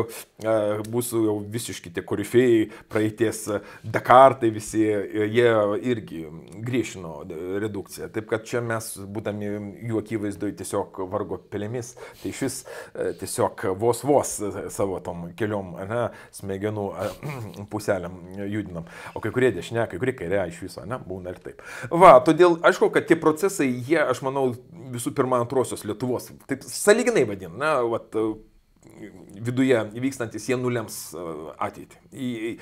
mūsų jau visiški tie korifėjai, praeities e, Dakartai visi, e, jie irgi grįžino e, redukciją. Taip kad čia mes, būdami jų akivaizdoje, tiesiog vargo pelėmis, tai iš vis e, tiesiog vos vos savo tom keliom ne, smegenų e, puselėm judinam. O kai kurie dešinė, kai kurie kairė iš viso, ne, būna ir taip. Va, va, todėl aišku, kad tie procesai, jie, aš manau, visų pirma, antrosios Lietuvos, taip saliginai vadin, na, vat, viduje vykstantis, jie nulems e, ateitį.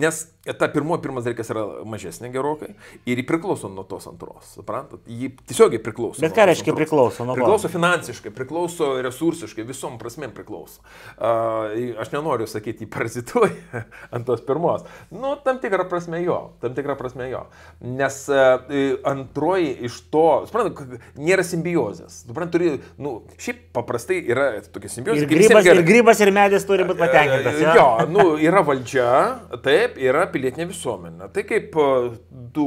Nes ta pirmo, pirmas dalykas yra mažesnė gerokai ir ji priklauso nuo tos antros, suprantat? Ji tiesiogiai priklauso. Bet ką reiškia antros. priklauso? Nuo priklauso finansiškai, priklauso resursiškai, visom prasmėm priklauso. Aš nenoriu sakyti, jį parazituoja ant tos pirmos. Nu, tam tikrą prasme jo, tam tikrą prasme jo. Nes e, antroji iš to, suprantat, nėra simbiozės. Suprantat, turi, nu, šiaip paprastai yra tokia simbiozė. Ir grybas gerai. ir grybas, ir medis turi būti patenkintas. Ja? Jo, nu, yra valdžia, taip, yra pilietinė visuomenė. Tai kaip e, du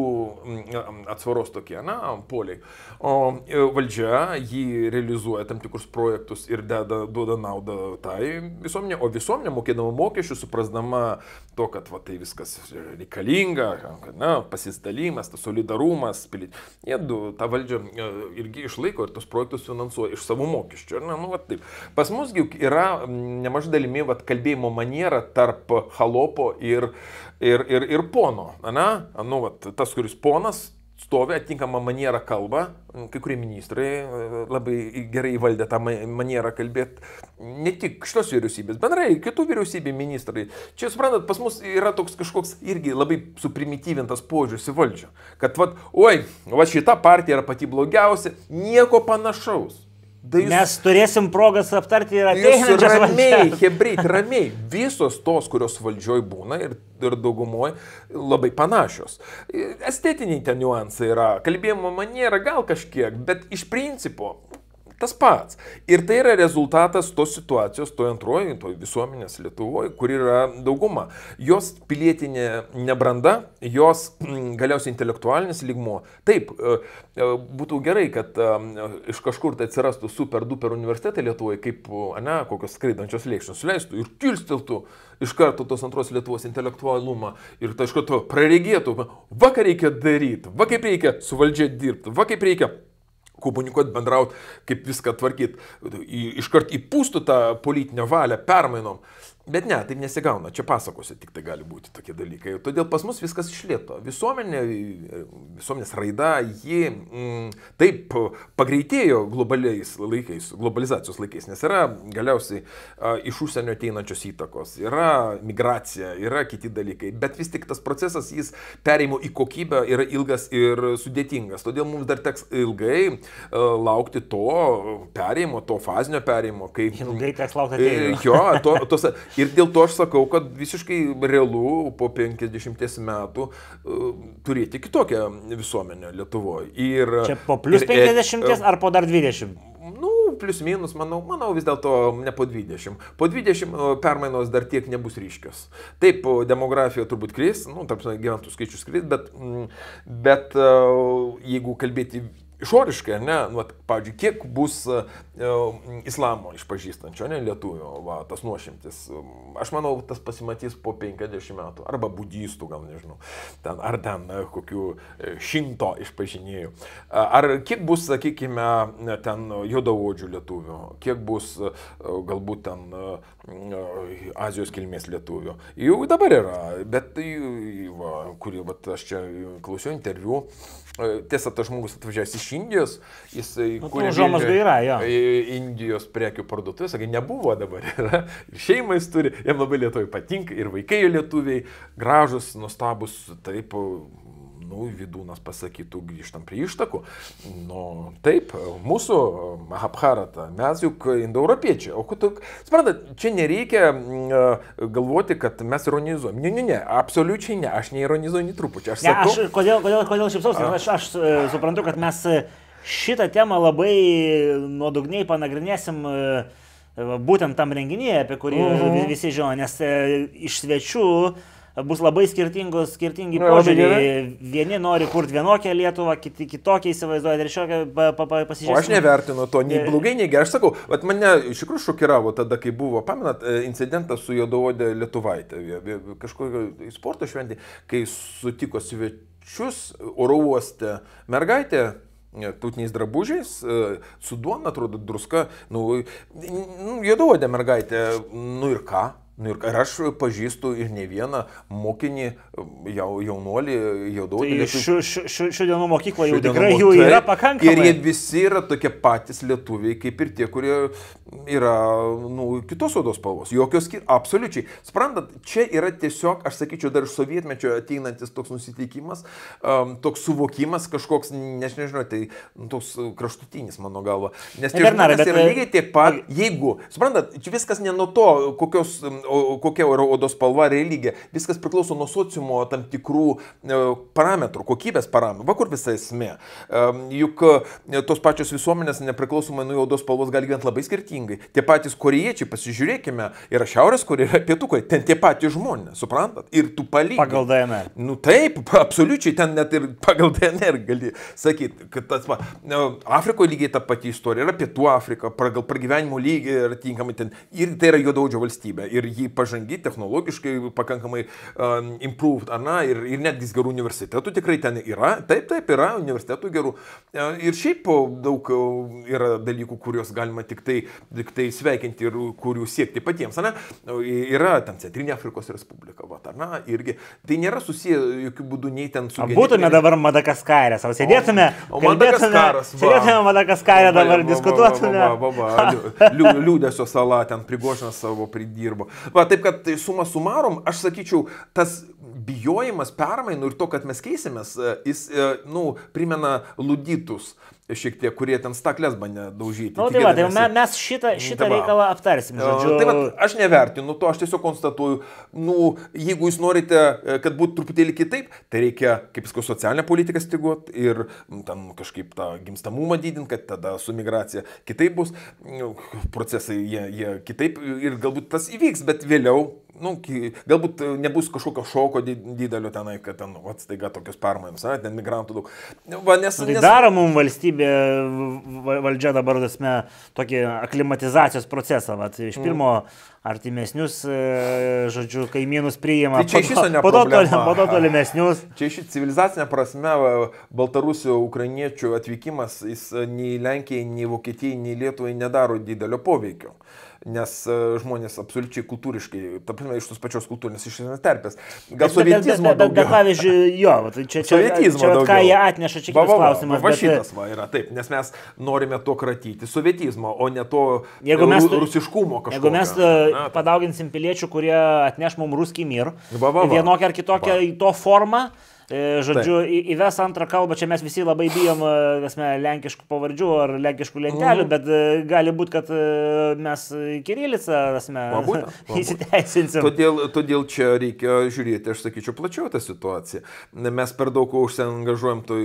atsvaros tokie, na, poliai. O e, valdžia jį realizuoja tam tikrus projektus ir deda, duoda naudą tai visuomenė, o visuomenė mokėdama mokesčius, suprasdama to, kad va, tai viskas reikalinga, na, pasistalymas, tas solidarumas, pilit. Jie du, tą valdžią e, irgi išlaiko ir tos projektus finansuoja iš savo mokesčių. Na, nu, va, taip. Pas musgi yra yra nemažai dalimi vat, kalbėjimo maniera tarp halopo ir, ir, ir, ir pono. Na, nu, vat, tas, kuris ponas, stovi atitinkama maniera kalba, kai kurie ministrai labai gerai įvaldė tą manierą kalbėti, ne tik šitos vyriausybės, bendrai kitų vyriausybių ministrai. Čia, suprantat, pas mus yra toks kažkoks irgi labai suprimityvintas požiūris į valdžią, kad, vat, oi, va šita partija yra pati blogiausia, nieko panašaus. Da tai jūs, Mes turėsim progas aptarti ir tai ateinančias ramiai, hebreit, ramiai. Visos tos, kurios valdžioj būna ir, ir daugumoje, labai panašios. Estetiniai ten niuansai yra, kalbėjimo maniera gal kažkiek, bet iš principo tas pats. Ir tai yra rezultatas tos situacijos, toj antroji, toj visuomenės Lietuvoje, kur yra dauguma. Jos pilietinė nebranda, jos mm, galiausiai intelektualinis ligmuo. Taip, e, e, būtų gerai, kad e, iš kažkur tai atsirastų super duper universitetai Lietuvoje, kaip, ne, kokios skraidančios lėkščios leistų ir kilstiltų iš karto tos antros Lietuvos intelektualumą ir tai iš karto praregėtų, va ką reikia daryti, va kaip reikia su valdžia dirbti, va kaip reikia komunikuoti, bendrauti, kaip viską tvarkyti, iškart įpūstų tą politinę valią permainom. Bet ne, taip nesigauna, čia pasakose tik tai gali būti tokie dalykai. Todėl pas mus viskas išlėto. Visuomenė, visuomenės raida, ji mm, taip pagreitėjo globaliais laikais, globalizacijos laikais, nes yra galiausiai a, iš užsienio ateinančios įtakos, yra migracija, yra kiti dalykai, bet vis tik tas procesas, jis perėjimo į kokybę yra ilgas ir sudėtingas. Todėl mums dar teks ilgai a, laukti to perėjimo, to fazinio perėjimo. Kai, ilgai teks laukti. E, jo, to, tos, Ir dėl to aš sakau, kad visiškai realu po 50 metų uh, turėti kitokią visuomenę Lietuvoje. Ir, Čia po plus ir, 50 et, ar po dar 20? Nu, plus minus, manau, manau vis dėlto ne po 20. Po 20 e, permainos dar tiek nebus ryškios. Taip, demografija turbūt kris, nu, tarp gyventojų skaičius kris, bet, mm, bet e, jeigu kalbėti išoriškai, ne, nu, pavyzdžiui, kiek bus uh, islamo išpažįstančio, ne lietuvių, va, tas nuošimtis. Aš manau, tas pasimatys po 50 metų, arba budistų, gal nežinau, ten, ar ten uh, kokių šimto išpažinėjų. Ar kiek bus, sakykime, ten juodavodžių lietuvių, kiek bus uh, galbūt ten uh, Azijos kilmės lietuvių. Jau dabar yra, bet tai, va, kurį va, aš čia klausiau interviu. E, tiesa, tas žmogus atvažiavęs iš Indijos, jis nu, kūrė... Žomas gaira, jo. Indijos prekių parduotuvė, sakė, nebuvo dabar. Yra. Šeimą jis turi, jam labai lietuviai patinka, ir vaikai lietuviai, gražus, nuostabus, taip nu, vidūnas pasakytų, grįžtam prie ištakų. Nu, taip, mūsų e, Abharata, mes juk indoeuropiečiai, o tu, suprantat, čia nereikia mm, e, galvoti, kad mes ironizuojam. Ne, ne, ne, absoliučiai ne, aš neironizuoju nei truputį. Aš, ne, sakau, aš kodėl, kodėl, kodėl šipsausi, aš, aš e, suprantu, kad mes šitą temą labai nuodugniai panagrinėsim. Būtent tam renginyje, apie kurį mm -hmm. visi žino, nes iš svečių uh, bus labai skirtingos, skirtingi Na, požiūriai. Vieni nori kurti vienokią Lietuvą, kiti kitokią įsivaizduoja, trečiokią pa, pa, pa, pasižiūrėti. O aš nevertinu to, nei e, blogai, nei gerai. Aš sakau, bet mane iš tikrųjų šokiravo tada, kai buvo, pamenat, e, incidentas su Jodovodė Lietuvaitė, kažkokio sporto šventė, kai sutiko svečius oro uoste mergaitė e, tautiniais drabužiais, su duona, atrodo, druska, nu, nu juododė mergaitė, nu ir ką? Nu ir aš pažįstu ir ne vieną mokinį, e, jau, jaunuolį, jau daug. Tai lietuvių. Šių, šių, šių dienų mokykla jau tikrai jų yra pakankamai. Ir jie visi yra tokie patys lietuviai, kaip ir tie, kurie yra nu, kitos odos spalvos. Jokios, absoliučiai. Sprantat, čia yra tiesiog, aš sakyčiau, dar iš sovietmečio ateinantis toks nusiteikimas, um, toks suvokimas kažkoks, nes nežinau, tai nu, toks kraštutinis mano galva. Nes tie Bernara, žmonės bet... yra e, lygiai tiek pat, jeigu, sprantat, čia viskas ne nuo to, kokios o kokia yra odos spalva, religija. Viskas priklauso nuo sociumo tam tikrų e, parametrų, kokybės parametrų. Va kur visa esmė. E, juk e, tos pačios visuomenės nepriklausomai nuo odos spalvos gali gyventi labai skirtingai. Tie patys koriečiai, pasižiūrėkime, yra šiaurės koriečiai, yra pietų koriečiai, ten tie patys žmonės, suprantat? Ir tu palyginti. Pagal DNR. Nu taip, absoliučiai ten net ir pagal DNR gali sakyti, kad tas, va, Afrikoje lygiai ta pati istorija, yra pietų Afrika, pagal pragyvenimo lygį ir tinkamai ten. Ir tai yra juodaudžio valstybė. Ir ji pažangi technologiškai, pakankamai um, improved, ar ne, ir, ir netgi gerų universitetų tikrai ten yra, taip, taip, yra universitetų gerų. E, ir šiaip daug e, yra dalykų, kuriuos galima tik tai, tik tai sveikinti ir kurių siekti patiems, ar ne, e, yra ten Centrinė Afrikos Respublika, va, ar ne, irgi. Tai nėra susiję jokių būdų nei ten su... Būtume dabar Madagaskarė, savo sėdėtume. O, o Madagaskaras. Sėdėtume Madagaskarė dabar, va, va, diskutuotume. Va, va, va, va, va, liūdėsio sala ten prigožinę savo pridirbo. Va, taip kad tai suma sumarom, aš sakyčiau, tas bijojimas permainų ir to, kad mes keisimės, e, jis, e, nu, primena ludytus šiek tiek, kurie ten staklės bandė daužyti. Na, nu, tai tai no, nu, tai va, tai mes, mes šitą, šitą tai reikalą aptarsim. Žodžiu. Tai va, aš nevertinu to, aš tiesiog konstatuoju, nu, jeigu jūs norite, e, kad būtų truputėlį kitaip, tai reikia, kaip sakau, socialinę politiką stiguot ir nu, ten kažkaip tą gimstamumą didinti, kad tada su migracija kitaip bus, procesai jie, jie kitaip ir galbūt tas įvyks, bet vėliau nu, galbūt e, nebus kažkokio šoko didelio tenai, kad ten, va, staiga tokios permainos, ne, ten migrantų daug. Va, nes, tai nes... daro mums valstybė, valdžia dabar, tasme, tokį aklimatizacijos procesą, va, iš mm. pirmo mm. artimesnius, e, žodžiu, kaimynus priima, tai po, po, to, po to tolimesnius. Čia iš civilizacinė prasme baltarusių, ukrainiečių atvykimas, jis e, nei Lenkijai, nei Vokietijai, nei Lietuvai nedaro didelio poveikio nes e, žmonės absoliučiai kultūriškai, ta prasme, iš tos pačios kultūrinės išsirinės terpės. Gal sovietizmo daugiau. Bet pavyzdžiui, jo, tai čia čia sovietizmo. Čia, vat, ką jie atneša, čia kitas klausimas. Va, va, va šitas va yra taip, nes mes norime to kratyti sovietizmo, o ne to mes, rusiškumo kažkokio. Jeigu mes e, na, padauginsim piliečių, kurie atneš mums ruskį mirą, vienokią ar kitokią to formą, E, žodžiu, Taip. įves antrą kalbą, čia mes visi labai bijom esme, lenkiškų pavardžių ar lenkiškų lentelių, mhm. bet e, gali būti, kad e, mes Kirilicą įsiteisinsim. Todėl, todėl čia reikia žiūrėti, aš sakyčiau, plačiau tą situaciją. Mes per daug užsiengažuojam toj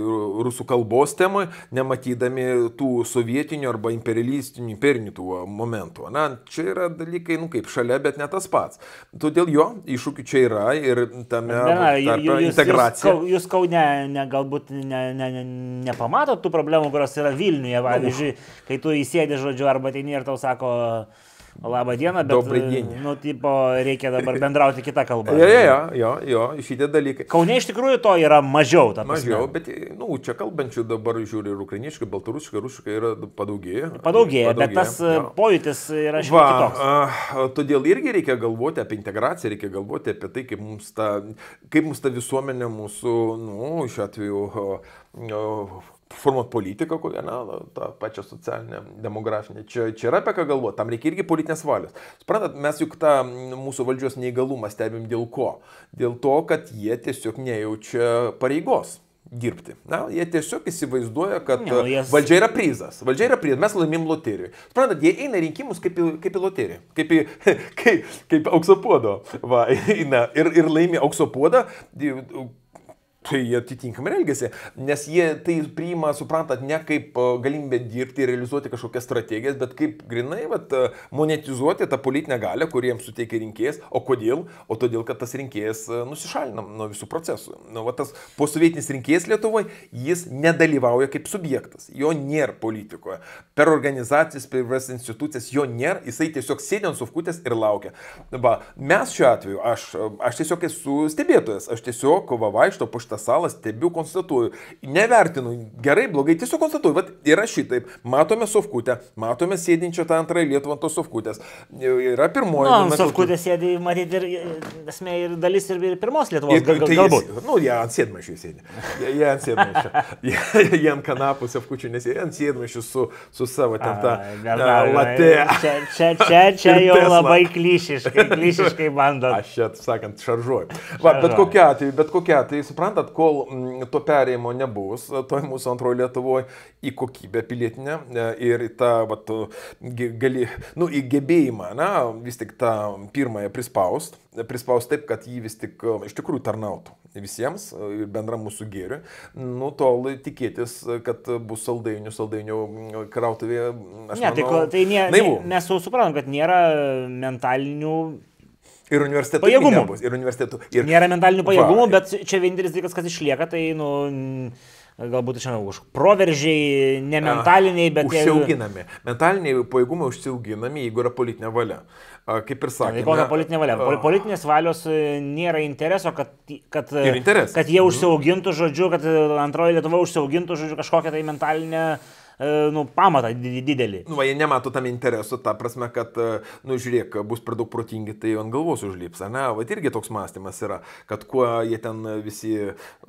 rusų kalbos temai, nematydami tų sovietinių arba imperialistinių, imperinių tų momentų. Na, čia yra dalykai, nu kaip šalia, bet ne tas pats. Todėl jo iššūkių čia yra ir tame Na, tarpe jūs, integracija. Jūs jūs Kaune ne, galbūt ne, ne, ne, nepamatot tų problemų, kurios yra Vilniuje, nu. pavyzdžiui, kai tu įsėdi žodžiu arba ateini ir tau sako, uh, Labą dieną, bet... Dobrą e, dieną. Nu, tipo, reikia dabar bendrauti kitą kalbą. jo, jo, jo, jo, šitie dalykai. Kaune iš tikrųjų to yra mažiau. Mažiau, bet, nu, čia kalbančių dabar žiūri ir ukrainiškai, baltarusiškai, rusiškai yra padaugėję. Padaugėję, bet tas e, jo. pojūtis yra šiek tiek kitoks. A, todėl irgi reikia galvoti apie integraciją, reikia galvoti apie tai, kaip mums ta, kaip mums ta visuomenė mūsų, nu, šiuo atveju o, o, formuot politiką kokią, na, tą pačią socialinę, demografinę. Čia, čia yra apie ką galvoti, tam reikia irgi politinės valios. Suprantat, mes juk tą mūsų valdžios neįgalumą stebim dėl ko? Dėl to, kad jie tiesiog nejaučia pareigos dirbti. Na, jie tiesiog įsivaizduoja, kad ne, nu, jas... valdžia yra prizas. Valdžia yra prizas, mes laimim loterijoje. Suprantat, jie eina rinkimus kaip į, kaip į loteriją, kaip, į, kaip, kaip aukso puodo. Va, eina ir, ir laimi aukso puodą, Tai jie atitinkamai elgesi, nes jie tai priima, suprantat, ne kaip e, galimybę dirbti ir realizuoti kažkokias strategijas, bet kaip grinai vat, e, monetizuoti tą politinę galę, kuriems suteikia rinkėjas. O kodėl? O todėl, kad tas rinkėjas e, nusišalina nuo visų procesų. Nu, va, tas posovietinis rinkėjas Lietuvoje, jis nedalyvauja kaip subjektas, jo nėra politikoje. Per organizacijas, per įvairias institucijas jo nėra, jisai tiesiog sėdi ant sufkutės ir laukia. Va, mes šiuo atveju, aš, aš tiesiog esu stebėtojas, aš tiesiog va, vaikšto po šitą tą salą, stebiu, konstatuoju. Nevertinu gerai, blogai, tiesiog konstatuoju. Vat yra šitaip. Matome sofkutę, matome sėdinčią tą antrąją lietuvą ant tos sofkutės. Yra pirmoji. Nu, Na, ant sofkutės sėdi, matyti, ir, e, esmė, ir dalis ir, ir pirmos lietuvos. Ir, gal, gal, tai galbūt. Jie, nu, jie ant sėdmašių sėdi. Jie, jie ant sėdmašių. jie, jie ant kanapų sofkučių nesėdi, ant sėdmašių su, su savo ten tą latė. Čia, čia, čia, čia jau tesla. labai klišiškai, klišiškai bandau. Aš čia, sakant, šaržuoju. Va, bet kokia atveju, bet kokia atveju, suprantat, tad, kol to perėjimo nebus, e, toj mūsų antrojo Lietuvoje į kokybę pilietinę e, ir į tą, vat, gali, nu, į gebėjimą, na, vis tik tą pirmąją prispaust, prispaust taip, kad jį vis tik e, iš tikrųjų tarnautų visiems ir bendram mūsų gėriui, nu, tol tikėtis, kad bus saldainių, saldainių krautuvėje. Ne, tai manau, tai, tai nė, naivu. mes jau suprantam, kad nėra mentalinių Ir universitetų. Pajėgumų. Nebus, ir universitetų. Ir... Nėra mentalinių pajėgumų, va, bet čia vienintelis dalykas, kas išlieka, tai, nu, galbūt čia už proveržiai, ne mentaliniai, bet... Užsiauginami. Jeigu... Mentaliniai pajėgumai užsiauginami, jeigu yra politinė valia. Kaip ir sakė. Taip, kokia politinė valia. Pol, politinės valios e, nėra intereso, kad, kad, e, interes. kad jie mhm. užsiaugintų, žodžiu, kad e, antroji Lietuva užsiaugintų, žodžiu, kažkokią tai mentalinę... Uh, E, nu, pamatą didelį. Nu, va, jie nemato tam interesų, ta prasme, kad, e, nu, žiūrėk, bus per daug protingi, tai ant galvos užlips, ar ne? Va, tai irgi toks mąstymas yra, kad kuo jie ten visi,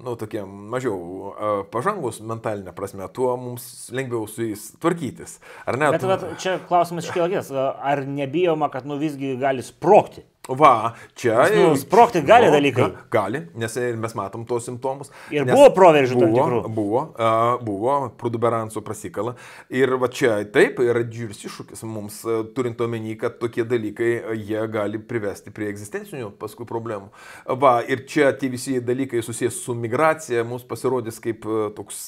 nu, tokie mažiau e, pažangus mentalinė prasme, tuo mums lengviau su jais tvarkytis, ar ne? Bet tada čia klausimas iškilogės, ar nebijoma, kad, nu, visgi gali sprokti? Va, čia. Nes, nu, sprokti gali nu, dalykai. Ga, gali, nes e, mes matom tos simptomus. Ir buvo proveržių tam tikrų. Buvo, uh, buvo, pruduberansų prasikala. Ir va čia taip, yra didžiulis iššūkis mums, e, turint omeny, kad tokie dalykai, e, jie gali privesti prie egzistencinių paskui problemų. Va, ir čia tie visi dalykai susijęs su migracija mums pasirodys kaip toks,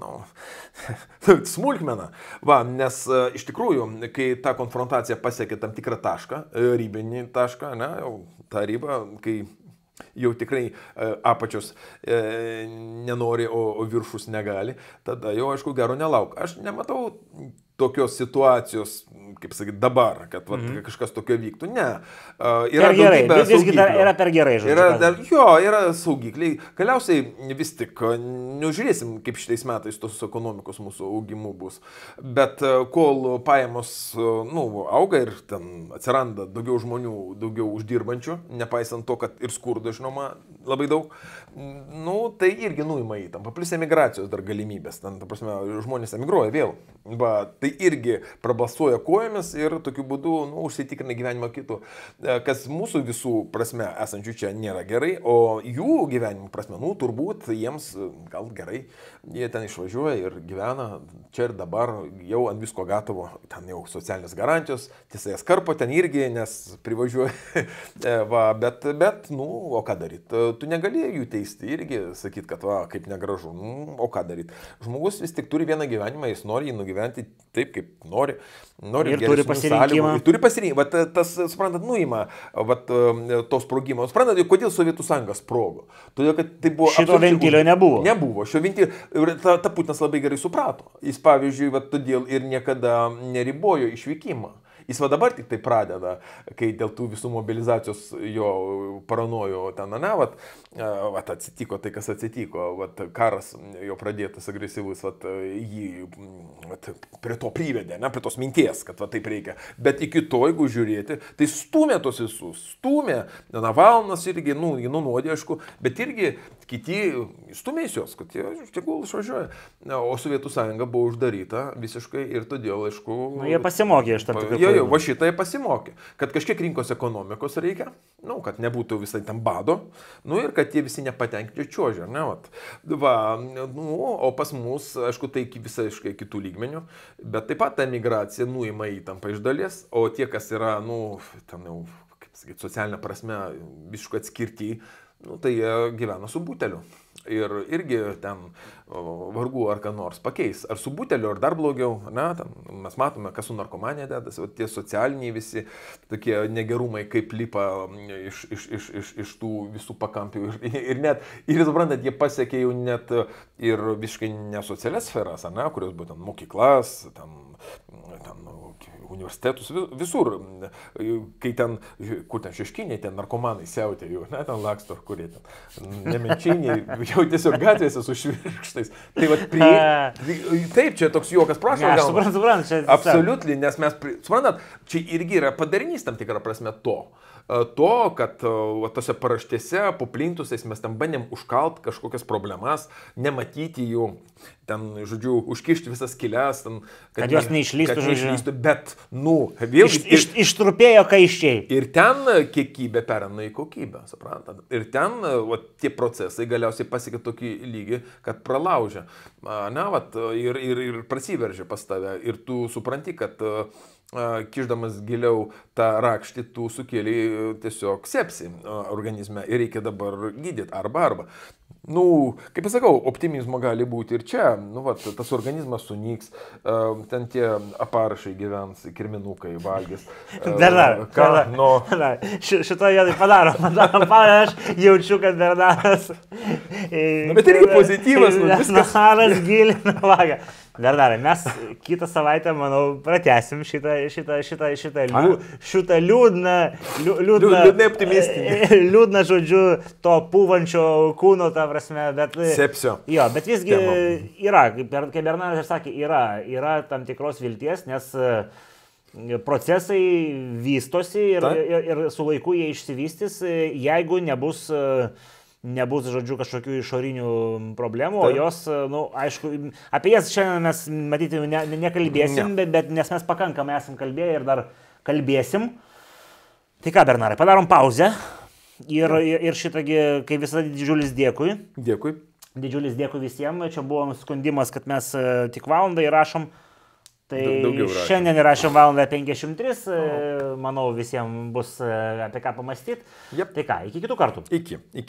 na, nu, smulkmena. Va, nes iš tikrųjų, kai ta konfrontacija pasiekia tam tikrą tašką, rybinį tašką, ne, jau tą ribą, kai jau tikrai e, apačios e, nenori, o, o viršus negali, tada jau aišku gero nelauk. Aš nematau tokios situacijos, kaip sakyti, dabar, kad vat, mm -hmm. kažkas tokio vyktų. Ne. Uh, yra per gerai, visgi dar yra per gerai, žinai. Yra dar, jo, yra saugikliai. Galiausiai vis tik, neužžiūrėsim, kaip šitais metais tos ekonomikos mūsų augimų bus. Bet kol pajamos nu, auga ir ten atsiranda daugiau žmonių, daugiau uždirbančių, nepaisant to, kad ir skurdo, žinoma, labai daug, nu, tai irgi nuima įtampą. Plus emigracijos dar galimybės. Ten, ta prasme, žmonės emigruoja vėl. Va, tai irgi prabalsuoja kojomis ir tokiu būdu nu, užsitikrina gyvenimą kitų. E, kas mūsų visų prasme esančių čia nėra gerai, o jų gyvenimo prasme, nu, turbūt jiems e, gal gerai. Jie ten išvažiuoja ir gyvena čia ir dabar jau ant visko gatovo. Ten jau socialinės garantijos, tiesa, jas karpo ten irgi, nes privažiuoja. E, va, bet, bet, nu, o ką daryti? Tu negali jų teikti keisti, irgi sakyti, kad, va, kaip negražu, nu, o ką daryti. Žmogus vis tik turi vieną gyvenimą, jis nori jį nugyventi taip, kaip nori. nori ir turi pasirinkimą. Ir turi pasirinkimą. Vat, e, tas, suprantat, nuima vat, e, to sprogimo. Suprantat, kodėl Sovietų sąjunga sprogo? Todėl, kad tai buvo... Šito ventilio nebuvo. Nebuvo. Šio ventilio. Ir ta, ta Putinas labai gerai suprato. Jis, pavyzdžiui, vat, todėl ir niekada neribojo išvykimą. Jis va dabar tik tai pradeda, kai dėl tų visų mobilizacijos jo paranojo ten, ne, vat, e, vat atsitiko tai, kas atsitiko, vat karas jo pradėtas agresyvus, vat e, jį mm, vat, prie to privedė, ne, prie tos minties, kad vat taip reikia. Bet iki to, jeigu žiūrėti, tai stumė tos visus, stumė, Navalnas irgi, nu, jį nunuodė, aišku, bet irgi kiti stumės jos, kad jie, tegul išvažiuoja. O Sovietų sąjunga buvo uždaryta visiškai ir todėl, aišku... Nu, jie pasimokė iš tam tikrų klaidų tai va šitai pasimokė, kad kažkiek rinkos ekonomikos reikia, nu, kad nebūtų visai tam bado, nu ir kad tie visi nepatenkinti čiuožia, ne, vat. va, nu, o pas mus, aišku, tai visai iškai kitų lygmenių, bet taip pat ta migracija nuima įtampą iš dalies, o tie, kas yra, nu, ten jau, kaip sakyti, socialinė prasme visiškai atskirti, nu, tai jie gyvena su buteliu. Ir irgi ten vargu ar ką nors pakeis. Ar su buteliu, ar dar blogiau. Na, mes matome, kas su narkomanija dedas, o tie socialiniai visi tokie negerumai, kaip lipa iš, iš, iš, iš, iš tų visų pakampių. Ir, ir net, ir suprantat, jie pasiekė jau net ir visiškai nesocialias sferas, ne, kurios būtent mokyklas, ten, ten universitetus, visur, kai ten, kur ten šeškiniai, ten narkomanai siautė jų, ne, ten laksto, kurie ten nemenčiniai, jau tiesiog gatvėse su švirkštais. Tai va, prie... Taip, čia toks juokas, prašau. Aš suprantu, suprantu, čia. Absoliutly, nes mes, suprantat, čia irgi yra padarinys tam tikrą prasme to. Uh, E, to, kad e, va, tose paraštėse, po plintusais mes ten bandėm užkalt kažkokias problemas, nematyti jų, ten, žodžiu, užkišti visas kilės, ten, kad, kad jos neišlystų, kad neišlystų bet, nu, vėlgi. Iš, iš, ištrupėjo kaiščiai. Ir ten kiekybė perina į kokybę, suprantat. Ir ten e, va, tie procesai galiausiai pasiekia tokį lygį, kad pralaužia. Na, va, ir, ir, ir prasiveržia pas tave. Ir tu supranti, kad uh, kišdamas giliau tą rakštį, tu sukėlė e, tiesiog sepsi organizme ir reikia dabar gydyti arba arba. Nu, kaip aš sakau, optimizmo gali būti ir čia. Nu, va, tas organizmas sunyks, ten tie aparšai gyvens, kirminukai valgys. Bernardai, ką? Nu. Šitoje vietoje padarom, padarom, aš jaučiu, kad Bernardas. Nu, bet irgi pozityvas, nu, viskas. Bernaras gilina vagą. Bernarai, mes kitą savaitę, manau, pratesim šitą, šitą, šitą, šitą, liū, šitą liūdną, liūdną, liūdną optimistinį. Liūdną, žodžiu, to pūvančio kūno, ta prasme, bet... Sepsio. Jo, bet visgi Tema. yra, kaip Bernaras ir sakė, yra, yra tam tikros vilties, nes e, procesai vystosi ir, Ta? ir, ir su laiku jie išsivystys, e, jeigu nebus... Uh, nebus, žodžiu, kažkokių išorinių problemų, Taip. o jos, na, e, nu, aišku, apie jas šiandien mes, matyti, ne, nekalbėsim, ne. bet, bet nes mes pakankamai esam kalbėję ir dar kalbėsim. Tai ką, Bernarai, padarom pauzę. Ir, ir šitągi, kaip visada, didžiulis dėkui. Dėkui. Didžiulis dėkui visiems. Čia buvo nuskundimas, kad mes e, tik valandą įrašom. Tai šiandien įrašėm valandą 53, e, manau visiems bus apie ką pamastyti. Yep. Tai ką, iki kitų kartų. Iki. iki.